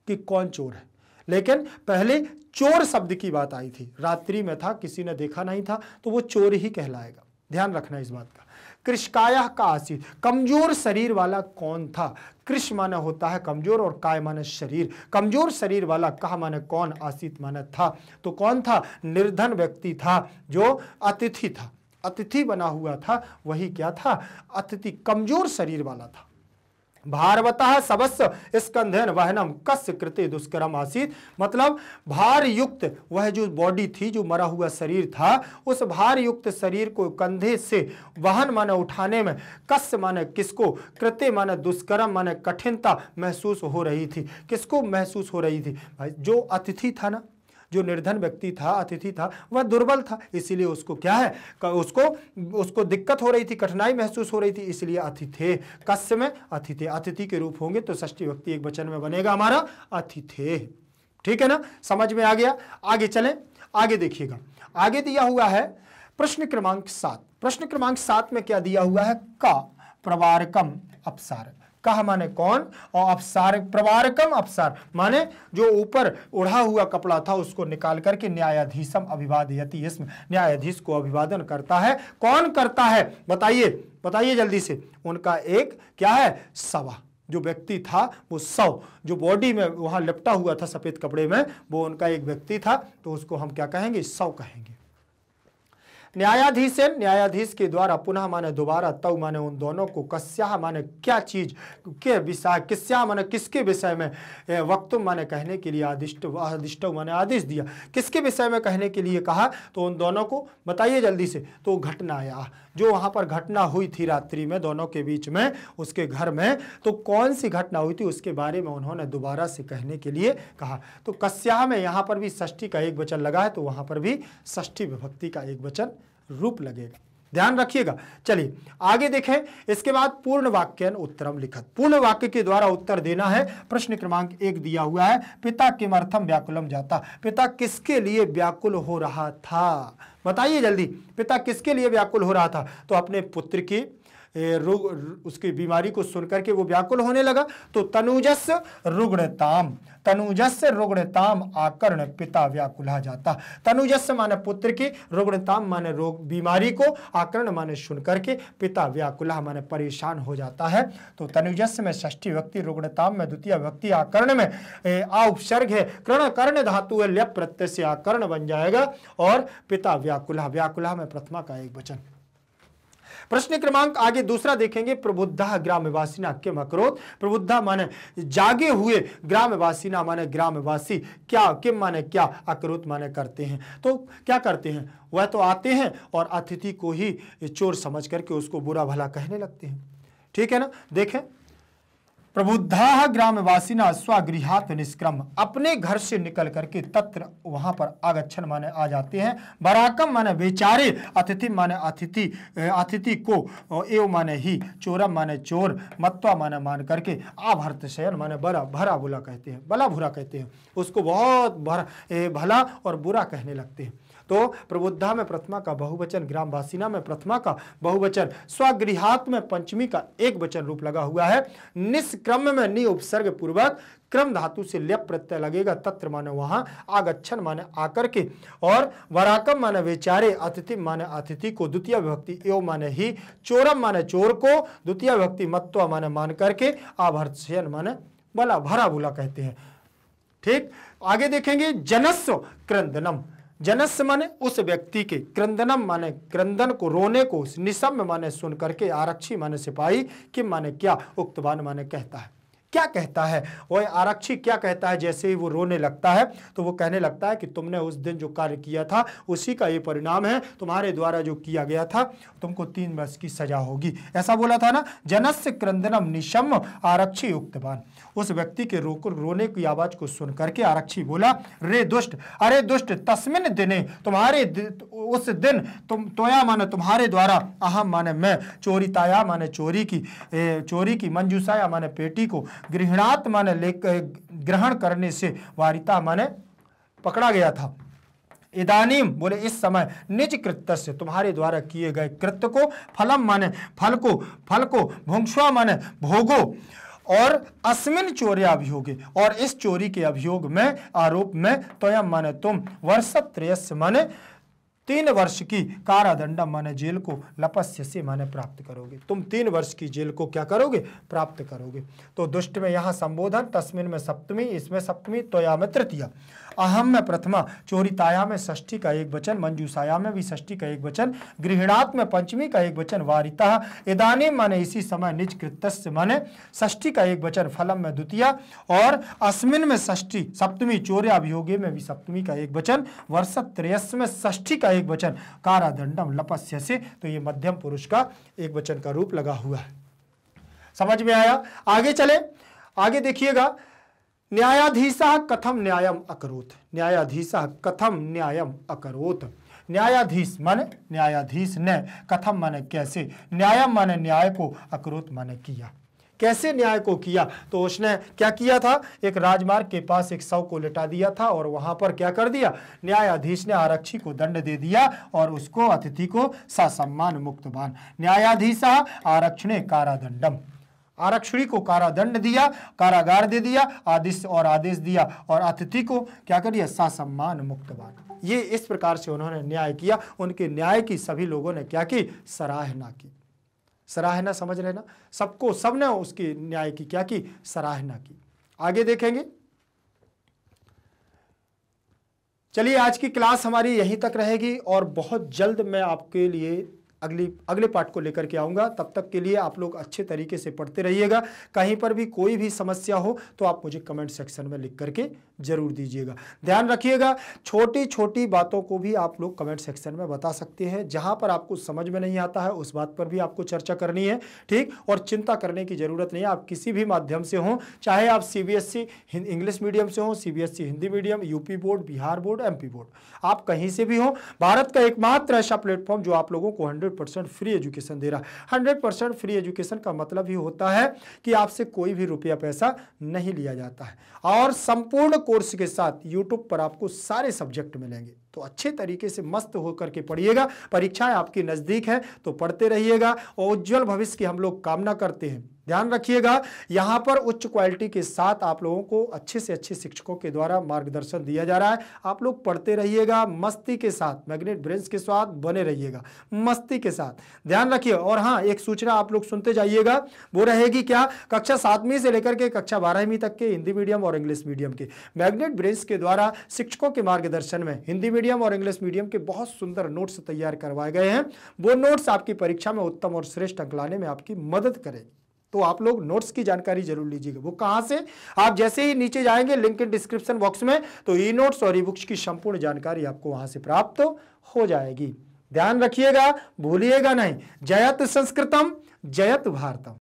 कि कौन चोर है लेकिन पहले चोर शब्द की बात आई थी रात्रि में था किसी ने देखा नहीं था तो वो चोर ही कहलाएगा ध्यान रखना इस बात का काया का आसीत कमजोर शरीर वाला कौन था कृष माना होता है कमजोर और काय माना शरीर कमजोर शरीर वाला कह माने कौन आसित माना था तो कौन था निर्धन व्यक्ति था जो अतिथि था अतिथि बना हुआ था वही क्या था अतिथि कमजोर शरीर वाला था भारवत सबस्व स्कंधन वहनम कस्य कृत्य दुष्कर्म आसित मतलब भार युक्त वह जो बॉडी थी जो मरा हुआ शरीर था उस भार युक्त शरीर को कंधे से वहन माने उठाने में कस्य माने किसको कृत्य माने दुष्कर्म माने कठिनता महसूस हो रही थी किसको महसूस हो रही थी भाई जो अतिथि था ना जो निर्धन व्यक्ति था अतिथि था वह दुर्बल था इसीलिए उसको क्या है उसको उसको दिक्कत हो रही थी कठिनाई महसूस हो रही थी इसलिए अतिथे कस्य में अतिथे अतिथि के रूप होंगे तो ष्टी व्यक्ति एक वचन में बनेगा हमारा अतिथे ठीक है ना समझ में आ गया आगे चले आगे देखिएगा आगे दिया हुआ है प्रश्न क्रमांक सात प्रश्न क्रमांक सात में क्या दिया हुआ है का प्रवारकम अपसारक कह माने कौन और अपसार प्रवारकम अपसार माने जो ऊपर उड़ा हुआ कपड़ा था उसको निकाल करके न्यायाधीशम अभिवादयति इसमें न्यायाधीश को अभिवादन करता है कौन करता है बताइए बताइए जल्दी से उनका एक क्या है सवा जो व्यक्ति था वो सौ जो बॉडी में वहां लिपटा हुआ था सफ़ेद कपड़े में वो उनका एक व्यक्ति था तो उसको हम क्या कहेंगे सौ कहेंगे न्यायाधीश है न्यायाधीश के द्वारा पुनः माने दोबारा तव माने उन दोनों को कस्या माने क्या चीज के विषय किस्या माने किसके विषय में वक्त माने कहने के लिए आदिष्ट आदिष्ट माने आदेश दिया किसके विषय में कहने के लिए कहा तो उन दोनों को बताइए जल्दी से तो घटनाया जो वहां पर घटना हुई थी रात्रि में दोनों के बीच में उसके घर में तो कौन सी घटना हुई थी उसके बारे में उन्होंने दोबारा से कहने के लिए कहा तो कस्या में यहाँ पर भी षष्ठी का एक वचन लगा है तो वहाँ पर भी षष्ठी विभक्ति का एक वचन रूप लगेगा ध्यान रखिएगा चलिए आगे देखें इसके बाद पूर्ण वाक्यन उत्तरम लिखत पूर्ण वाक्य के द्वारा उत्तर देना है प्रश्न क्रमांक एक दिया हुआ है पिता किमर्थम व्याकुलम जाता पिता किसके लिए व्याकुल हो रहा था बताइए जल्दी पिता किसके लिए व्याकुल हो रहा था तो अपने पुत्र की रोग उसकी बीमारी को सुनकर के वो व्याकुल होने लगा तो तनुजस रुग्णताम तनुजस रुग्णताम आकर्ण पिता व्याकुला जाता तनुजस माने पुत्र की रुग्णताम माने रोग बीमारी को आकर्ण माने सुनकर के पिता व्याकुला माने परेशान हो जाता है तो तनुजस में षष्ठी व्यक्ति रुग्णताम में द्वितीय व्यक्ति आकर्ण में आ उपसर्ग है कर्ण कर्ण धातु है लय प्रत्यय से आकर्ण बन जाएगा और पिता व्याकुला व्याकुला में प्रथमा का एक वचन प्रश्न क्रमांक आगे दूसरा देखेंगे प्रबुद्धा ना के मकरोत प्रबुद्धा माने जागे हुए ना माने ग्रामवासी क्या किम माने क्या अक्रोत माने करते हैं तो क्या करते हैं वह तो आते हैं और अतिथि को ही चोर समझ करके उसको बुरा भला कहने लगते हैं ठीक है ना देखें प्रबुद्धा ग्रामवासिना स्वगृहात निष्क्रम अपने घर से निकल करके तत्र वहां पर आगक्षण माने आ जाते हैं बराकम माने बेचारे अतिथि माने अतिथि अतिथि को एव माने ही चोरम माने चोर मत्वा माने मान करके आभर्त शयन माने बरा भरा बुला कहते हैं भला भुरा कहते हैं उसको बहुत भरा भला और बुरा कहने लगते हैं तो प्रबुद्धा में प्रथमा का बहुवचन वासिना में प्रथमा का बहुवचन स्वगृहात में पंचमी का एक वचन रूप लगा हुआ है निष्क्रम में नि उपसर्ग पूर्वक क्रम धातु से लेप प्रत्यय लगेगा तत्र माने वहां आगच्छन माने आकर के और वराकम माने विचारे अतिथि माने अतिथि को द्वितीय विभक्ति एव माने ही चोरम माने चोर को द्वितीय विभक्ति मत्व माने मान करके आभर्षण माने बला भरा बुला कहते हैं ठीक आगे देखेंगे जनस्व क्रंदनम जनस्य माने उस व्यक्ति के क्रंदनम माने क्रंदन को रोने को निशम्य माने सुन करके आरक्षी माने सिपाही कि माने क्या उक्तवान माने कहता है क्या कहता है वह आरक्षी क्या कहता है जैसे ही वो रोने लगता है तो वो कहने लगता है कि तुमने उस दिन जो कार्य किया था उसी का ये परिणाम है तुम्हारे द्वारा जो किया गया था तुमको तीन वर्ष की सजा होगी ऐसा बोला था ना जनस्य क्रंदनम निशम आरक्षी उक्तवान उस व्यक्ति के रो रोने की आवाज को सुन करके आरक्षी बोला रे दुष्ट अरे दुष्ट तस्मिन दिने तुम्हारे उस दिन तुम तोया माने तुम्हारे द्वारा अहम माने मैं चोरी ताया माने चोरी की ए, चोरी की मंजूसाया माने पेटी को गृहणात माने ले ग्रहण करने से वारिता माने पकड़ा गया था इदानीम बोले इस समय निज कृत्य से तुम्हारे द्वारा किए गए कृत्य को फलम माने फल को फल को भुंगुआ माने भोगो और अस्मिन चोरे अभियोगे और इस चोरी के अभियोग में आरोप में तोयम माने तुम वर्ष त्रयस्य माने तीन वर्ष की कारादंड माने जेल को लपस्य से माने प्राप्त करोगे तुम तीन वर्ष की जेल को क्या करोगे प्राप्त करोगे तो दुष्ट में यहाँ संबोधन तस्मिन में सप्तमी इसमें सप्तमी तोया में तृतीया अहम में प्रथमा चोरिताया में षष्ठी का एक वचन मंजूसाया में भी षष्ठी का एक वचन गृहणात में पंचमी का एक वचन वारिता इदानी माने इसी समय निज कृत माने षष्ठी का एक वचन फलम में द्वितीय और अस्मिन में षष्ठी सप्तमी चौर्य अभियोगे में भी सप्तमी का एक वचन वर्ष त्रयस में षष्ठी का एक वचन कारादंडम लपस्य से तो ये मध्यम पुरुष का एक वचन का रूप लगा हुआ है समझ में आया आगे चले आगे देखिएगा न्यायाधीश कथम न्यायम अकरोत न्यायाधीश कथम न्यायम अकरोत न्यायाधीश माने न्यायाधीश ने कथम माने कैसे न्यायम माने न्याय को अकरोत माने किया कैसे न्याय को किया तो उसने क्या किया था एक राजमार्ग के पास एक शव को लिटा दिया था और वहां पर क्या कर दिया न्यायाधीश ने आरक्षी को दंड दे दिया और उसको अतिथि को ससम्मान मुक्तवान न्यायाधीश आरक्षण कारादंडम आरक्षणी को कारादंड दिया कारागार दे दिया आदेश और आदेश दिया और अतिथि को क्या कर दिया ससम्मान मुक्त बांट ये इस प्रकार से उन्होंने न्याय किया उनके न्याय की सभी लोगों ने क्या की सराहना की सराहना समझ रहे ना सबको सबने उसकी न्याय की क्या की सराहना की आगे देखेंगे चलिए आज की क्लास हमारी यहीं तक रहेगी और बहुत जल्द मैं आपके लिए अगली अगले पार्ट को लेकर के आऊँगा तब तक के लिए आप लोग अच्छे तरीके से पढ़ते रहिएगा कहीं पर भी कोई भी समस्या हो तो आप मुझे कमेंट सेक्शन में लिख करके ज़रूर दीजिएगा ध्यान रखिएगा छोटी छोटी बातों को भी आप लोग कमेंट सेक्शन में बता सकते हैं जहाँ पर आपको समझ में नहीं आता है उस बात पर भी आपको चर्चा करनी है ठीक और चिंता करने की ज़रूरत नहीं है आप किसी भी माध्यम से हों चाहे आप C B S C English medium से हों C B S Hindi medium UP board Bihar board MP board आप कहीं से भी हों भारत का एकमात्र ऐसा प्लेटफॉर्म जो आप लोगों को hundred hundred percent free education दे रहा है हंड्रेड परसेंट फ्री एजुकेशन का मतलब ही होता है कि आपसे कोई भी रुपया पैसा नहीं लिया जाता है और संपूर्ण कोर्स के साथ यूट्यूब पर आपको सारे सब्जेक्ट मिलेंगे तो अच्छे तरीके से मस्त होकर के पढ़िएगा परीक्षाएं आपकी नज़दीक है तो पढ़ते रहिएगा और उज्जवल भविष्य की हम लोग कामना करते हैं ध्यान रखिएगा यहाँ पर उच्च क्वालिटी के साथ आप लोगों को अच्छे से अच्छे शिक्षकों के द्वारा मार्गदर्शन दिया जा रहा है आप लोग पढ़ते रहिएगा मस्ती के साथ मैग्नेट ब्रेंस के साथ बने रहिएगा मस्ती के साथ ध्यान रखिए और हाँ एक सूचना आप लोग सुनते जाइएगा वो रहेगी क्या कक्षा सातवीं से लेकर के कक्षा बारहवीं तक के हिंदी मीडियम और इंग्लिश मीडियम के मैग्नेट ब्रेंस के द्वारा शिक्षकों के मार्गदर्शन में हिंदी मीडियम मीडियम और इंग्लिश मीडियम के बहुत सुंदर नोट्स तैयार करवाए गए हैं वो नोट्स आपकी परीक्षा में उत्तम और श्रेष्ठ अंक लाने में आपकी मदद करेंगे तो आप लोग नोट्स की जानकारी जरूर लीजिएगा वो कहां से आप जैसे ही नीचे जाएंगे लिंक इन डिस्क्रिप्शन बॉक्स में तो ई e नोट्स और ई बुक्स की संपूर्ण जानकारी आपको वहां से प्राप्त तो हो जाएगी ध्यान रखिएगा भूलिएगा नहीं जयत संस्कृतम जयत भारतम